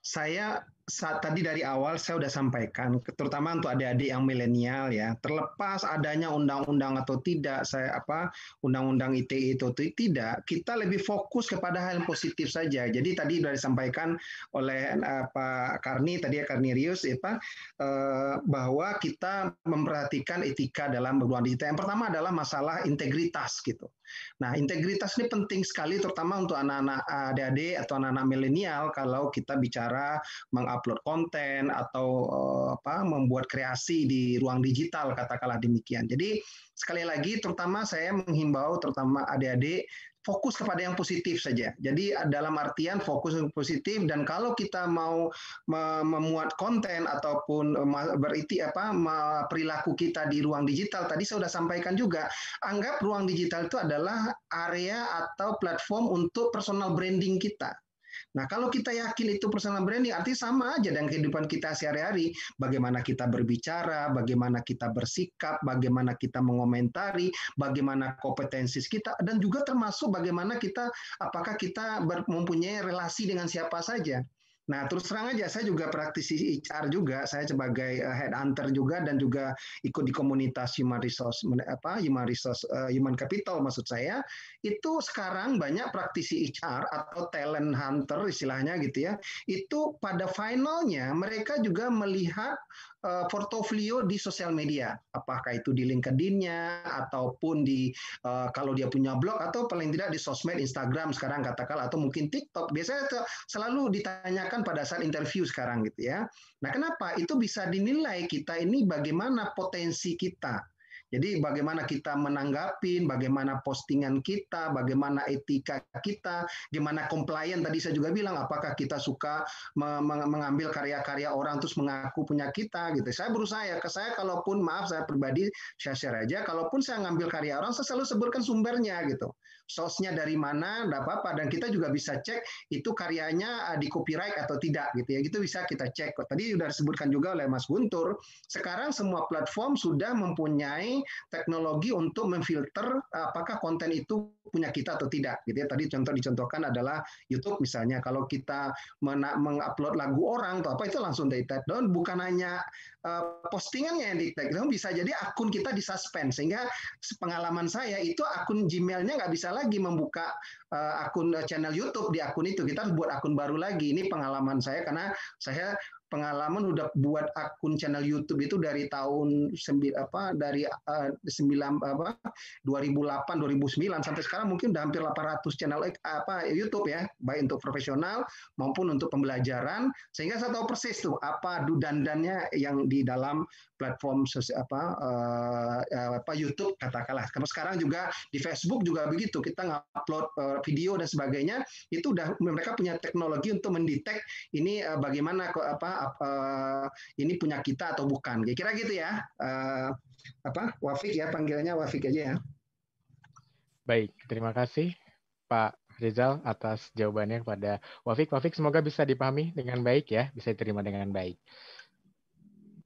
saya saat tadi dari awal saya sudah sampaikan, terutama untuk adik-adik yang milenial ya, terlepas adanya undang-undang atau tidak, saya apa undang-undang ITE itu tidak, kita lebih fokus kepada hal yang positif saja. Jadi tadi sudah disampaikan oleh uh, Pak Karni tadi ya Karnirius ya Pak uh, bahwa kita memperhatikan etika dalam berbuat digital. Yang pertama adalah masalah integritas gitu. Nah, integritas ini penting sekali terutama untuk anak-anak eh, adik-adik atau anak-anak milenial kalau kita bicara mengapa upload konten atau eh, apa membuat kreasi di ruang digital katakanlah demikian. Jadi sekali lagi terutama saya menghimbau terutama adik-adik fokus kepada yang positif saja. Jadi dalam artian fokus yang positif dan kalau kita mau memuat konten ataupun eh, beriti apa perilaku kita di ruang digital tadi saya sudah sampaikan juga anggap ruang digital itu adalah area atau platform untuk personal branding kita. Nah, kalau kita yakin itu personal branding, artinya sama aja dengan kehidupan kita sehari-hari. Bagaimana kita berbicara, bagaimana kita bersikap, bagaimana kita mengomentari, bagaimana kompetensi kita, dan juga termasuk bagaimana kita, apakah kita mempunyai relasi dengan siapa saja. Nah, terus terang aja, saya juga praktisi HR juga, saya sebagai uh, eh, hunter juga dan juga ikut di komunitas human resource apa human resource uh, human capital maksud saya, itu sekarang banyak praktisi HR atau talent hunter istilahnya gitu ya. Itu pada finalnya mereka juga melihat Eh, portofolio di sosial media, apakah itu di LinkedIn-nya ataupun di uh, kalau dia punya blog atau paling tidak di sosmed Instagram sekarang katakan atau mungkin TikTok. Biasanya selalu ditanyakan pada saat interview sekarang gitu ya. Nah, kenapa? Itu bisa dinilai kita ini bagaimana potensi kita jadi bagaimana kita menanggapin, bagaimana postingan kita, bagaimana etika kita, gimana komplain tadi saya juga bilang apakah kita suka mengambil karya-karya orang terus mengaku punya kita gitu. Saya berusaha ya, ke saya kalaupun maaf saya pribadi saya share aja, kalaupun saya ngambil karya orang saya selalu sebutkan sumbernya gitu. Sosnya dari mana, tidak apa-apa. Dan kita juga bisa cek itu karyanya eh, di copyright atau tidak gitu ya. Gitu bisa kita cek. Tadi sudah disebutkan juga oleh Mas Guntur, sekarang semua platform sudah mempunyai teknologi untuk memfilter eh, apakah konten itu punya kita atau tidak gitu ya. Tadi contoh dicontohkan adalah YouTube misalnya kalau kita mengupload lagu orang atau apa itu langsung dari take down bukan hanya Eh, postingannya yang di tag down bisa jadi akun kita disuspend sehingga pengalaman saya itu akun Gmailnya nggak bisa lagi membuka uh, akun uh, channel YouTube di akun itu kita harus buat akun baru lagi ini pengalaman saya karena saya pengalaman udah buat akun channel YouTube itu dari tahun sembil, apa dari uh, eh, 9 apa 2008 2009 sampai sekarang mungkin udah hampir 800 channel apa YouTube ya baik untuk profesional maupun untuk pembelajaran sehingga saya tahu persis tuh apa dudandannya yang di dalam platform apa uh, apa YouTube katakanlah. Karena sekarang juga di Facebook juga begitu kita ngupload uh, video dan sebagainya itu udah mereka punya teknologi untuk mendetek ini uh, bagaimana ke apa uh, ini punya kita atau bukan. Kira-kira gitu ya. Uh, apa Wafik ya panggilannya Wafik aja ya. Baik, terima kasih Pak Rizal atas jawabannya kepada Wafik. Wafik semoga bisa dipahami dengan baik ya, bisa diterima dengan baik.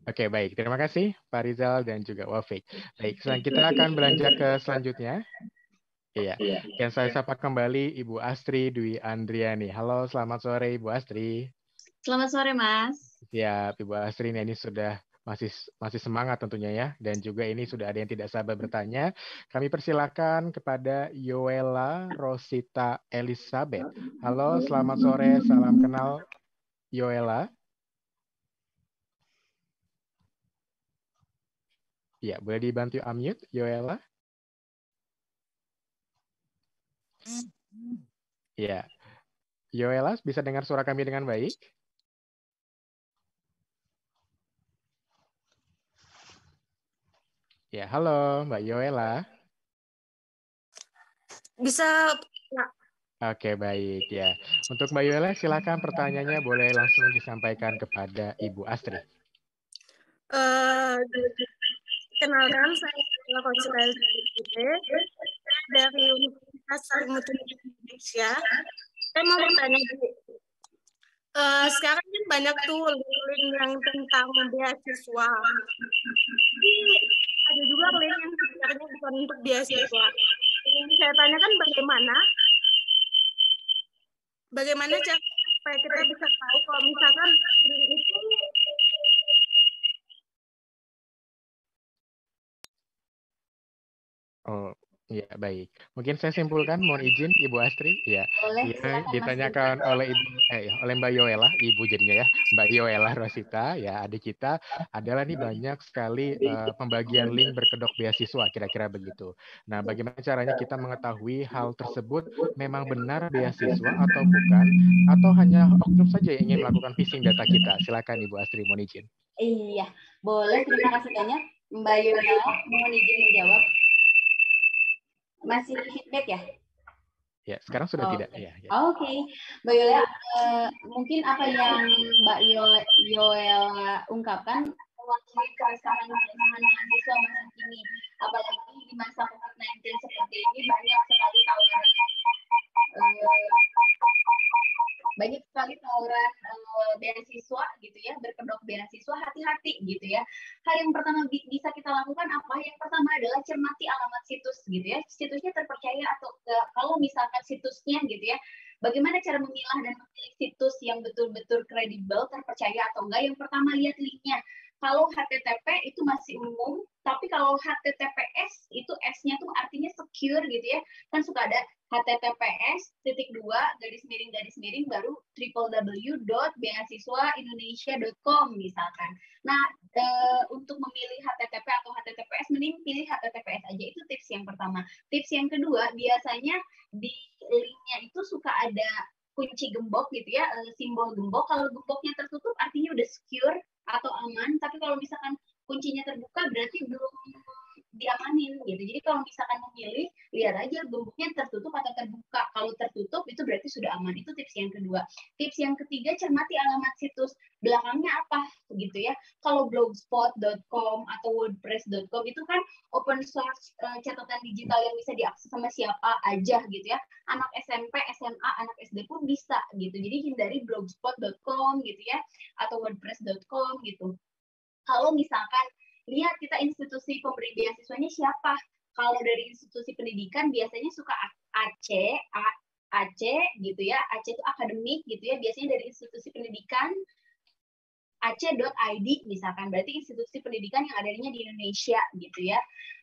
Oke, baik. Terima kasih Pak Rizal dan juga Wafik. Baik, selanjutnya kita akan beranjak ke selanjutnya. Iya. iya. Yang saya iya. sapa kembali Ibu Astri Dwi Andriani. Halo, selamat sore Ibu Astri. Selamat sore Mas. Ya, Ibu Astri ini sudah masih masih semangat tentunya ya dan juga ini sudah ada yang tidak sabar bertanya. Kami persilakan kepada Yoela Rosita Elizabeth. Halo, selamat sore, salam kenal Yoela. Ya, boleh dibantu unmute Yoela? Ya. Yoelas bisa dengar suara kami dengan baik? Ya, halo Mbak Yoela. Bisa Oke, baik ya. Untuk Mbak Yoela, silakan pertanyaannya boleh langsung disampaikan kepada Ibu Astri. Uh, kenalkan, saya konsultan dari Universitas Pasar Mutu Indonesia. Saya mau bertanya Bu. Uh, sekarang kan banyak tuh link yang tentang beasiswa. Tapi ada juga link yang sebenarnya bukan untuk beasiswa. jadi saya tanya kan bagaimana bagaimana cara supaya kita bisa tahu kalau misalkan link itu Oh, Ya, baik. Mungkin saya simpulkan, mohon izin Ibu Astri, ya. Boleh, ya, ditanyakan oleh Ibu eh oleh Mbak Yoela, Ibu jadinya ya, Mbak Yoela Rosita, ya, adik kita adalah nih banyak sekali uh, pembagian link berkedok beasiswa kira-kira begitu. Nah, bagaimana caranya kita mengetahui hal tersebut memang benar beasiswa atau bukan atau hanya oknum saja yang ingin melakukan phishing data kita? Silakan Ibu Astri mohon izin. Iya, boleh. Terima kasih banyak Mbak Yoela mohon izin menjawab. Masih feedback ya? Ya, sekarang sudah oh, tidak. Okay. Ya, ya. Oke, okay. Mbak Yola, uh, mungkin apa yang Mbak Yola, Yola ungkapkan mewakili keresahan teman-teman mahasiswa masa kini, apalagi di masa COVID-19 seperti ini banyak sekali tawaran uh, banyak sekali tawuran uh, eh, beasiswa gitu ya berkedok beasiswa hati-hati gitu ya hal yang pertama bi bisa kita lakukan apa yang pertama adalah cermati alamat situs gitu ya situsnya terpercaya atau ke kalau misalkan situsnya gitu ya bagaimana cara memilah dan memilih situs yang betul-betul kredibel terpercaya atau enggak yang pertama lihat linknya kalau HTTP itu masih umum, tapi kalau HTTPS itu S-nya tuh artinya secure gitu ya. Kan suka ada https titik dua garis miring garis miring baru www.beasiswaindonesia.com misalkan. Nah e, untuk memilih http atau https mending pilih https aja itu tips yang pertama. Tips yang kedua biasanya di linknya itu suka ada kunci gembok gitu ya, eh, simbol gembok. Kalau gemboknya tertutup artinya udah secure atau aman, tapi kalau misalkan kuncinya terbuka berarti belum diamanin gitu. Jadi kalau misalkan memilih, lihat aja bentuknya tertutup atau terbuka. Kalau tertutup itu berarti sudah aman. Itu tips yang kedua. Tips yang ketiga cermati alamat situs belakangnya apa gitu ya. Kalau blogspot.com atau wordpress.com itu kan open source uh, catatan digital yang bisa diakses sama siapa aja gitu ya. Anak SMP, SMA, anak SD pun bisa gitu. Jadi hindari blogspot.com gitu ya atau wordpress.com gitu. Kalau misalkan lihat kita institusi pemberi beasiswanya siapa. Kalau dari institusi pendidikan biasanya suka AC, AC gitu ya. AC itu akademik gitu ya. Biasanya dari institusi pendidikan ac.id misalkan berarti institusi pendidikan yang adanya di Indonesia gitu ya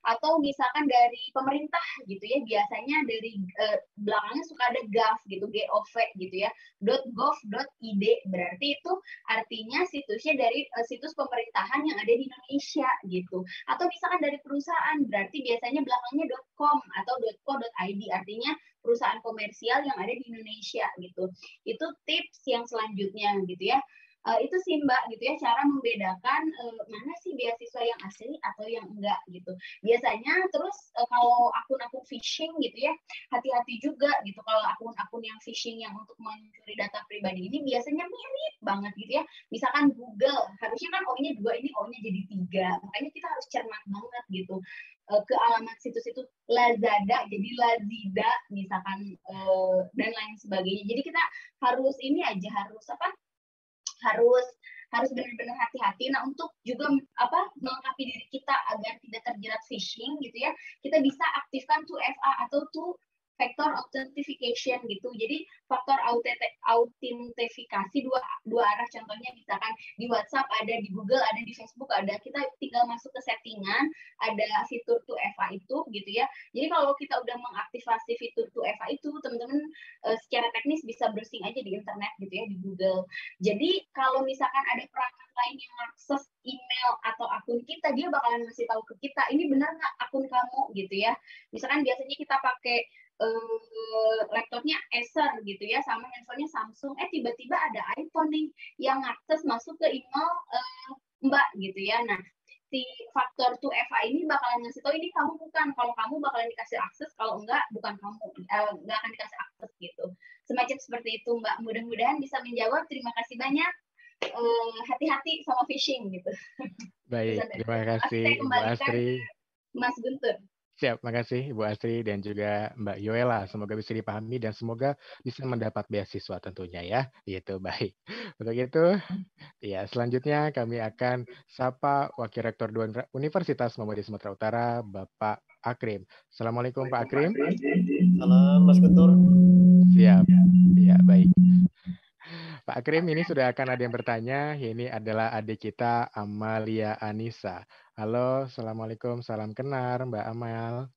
atau misalkan dari pemerintah gitu ya biasanya dari eh, belakangnya suka ada gov gitu gov gitu ya .gov.id berarti itu artinya situsnya dari eh, situs pemerintahan yang ada di Indonesia gitu atau misalkan dari perusahaan berarti biasanya belakangnya .com atau .co.id artinya perusahaan komersial yang ada di Indonesia gitu itu tips yang selanjutnya gitu ya uh, itu sih mbak gitu ya cara membedakan uh, mana sih beasiswa yang asli atau yang enggak gitu biasanya terus uh, kalau akun-akun phishing gitu ya hati-hati juga gitu kalau akun-akun yang phishing yang untuk mencuri data pribadi ini biasanya mirip banget gitu ya misalkan Google harusnya kan O-nya dua ini O-nya jadi tiga makanya kita harus cermat banget gitu ke alamat situs itu Lazada jadi Lazida misalkan dan lain sebagainya jadi kita harus ini aja harus apa harus harus benar-benar hati-hati. Nah, untuk juga apa melengkapi diri kita agar tidak terjerat phishing gitu ya, kita bisa aktifkan 2FA atau two Faktor authentication gitu. Jadi faktor autentifikasi dua dua arah contohnya misalkan di WhatsApp ada, di Google ada, di Facebook ada. Kita tinggal masuk ke settingan, ada fitur 2FA itu gitu ya. Jadi kalau kita udah mengaktifasi fitur 2FA itu, teman-teman e, secara teknis bisa browsing aja di internet gitu ya di Google. Jadi kalau misalkan ada perangkat lain yang akses email atau akun kita, dia bakalan ngasih tahu ke kita, ini benar nggak akun kamu gitu ya. Misalkan biasanya kita pakai uh, laptopnya Acer gitu ya sama handphonenya Samsung eh tiba-tiba ada iPhone nih yang akses masuk ke email uh, Mbak gitu ya nah si faktor 2FA ini bakalan ngasih tau ini kamu bukan kalau kamu bakalan dikasih akses kalau enggak bukan kamu uh, akan dikasih akses gitu semacam seperti itu Mbak mudah-mudahan bisa menjawab terima kasih banyak hati-hati uh, sama phishing gitu baik terima kasih Mbak Mas Guntur Siap, makasih Ibu Asri dan juga Mbak Yoela. Semoga bisa dipahami dan semoga bisa mendapat beasiswa tentunya ya. Itu baik. Untuk itu, ya selanjutnya kami akan sapa Wakil Rektor Dua Universitas Muhammadiyah Sumatera Utara, Bapak Akrim. Assalamualaikum Pak Akrim. Halo Mas Ketur. Siap, ya baik. Pak Akrim, ini sudah akan ada yang bertanya. Ini adalah adik kita Amalia Anissa. Halo, Assalamualaikum, salam kenal Mbak Amel.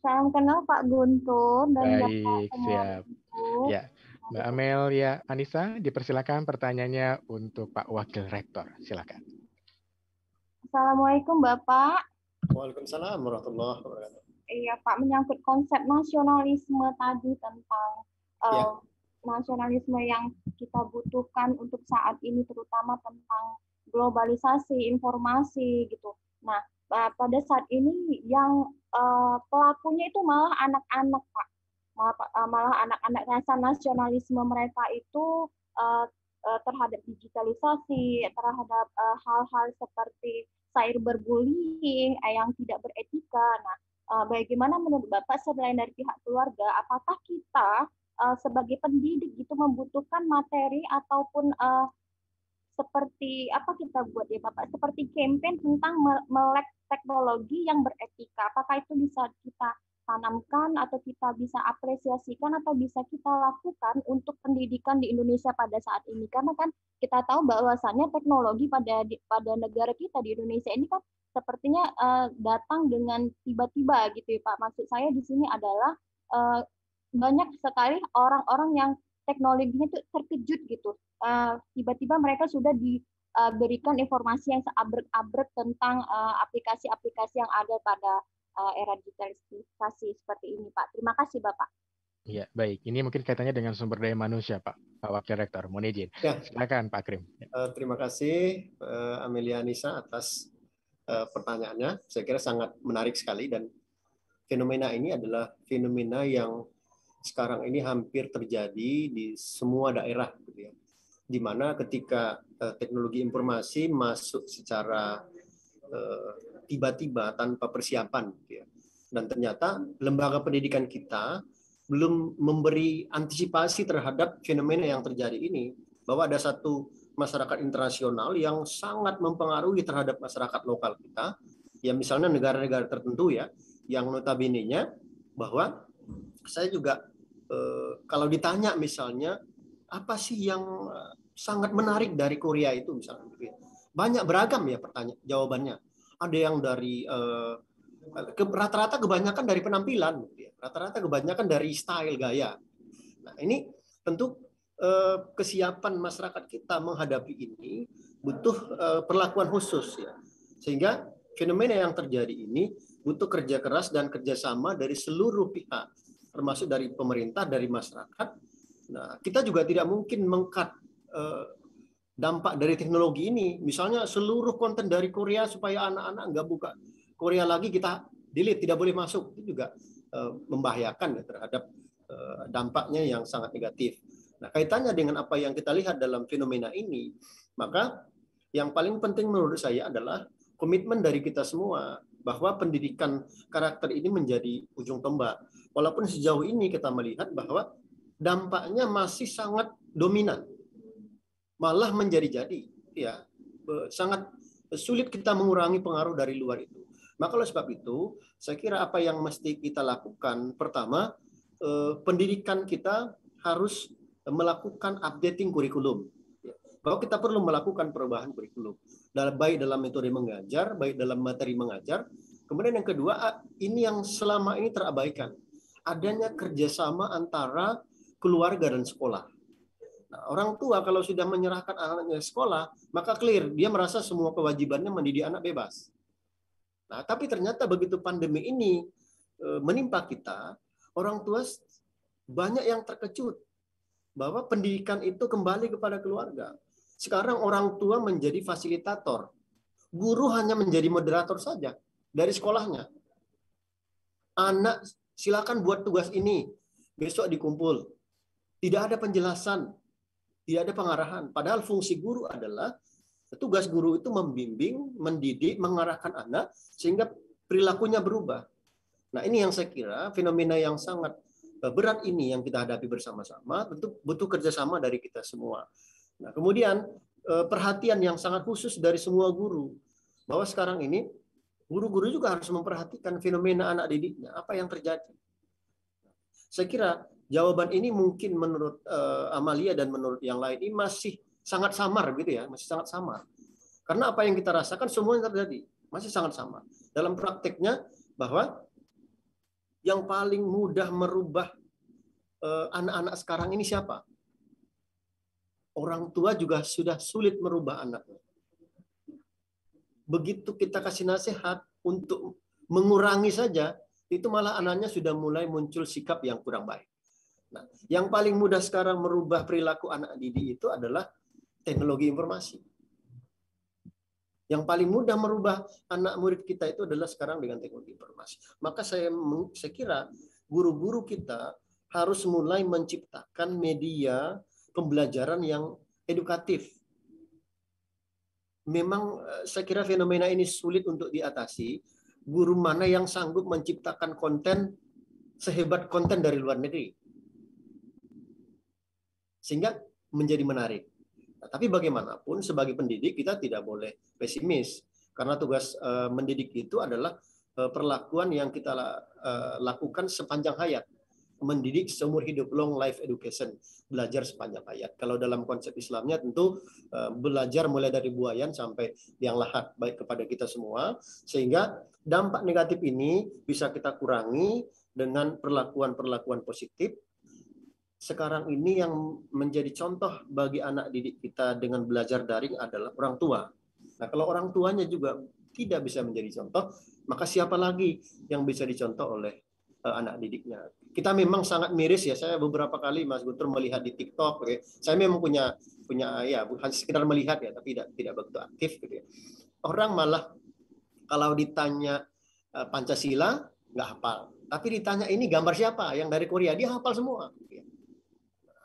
Salam kenal Pak Guntur dan Baik, Bapak siap. Ya. Mbak Amel, ya Anissa, dipersilakan pertanyaannya untuk Pak Wakil Rektor. Silakan. Assalamualaikum Bapak. Waalaikumsalam warahmatullahi wabarakatuh. Iya Pak, menyangkut konsep nasionalisme tadi tentang ya. uh, nasionalisme yang kita butuhkan untuk saat ini, terutama tentang globalisasi informasi gitu. Nah, pada saat ini yang uh, pelakunya itu malah anak-anak, Pak. Malah eh, anak-anak rasa nasionalisme mereka itu uh, uh, terhadap digitalisasi, terhadap hal-hal seperti cyberbullying yang tidak beretika. Nah, bagaimana menurut Bapak selain dari pihak keluarga, apakah kita sebagai pendidik itu membutuhkan materi ataupun seperti apa kita buat ya Bapak seperti campaign tentang melek teknologi yang beretika apakah itu bisa kita tanamkan atau kita bisa apresiasikan atau bisa kita lakukan untuk pendidikan di Indonesia pada saat ini karena kan kita tahu bahwasannya teknologi pada pada negara kita di Indonesia ini kan sepertinya uh, datang dengan tiba-tiba gitu ya Pak maksud saya di sini adalah uh, banyak sekali orang-orang yang teknologinya itu terkejut gitu. tiba eh, tiba-tiba mereka sudah diberikan eh, informasi yang seabrek-abrek tentang aplikasi eh, aplikasi-aplikasi yang ada pada uh, era digitalisasi seperti ini, Pak. Terima kasih, Bapak. Iya, baik. Ini mungkin kaitannya dengan sumber daya manusia, Pak. Pak Wakil Rektor, mohon izin. Ya. Silakan, Pak Krim. Uh, terima kasih, uh, Amelia Nisa atas uh, pertanyaannya. Saya kira sangat menarik sekali dan fenomena ini adalah fenomena yang sekarang ini hampir terjadi di semua daerah gitu ya. Di mana ketika eh, teknologi informasi masuk secara eh, tiba-tiba tanpa persiapan gitu ya. Dan ternyata lembaga pendidikan kita belum memberi antisipasi terhadap fenomena yang terjadi ini bahwa ada satu masyarakat internasional yang sangat mempengaruhi terhadap masyarakat lokal kita ya misalnya negara-negara tertentu ya yang notabene-nya bahwa saya juga Eh, kalau ditanya misalnya apa sih yang eh, sangat menarik dari Korea itu misalnya banyak beragam ya pertanyaan jawabannya ada yang dari eh, rata-rata kebanyakan dari penampilan ya. rata-rata kebanyakan dari style gaya nah ini tentu kesiapan masyarakat kita menghadapi ini butuh perlakuan khusus ya sehingga fenomena yang terjadi ini butuh kerja keras dan kerjasama dari seluruh pihak termasuk dari pemerintah, dari masyarakat. Nah, kita juga tidak mungkin mengkat eh, dampak dari teknologi ini. Misalnya seluruh konten dari Korea supaya anak-anak nggak buka Korea lagi kita delete, tidak boleh masuk. Itu juga eh, membahayakan ya terhadap eh, dampaknya yang sangat negatif. Nah, kaitannya dengan apa yang kita lihat dalam fenomena ini, maka yang paling penting menurut saya adalah komitmen dari kita semua bahwa pendidikan karakter ini menjadi ujung tombak. Walaupun sejauh ini kita melihat bahwa dampaknya masih sangat dominan. Malah menjadi-jadi, ya. Sangat sulit kita mengurangi pengaruh dari luar itu. Maka oleh sebab itu, saya kira apa yang mesti kita lakukan pertama, eh, pendidikan kita harus melakukan updating kurikulum ya, bahwa kita perlu melakukan perubahan kurikulum dalam baik dalam metode mengajar, baik dalam materi mengajar. Kemudian yang kedua, ini yang selama ini terabaikan adanya kerjasama antara keluarga dan sekolah. Nah, orang tua kalau sudah menyerahkan anaknya sekolah, maka clear dia merasa semua kewajibannya mendidik anak bebas. Nah, tapi ternyata begitu pandemi ini e, menimpa kita, orang tua banyak yang terkejut bahwa pendidikan itu kembali kepada keluarga. Sekarang orang tua menjadi fasilitator. Guru hanya menjadi moderator saja dari sekolahnya. Anak Silakan buat tugas ini. Besok dikumpul. Tidak ada penjelasan, tidak ada pengarahan. Padahal fungsi guru adalah tugas guru itu membimbing, mendidik, mengarahkan anak sehingga perilakunya berubah. Nah, ini yang saya kira fenomena yang sangat eh, berat ini yang kita hadapi bersama-sama tentu butuh kerjasama dari kita semua. Nah, kemudian eh, perhatian yang sangat khusus dari semua guru bahwa sekarang ini Guru-guru juga harus memperhatikan fenomena anak didiknya, apa yang terjadi. Saya kira jawaban ini mungkin menurut uh, Amalia dan menurut yang lain ini masih sangat samar gitu ya, masih sangat samar. Karena apa yang kita rasakan semuanya terjadi, masih sangat samar. Dalam prakteknya bahwa yang paling mudah merubah eh, anak-anak sekarang ini siapa? Orang tua juga sudah sulit merubah anaknya begitu kita kasih nasihat untuk mengurangi saja, itu malah anaknya sudah mulai muncul sikap yang kurang baik. Nah, yang paling mudah sekarang merubah perilaku anak didik itu adalah teknologi informasi. Yang paling mudah merubah anak murid kita itu adalah sekarang dengan teknologi informasi. Maka saya saya kira guru-guru kita harus mulai menciptakan media pembelajaran yang edukatif memang eh, saya kira fenomena ini sulit untuk diatasi. Guru mana yang sanggup menciptakan konten sehebat konten dari luar negeri? Sehingga menjadi menarik. Nah, tapi bagaimanapun sebagai pendidik kita tidak boleh pesimis karena tugas eh, mendidik itu adalah eh, perlakuan yang kita lakukan sepanjang hayat mendidik seumur hidup long life education, belajar sepanjang hayat. Kalau dalam konsep Islamnya tentu eh, belajar mulai dari buayan sampai yang lahat baik kepada kita semua sehingga dampak negatif ini bisa kita kurangi dengan perlakuan-perlakuan positif sekarang ini yang menjadi contoh bagi anak didik kita dengan belajar daring adalah orang tua. Nah, kalau orang tuanya juga tidak bisa menjadi contoh, maka siapa lagi yang bisa dicontoh oleh Eh, anak didiknya. Kita memang sangat miris ya. Saya beberapa kali Mas Guntur melihat di TikTok. Gitu ya. Saya memang punya punya ya bukan sekedar melihat ya, tapi tidak tidak begitu aktif gitu ya. Orang malah kalau ditanya eh, Pancasila nggak hafal, tapi ditanya ini gambar siapa yang dari Korea dia hafal semua. Gitu ya.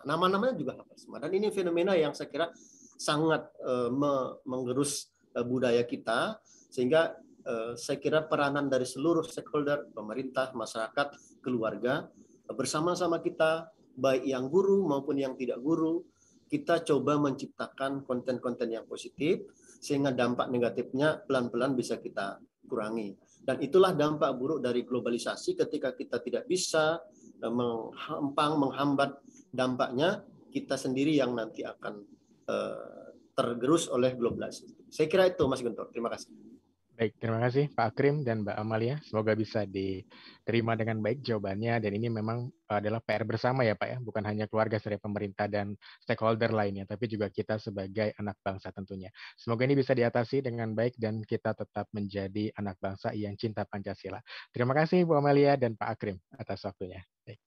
Nama-namanya juga hafal semua. Dan ini fenomena yang saya kira sangat uh, eh, menggerus budaya kita sehingga Eh, saya kira peranan dari seluruh stakeholder, pemerintah, masyarakat, keluarga, bersama-sama kita, baik yang guru maupun yang tidak guru, kita coba menciptakan konten-konten yang positif, sehingga dampak negatifnya pelan-pelan bisa kita kurangi. Dan itulah dampak buruk dari globalisasi ketika kita tidak bisa eh, menghampang, menghambat dampaknya, kita sendiri yang nanti akan eh, tergerus oleh globalisasi. Saya kira itu Mas Guntur. Terima kasih. Baik, terima kasih Pak Akrim dan Mbak Amalia. Semoga bisa diterima dengan baik jawabannya dan ini memang adalah PR bersama ya Pak ya, bukan hanya keluarga dari pemerintah dan stakeholder lainnya, tapi juga kita sebagai anak bangsa tentunya. Semoga ini bisa diatasi dengan baik dan kita tetap menjadi anak bangsa yang cinta Pancasila. Terima kasih Bu Amalia dan Pak Akrim atas waktunya. Baik.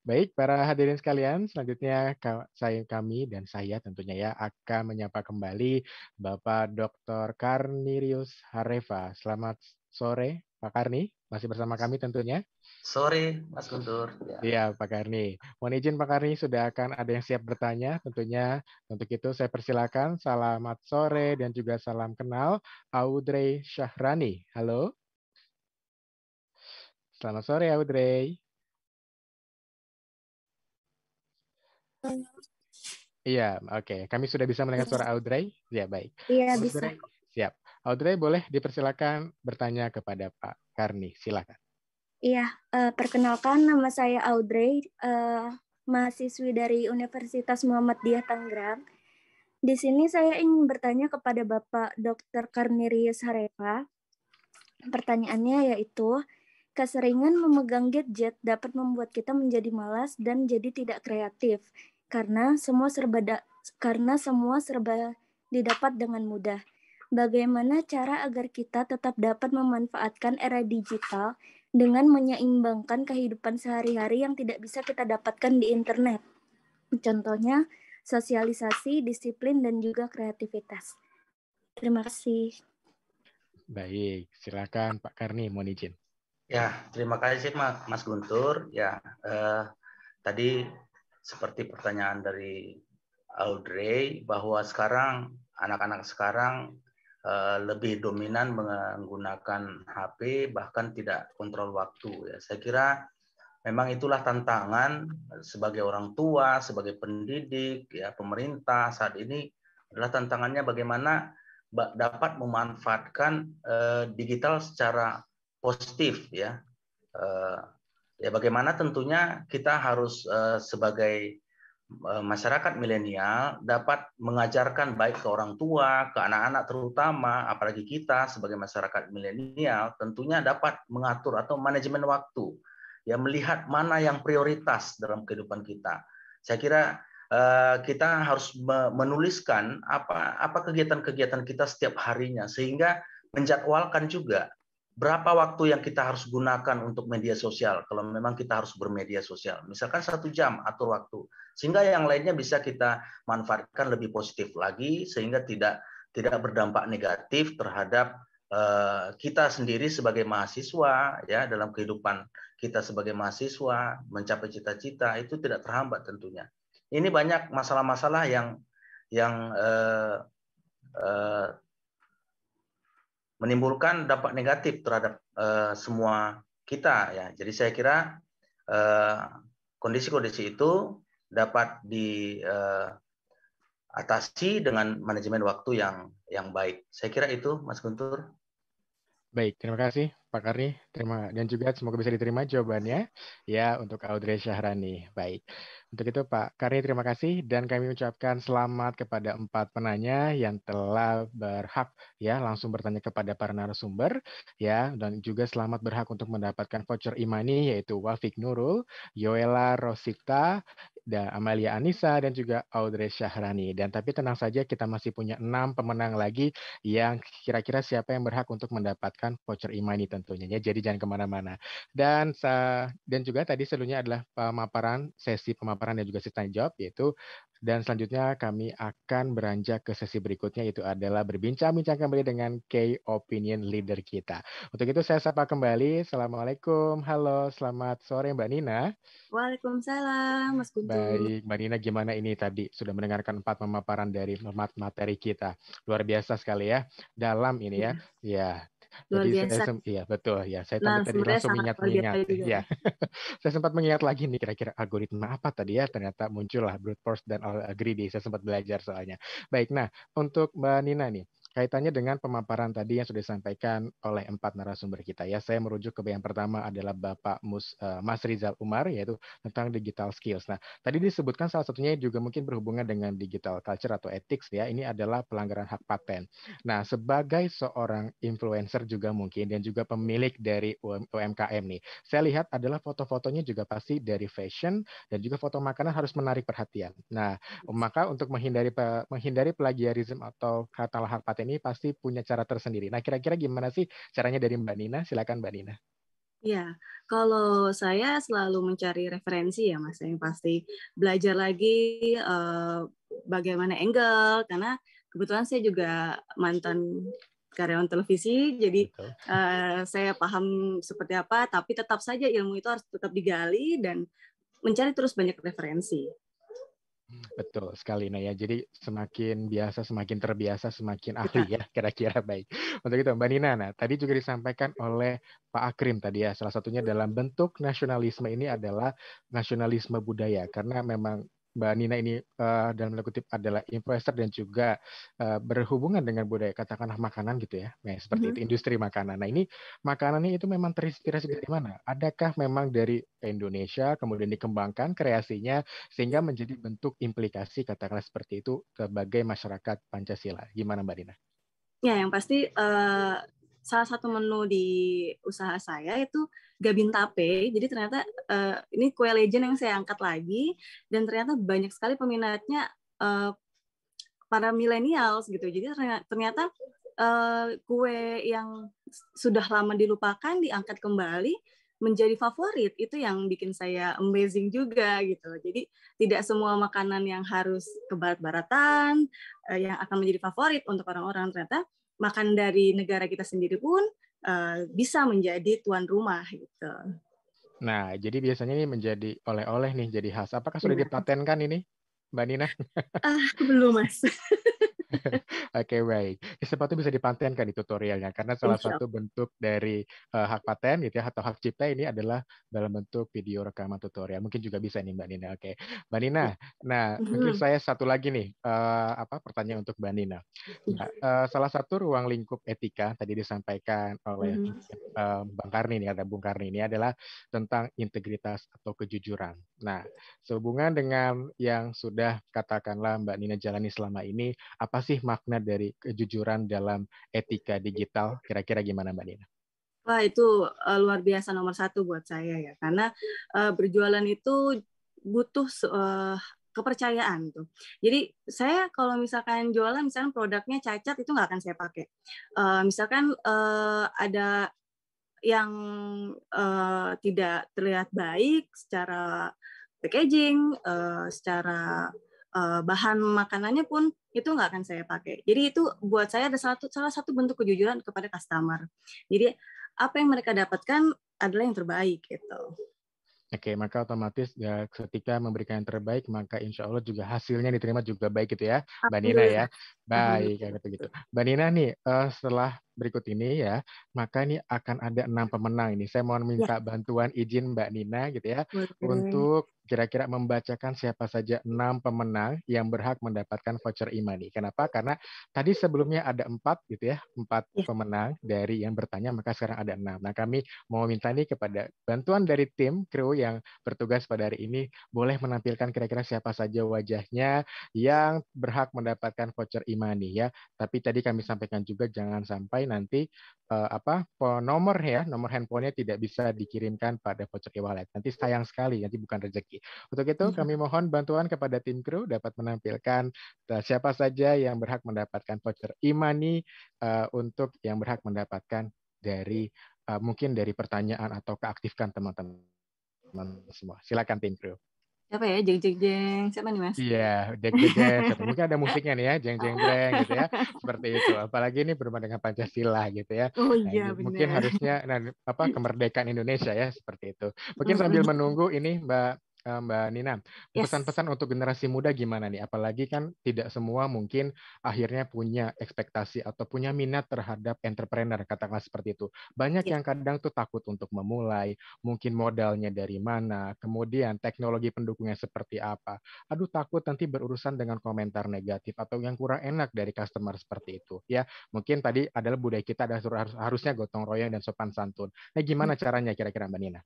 Baik, para hadirin sekalian, selanjutnya saya kami dan saya tentunya ya akan menyapa kembali Bapak Dr. Karnirius Hareva. Selamat sore, Pak Karni. Masih bersama kami tentunya. Sore, Mas Guntur. Ya. Iya, ya, Pak Karni. Mohon izin Pak Karni, sudah akan ada yang siap bertanya tentunya. Untuk itu saya persilakan. Selamat sore dan juga salam kenal Audrey Syahrani. Halo. Selamat sore, Audrey. Iya, oke. Okay. Kami sudah bisa mendengar suara iya. Audrey? Ya, baik. Iya, bisa. Siap. Audrey, boleh dipersilakan bertanya kepada Pak Karni. Silakan. Iya, uh, perkenalkan nama saya Audrey, uh, mahasiswi dari Universitas Muhammadiyah Tangerang. Di sini saya ingin bertanya kepada Bapak Dr. Karnirius Harefa. Pertanyaannya yaitu, keseringan memegang gadget dapat membuat kita menjadi malas dan jadi tidak kreatif karena semua serba da, karena semua serba didapat dengan mudah. Bagaimana cara agar kita tetap dapat memanfaatkan era digital dengan menyeimbangkan kehidupan sehari-hari yang tidak bisa kita dapatkan di internet? Contohnya, sosialisasi, disiplin, dan juga kreativitas. Terima kasih. Baik, silakan Pak Karni, mohon izin. Ya, terima kasih Mas Guntur. Ya, eh, tadi seperti pertanyaan dari Audrey bahwa sekarang anak-anak sekarang eh, lebih dominan menggunakan HP bahkan tidak kontrol waktu ya. Saya kira memang itulah tantangan sebagai orang tua, sebagai pendidik ya, pemerintah saat ini adalah tantangannya bagaimana dapat memanfaatkan eh, digital secara positif ya. Eh, Ya bagaimana tentunya kita harus eh, sebagai eh, masyarakat milenial dapat mengajarkan baik ke orang tua, ke anak-anak terutama, apalagi kita sebagai masyarakat milenial tentunya dapat mengatur atau manajemen waktu, ya melihat mana yang prioritas dalam kehidupan kita. Saya kira eh, kita harus menuliskan apa apa kegiatan-kegiatan kita setiap harinya sehingga menjadwalkan juga berapa waktu yang kita harus gunakan untuk media sosial kalau memang kita harus bermedia sosial misalkan satu jam atur waktu sehingga yang lainnya bisa kita manfaatkan lebih positif lagi sehingga tidak tidak berdampak negatif terhadap uh, kita sendiri sebagai mahasiswa ya dalam kehidupan kita sebagai mahasiswa mencapai cita-cita itu tidak terhambat tentunya ini banyak masalah-masalah yang yang uh, menimbulkan dampak negatif terhadap uh, semua kita ya. Jadi saya kira eh, kondisi-kondisi uh, itu dapat diatasi eh, uh, dengan manajemen waktu yang yang baik. Saya kira itu Mas Guntur. Baik, terima kasih Pak Karni, terima dan juga semoga bisa diterima jawabannya ya untuk Audrey Syahrani. Baik. Untuk itu Pak Karni terima kasih dan kami ucapkan selamat kepada empat penanya yang telah berhak ya langsung bertanya kepada para narasumber ya dan juga selamat berhak untuk mendapatkan voucher Imani yaitu Wafik Nurul, Yoela Rosita, dan Amalia Anissa dan juga Audrey Syahrani. Dan tapi tenang saja kita masih punya enam pemenang lagi yang kira-kira siapa yang berhak untuk mendapatkan voucher Imani tentu tentunya ya. Jadi jangan kemana-mana. Dan dan juga tadi seluruhnya adalah pemaparan sesi pemaparan dan juga sesi tanya jawab yaitu dan selanjutnya kami akan beranjak ke sesi berikutnya yaitu adalah berbincang-bincang kembali dengan key opinion leader kita. Untuk itu saya sapa kembali. Assalamualaikum. Halo, selamat sore Mbak Nina. Waalaikumsalam Mas Guntur. Baik, Mbak Nina gimana ini tadi sudah mendengarkan empat pemaparan dari materi kita. Luar biasa sekali ya dalam ini ya. Iya. Ya, luar jadi biasa. Saya, iya betul ya. Saya nah, tadi langsung mengingat-ingat. Ya. saya sempat mengingat lagi nih kira-kira algoritma apa tadi ya. Ternyata muncullah brute force dan oh, greedy. Saya sempat belajar soalnya. Baik, nah untuk Mbak Nina nih kaitannya dengan pemaparan tadi yang sudah disampaikan oleh empat narasumber kita ya. Saya merujuk ke yang pertama adalah Bapak Mus, uh, Mas Rizal Umar yaitu tentang digital skills. Nah, tadi disebutkan salah satunya juga mungkin berhubungan dengan digital culture atau ethics ya. Ini adalah pelanggaran hak paten. Nah, sebagai seorang influencer juga mungkin dan juga pemilik dari UMKM nih. Saya lihat adalah foto-fotonya juga pasti dari fashion dan juga foto makanan harus menarik perhatian. Nah, maka untuk menghindari menghindari plagiarisme atau katalah hak paten ini pasti punya cara tersendiri. Nah, kira-kira gimana sih caranya dari Mbak Nina? Silakan Mbak Nina. Ya, kalau saya selalu mencari referensi ya Mas, yang pasti belajar lagi uh, bagaimana angle karena kebetulan saya juga mantan karyawan televisi, jadi uh, saya paham seperti apa, tapi tetap saja ilmu itu harus tetap digali dan mencari terus banyak referensi. Betul sekali nah ya. Jadi semakin biasa, semakin terbiasa, semakin iya. ahli ya kira-kira baik. Untuk itu Mbak Nina, nah, tadi juga disampaikan oleh Pak Akrim tadi ya, salah satunya dalam bentuk nasionalisme ini adalah nasionalisme budaya. Karena memang Mbak Nina ini uh, dalam kutip adalah investor dan juga uh, berhubungan dengan budaya katakanlah makanan gitu ya, nah, seperti mm -hmm. itu industri makanan. Nah ini makanannya itu memang terinspirasi dari iya. mana? Adakah memang dari Indonesia kemudian dikembangkan kreasinya sehingga menjadi bentuk implikasi katakanlah seperti itu sebagai masyarakat Pancasila? Gimana Mbak Nina? Ya yang pasti uh, salah satu menu di usaha saya itu gabin tape Jadi ternyata uh, ini kue legend yang saya angkat lagi dan ternyata banyak sekali peminatnya uh, para milenials gitu. Jadi ternyata uh, kue yang sudah lama dilupakan diangkat kembali menjadi favorit itu yang bikin saya amazing juga gitu. Jadi tidak semua makanan yang harus ke barat-baratan uh, yang akan menjadi favorit untuk orang-orang ternyata makan dari negara kita sendiri pun eh, bisa menjadi tuan rumah gitu. Nah, jadi biasanya ini menjadi oleh-oleh nih jadi khas. Apakah sudah iya. dipatenkan ini, Mbak Nina? Ah, belum, Mas. Oke baik. Sepatu bisa dipatenkan di tutorialnya karena salah Insya. satu bentuk dari uh, hak paten gitu ya atau hak cipta ini adalah dalam bentuk video rekaman tutorial. Mungkin juga bisa nih Mbak Nina. Oke, Mbak Nina. Iya. Nah, mm-hmm. mungkin saya satu lagi nih uh, apa pertanyaan untuk Mbak Nina. Iya. Nah, uh, salah satu ruang lingkup etika tadi disampaikan oleh mm uh, Bang Karni nih ada Bung Karni ini adalah tentang integritas atau kejujuran. Nah, sehubungan dengan yang sudah katakanlah Mbak Nina jalani selama ini, apa sih makna dari kejujuran dalam etika digital? Kira-kira gimana Mbak Nina? Wah itu uh, luar biasa nomor satu buat saya ya karena uh, berjualan itu butuh uh, kepercayaan tuh. Jadi saya kalau misalkan jualan misalkan produknya cacat itu nggak akan saya pakai. Uh, misalkan uh, ada yang uh, tidak terlihat baik secara packaging, uh, secara uh, bahan makanannya pun itu nggak akan saya pakai. Jadi itu buat saya ada satu salah satu bentuk kejujuran kepada customer. Jadi apa yang mereka dapatkan adalah yang terbaik gitu. Oke, maka otomatis ya, ketika memberikan yang terbaik, maka insya Allah juga hasilnya diterima juga baik gitu ya, Mbak Nina ya. Baik, kayak gitu gitu. Mbak Nina nih, uh, setelah berikut ini ya, maka ini akan ada enam pemenang ini. Saya mohon ya. minta ya. bantuan izin Mbak Nina gitu ya, Betul. untuk kira-kira membacakan siapa saja enam pemenang yang berhak mendapatkan voucher imani. Kenapa? Karena tadi sebelumnya ada empat gitu ya, empat yeah. pemenang dari yang bertanya, maka sekarang ada enam. Nah kami mau minta nih kepada bantuan dari tim kru yang bertugas pada hari ini, boleh menampilkan kira-kira siapa saja wajahnya yang berhak mendapatkan voucher imani ya. Tapi tadi kami sampaikan juga jangan sampai nanti eh, apa nomor ya nomor handphonenya tidak bisa dikirimkan pada voucher e-wallet. Nanti sayang sekali, nanti bukan rezeki. Untuk itu iya. kami mohon bantuan kepada tim kru dapat menampilkan eh, siapa saja yang berhak mendapatkan voucher e uh, untuk yang berhak mendapatkan dari uh, mungkin dari pertanyaan atau keaktifkan teman-teman semua. Silakan tim kru. Siapa ya? Jeng jeng jeng. Siapa nih Mas? Iya, jeng jeng jeng. Mungkin ada musiknya nih ya, jeng jeng jeng gitu ya. Seperti itu. Apalagi ini berhubungan dengan Pancasila gitu ya. Oh nah, iya nah, benar. Mungkin harusnya nah, apa kemerdekaan Indonesia ya seperti itu. Mungkin sambil menunggu ini Mbak Eh, Mbak Nina. Pesan-pesan yes. untuk generasi muda gimana nih? Apalagi kan tidak semua mungkin akhirnya punya ekspektasi atau punya minat terhadap entrepreneur, katakanlah seperti itu. Banyak yes. yang kadang tuh takut untuk memulai, mungkin modalnya dari mana, kemudian teknologi pendukungnya seperti apa. Aduh takut nanti berurusan dengan komentar negatif atau yang kurang enak dari customer seperti itu. Ya, mungkin tadi adalah budaya kita ada harusnya gotong royong dan sopan santun. Nah, gimana caranya kira-kira Mbak Nina?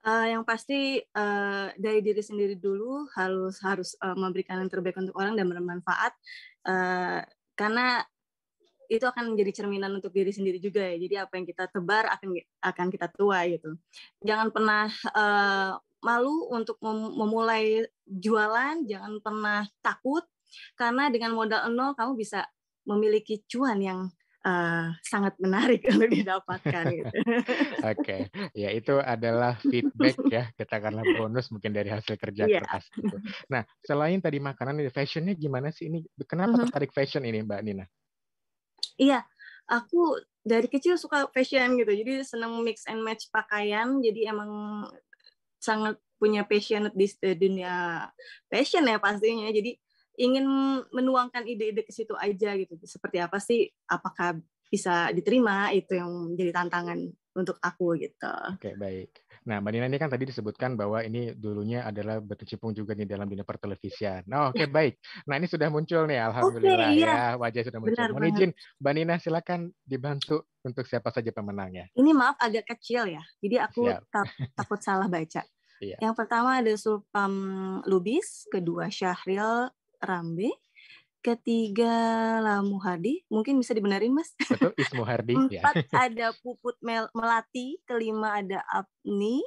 Uh, yang pasti uh, dari diri sendiri dulu harus harus uh, memberikan yang terbaik untuk orang dan bermanfaat uh, karena itu akan menjadi cerminan untuk diri sendiri juga ya. Jadi apa yang kita tebar akan akan kita tuai gitu. Jangan pernah uh, malu untuk mem memulai jualan, jangan pernah takut karena dengan modal nol kamu bisa memiliki cuan yang Eh, sangat menarik untuk didapatkan. gitu. Oke, okay. ya itu adalah feedback ya, kita katakanlah bonus mungkin dari hasil kerja yeah. keras. Gitu. Nah, selain tadi makanan, fashionnya gimana sih ini? Kenapa uh-huh. tertarik fashion ini, Mbak Nina? Iya, aku dari kecil suka fashion gitu, jadi seneng mix and match pakaian, jadi emang sangat punya passion di eh, dunia fashion ya pastinya. Jadi ingin menuangkan ide-ide ke situ aja gitu. Seperti apa sih? Apakah bisa diterima? Itu yang menjadi tantangan untuk aku gitu. Oke, okay, baik. Nah, Mbak Nina ini kan tadi disebutkan bahwa ini dulunya adalah berkecimpung juga nih dalam dunia pertelevisian. Nah, oke okay, baik. Nah, ini sudah muncul nih alhamdulillah okay, iya. ya, wajah sudah muncul. Benar Mohon izin Mbak Nina silakan dibantu untuk siapa saja pemenangnya. Ini maaf agak kecil ya. Jadi aku tak, takut salah baca. Iya. Yang pertama ada Sulpam Lubis, kedua Syahril Rambe, ketiga Lamu Hadi, mungkin bisa dibenerin Mas. Betul, Ismu Hardi. Iya. Empat ya. ada Puput Melati, kelima ada Apni,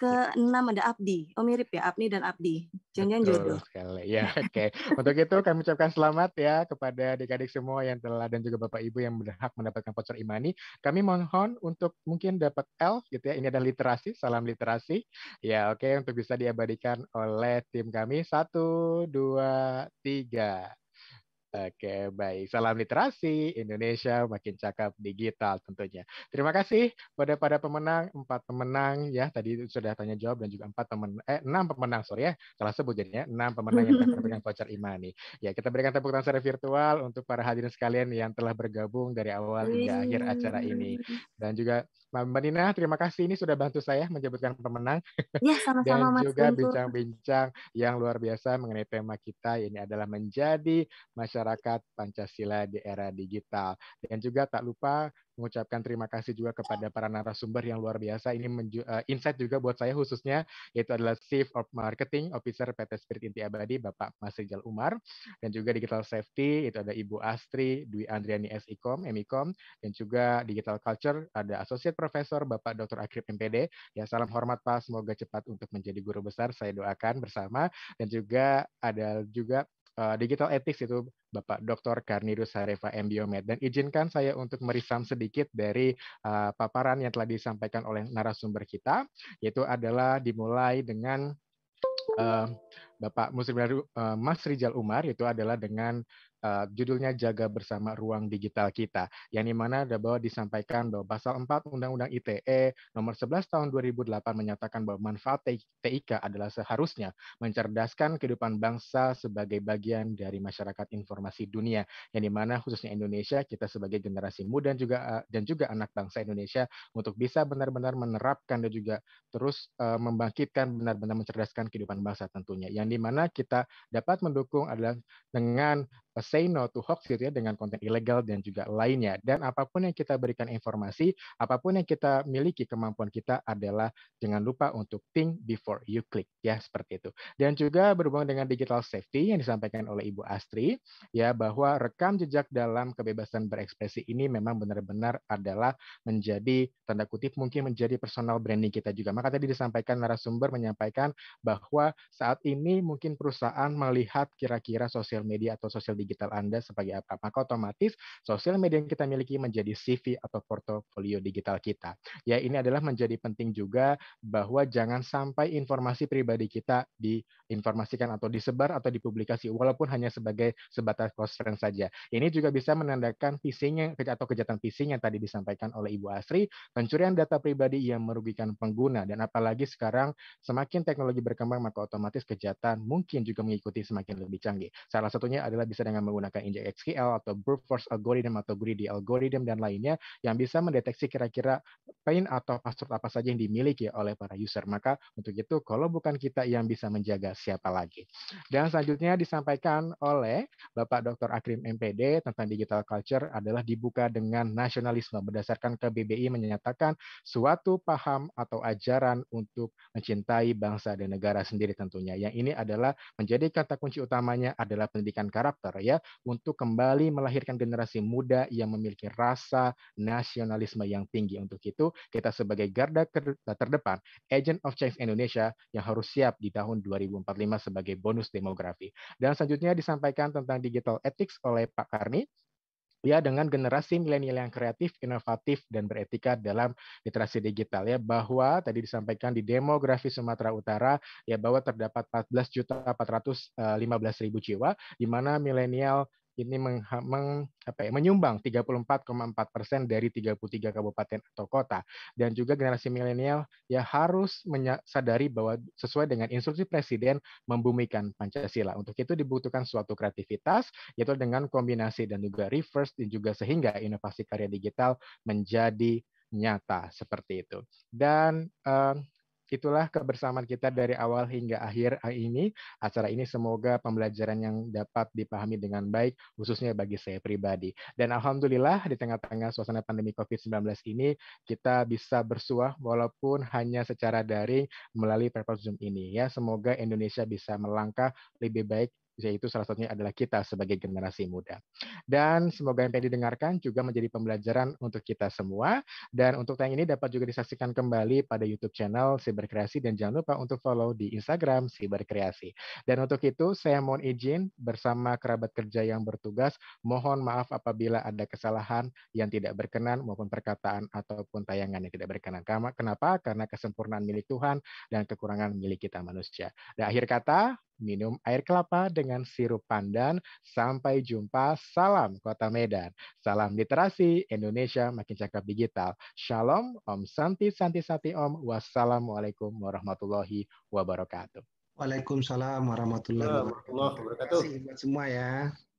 ke enam ada Abdi. Oh mirip ya Abni dan Abdi. Jangan jodoh. Sekali. Ya, oke. Okay. Untuk itu kami ucapkan selamat ya kepada adik-adik semua yang telah dan juga Bapak Ibu yang berhak mendapatkan voucher Imani. Kami mohon untuk mungkin dapat L gitu ya. Ini ada literasi, salam literasi. Ya, oke okay. untuk bisa diabadikan oleh tim kami. Satu, dua, tiga. Oke, baik. Salam literasi Indonesia makin cakap digital tentunya. Terima kasih pada para pemenang, empat pemenang ya tadi sudah tanya jawab dan juga empat pemenang, eh enam pemenang sorry ya salah sebut jadinya enam pemenang yang akan mendapatkan voucher Imani. Ya kita berikan tepuk tangan secara virtual untuk para hadirin sekalian yang telah bergabung dari awal hingga akhir acara ini dan juga Mbak Nina, terima kasih ini sudah bantu saya menyebutkan pemenang. Ya, sama-sama Dan juga bincang-bincang yang luar biasa mengenai tema kita ini adalah menjadi masyarakat Pancasila di era digital. Dan juga tak lupa mengucapkan terima kasih juga kepada para narasumber yang luar biasa. Ini menju- uh, insight juga buat saya khususnya, yaitu adalah Chief of Marketing Officer PT Spirit Inti Abadi, Bapak Mas Rijal Umar, dan juga Digital Safety, itu ada Ibu Astri Dwi Andriani SIKOM, MIKOM, dan juga Digital Culture, ada Associate Professor Bapak Dr. Akrib MPD. Ya, salam hormat Pak, semoga cepat untuk menjadi guru besar, saya doakan bersama. Dan juga ada juga uh, digital ethics itu Bapak Dr. Karnirus Sarefa MBiomed. Dan izinkan saya untuk merisam sedikit dari uh, paparan yang telah disampaikan oleh narasumber kita, yaitu adalah dimulai dengan uh, Bapak Mas Rizal Umar, itu adalah dengan uh, judulnya Jaga Bersama Ruang Digital Kita, yang dimana ada bahwa disampaikan bahwa Pasal 4 Undang-Undang ITE nomor 11 tahun 2008 menyatakan bahwa manfaat TIK adalah seharusnya mencerdaskan kehidupan bangsa sebagai bagian dari masyarakat informasi dunia, yang dimana khususnya Indonesia, kita sebagai generasi muda dan juga, uh, dan juga anak bangsa Indonesia untuk bisa benar-benar menerapkan dan juga terus uh, membangkitkan benar-benar mencerdaskan kehidupan bangsa tentunya, yang dimana kita dapat mendukung adalah dengan say no to hoax gitu ya dengan konten ilegal dan juga lainnya. Dan apapun yang kita berikan informasi, apapun yang kita miliki kemampuan kita adalah jangan lupa untuk think before you click ya seperti itu. Dan juga berhubungan dengan digital safety yang disampaikan oleh Ibu Astri ya bahwa rekam jejak dalam kebebasan berekspresi ini memang benar-benar adalah menjadi tanda kutip mungkin menjadi personal branding kita juga. Maka tadi disampaikan narasumber menyampaikan bahwa saat ini mungkin perusahaan melihat kira-kira sosial media atau sosial digital digital Anda sebagai apa. Maka otomatis sosial media yang kita miliki menjadi CV atau portofolio digital kita. Ya, ini adalah menjadi penting juga bahwa jangan sampai informasi pribadi kita diinformasikan atau disebar atau dipublikasi walaupun hanya sebagai sebatas cross friend saja. Ini juga bisa menandakan phishing atau kejahatan phishing yang tadi disampaikan oleh Ibu Asri, pencurian data pribadi yang merugikan pengguna dan apalagi sekarang semakin teknologi berkembang maka otomatis kejahatan mungkin juga mengikuti semakin lebih canggih. Salah satunya adalah bisa dengan menggunakan injek XQL atau brute force algorithm atau greedy algorithm dan lainnya yang bisa mendeteksi kira-kira pain atau password apa saja yang dimiliki oleh para user. Maka untuk itu kalau bukan kita yang bisa menjaga siapa lagi. Dan selanjutnya disampaikan oleh Bapak Dr. Akrim MPD tentang digital culture adalah dibuka dengan nasionalisme berdasarkan KBBI menyatakan suatu paham atau ajaran untuk mencintai bangsa dan negara sendiri tentunya. Yang ini adalah menjadi kata kunci utamanya adalah pendidikan karakter untuk kembali melahirkan generasi muda yang memiliki rasa nasionalisme yang tinggi. Untuk itu, kita sebagai garda eh, terdepan, Agent of Change Indonesia yang harus siap di tahun 2045 sebagai bonus demografi. Dan selanjutnya disampaikan tentang digital ethics oleh Pak Karni ya dengan generasi milenial yang kreatif, inovatif dan beretika dalam literasi digital ya bahwa tadi disampaikan di demografi Sumatera Utara ya bahwa terdapat 14.415.000 eh, jiwa di mana milenial ini meng, meng, apa ya, menyumbang 34,4 persen dari 33 kabupaten atau kota. Dan juga generasi milenial ya harus menyadari bahwa sesuai dengan instruksi Presiden membumikan Pancasila. Untuk itu dibutuhkan suatu kreativitas, yaitu dengan kombinasi dan juga reverse, dan juga sehingga inovasi karya digital menjadi nyata seperti itu. Dan uh, itulah kebersamaan kita dari awal hingga akhir eh, ini. Acara ini semoga pembelajaran yang dapat dipahami dengan baik, khususnya bagi saya pribadi. Dan Alhamdulillah di tengah-tengah suasana pandemi COVID-19 ini, kita bisa bersuah walaupun hanya secara daring melalui platform Zoom ini. Ya, Semoga Indonesia bisa melangkah lebih baik yaitu salah satunya adalah kita sebagai generasi muda. Dan semoga yang tadi didengarkan juga menjadi pembelajaran untuk kita semua. Dan untuk tayang ini dapat juga disaksikan kembali pada YouTube channel Siberkreasi dan jangan lupa untuk follow di Instagram Siberkreasi. Dan untuk itu saya mohon izin bersama kerabat kerja yang bertugas, mohon maaf apabila ada kesalahan yang tidak berkenan maupun perkataan ataupun tayangan yang tidak berkenan. Kenapa? Karena kesempurnaan milik Tuhan dan kekurangan milik kita manusia. Dan akhir kata, minum air kelapa dengan sirup pandan. Sampai jumpa. Salam Kota Medan. Salam literasi Indonesia makin cakap digital. Shalom Om Santi Santi Santi Om. Wassalamualaikum warahmatullahi wabarakatuh. Waalaikumsalam warahmatullahi wabarakatuh. Terima kasih buat semua ya.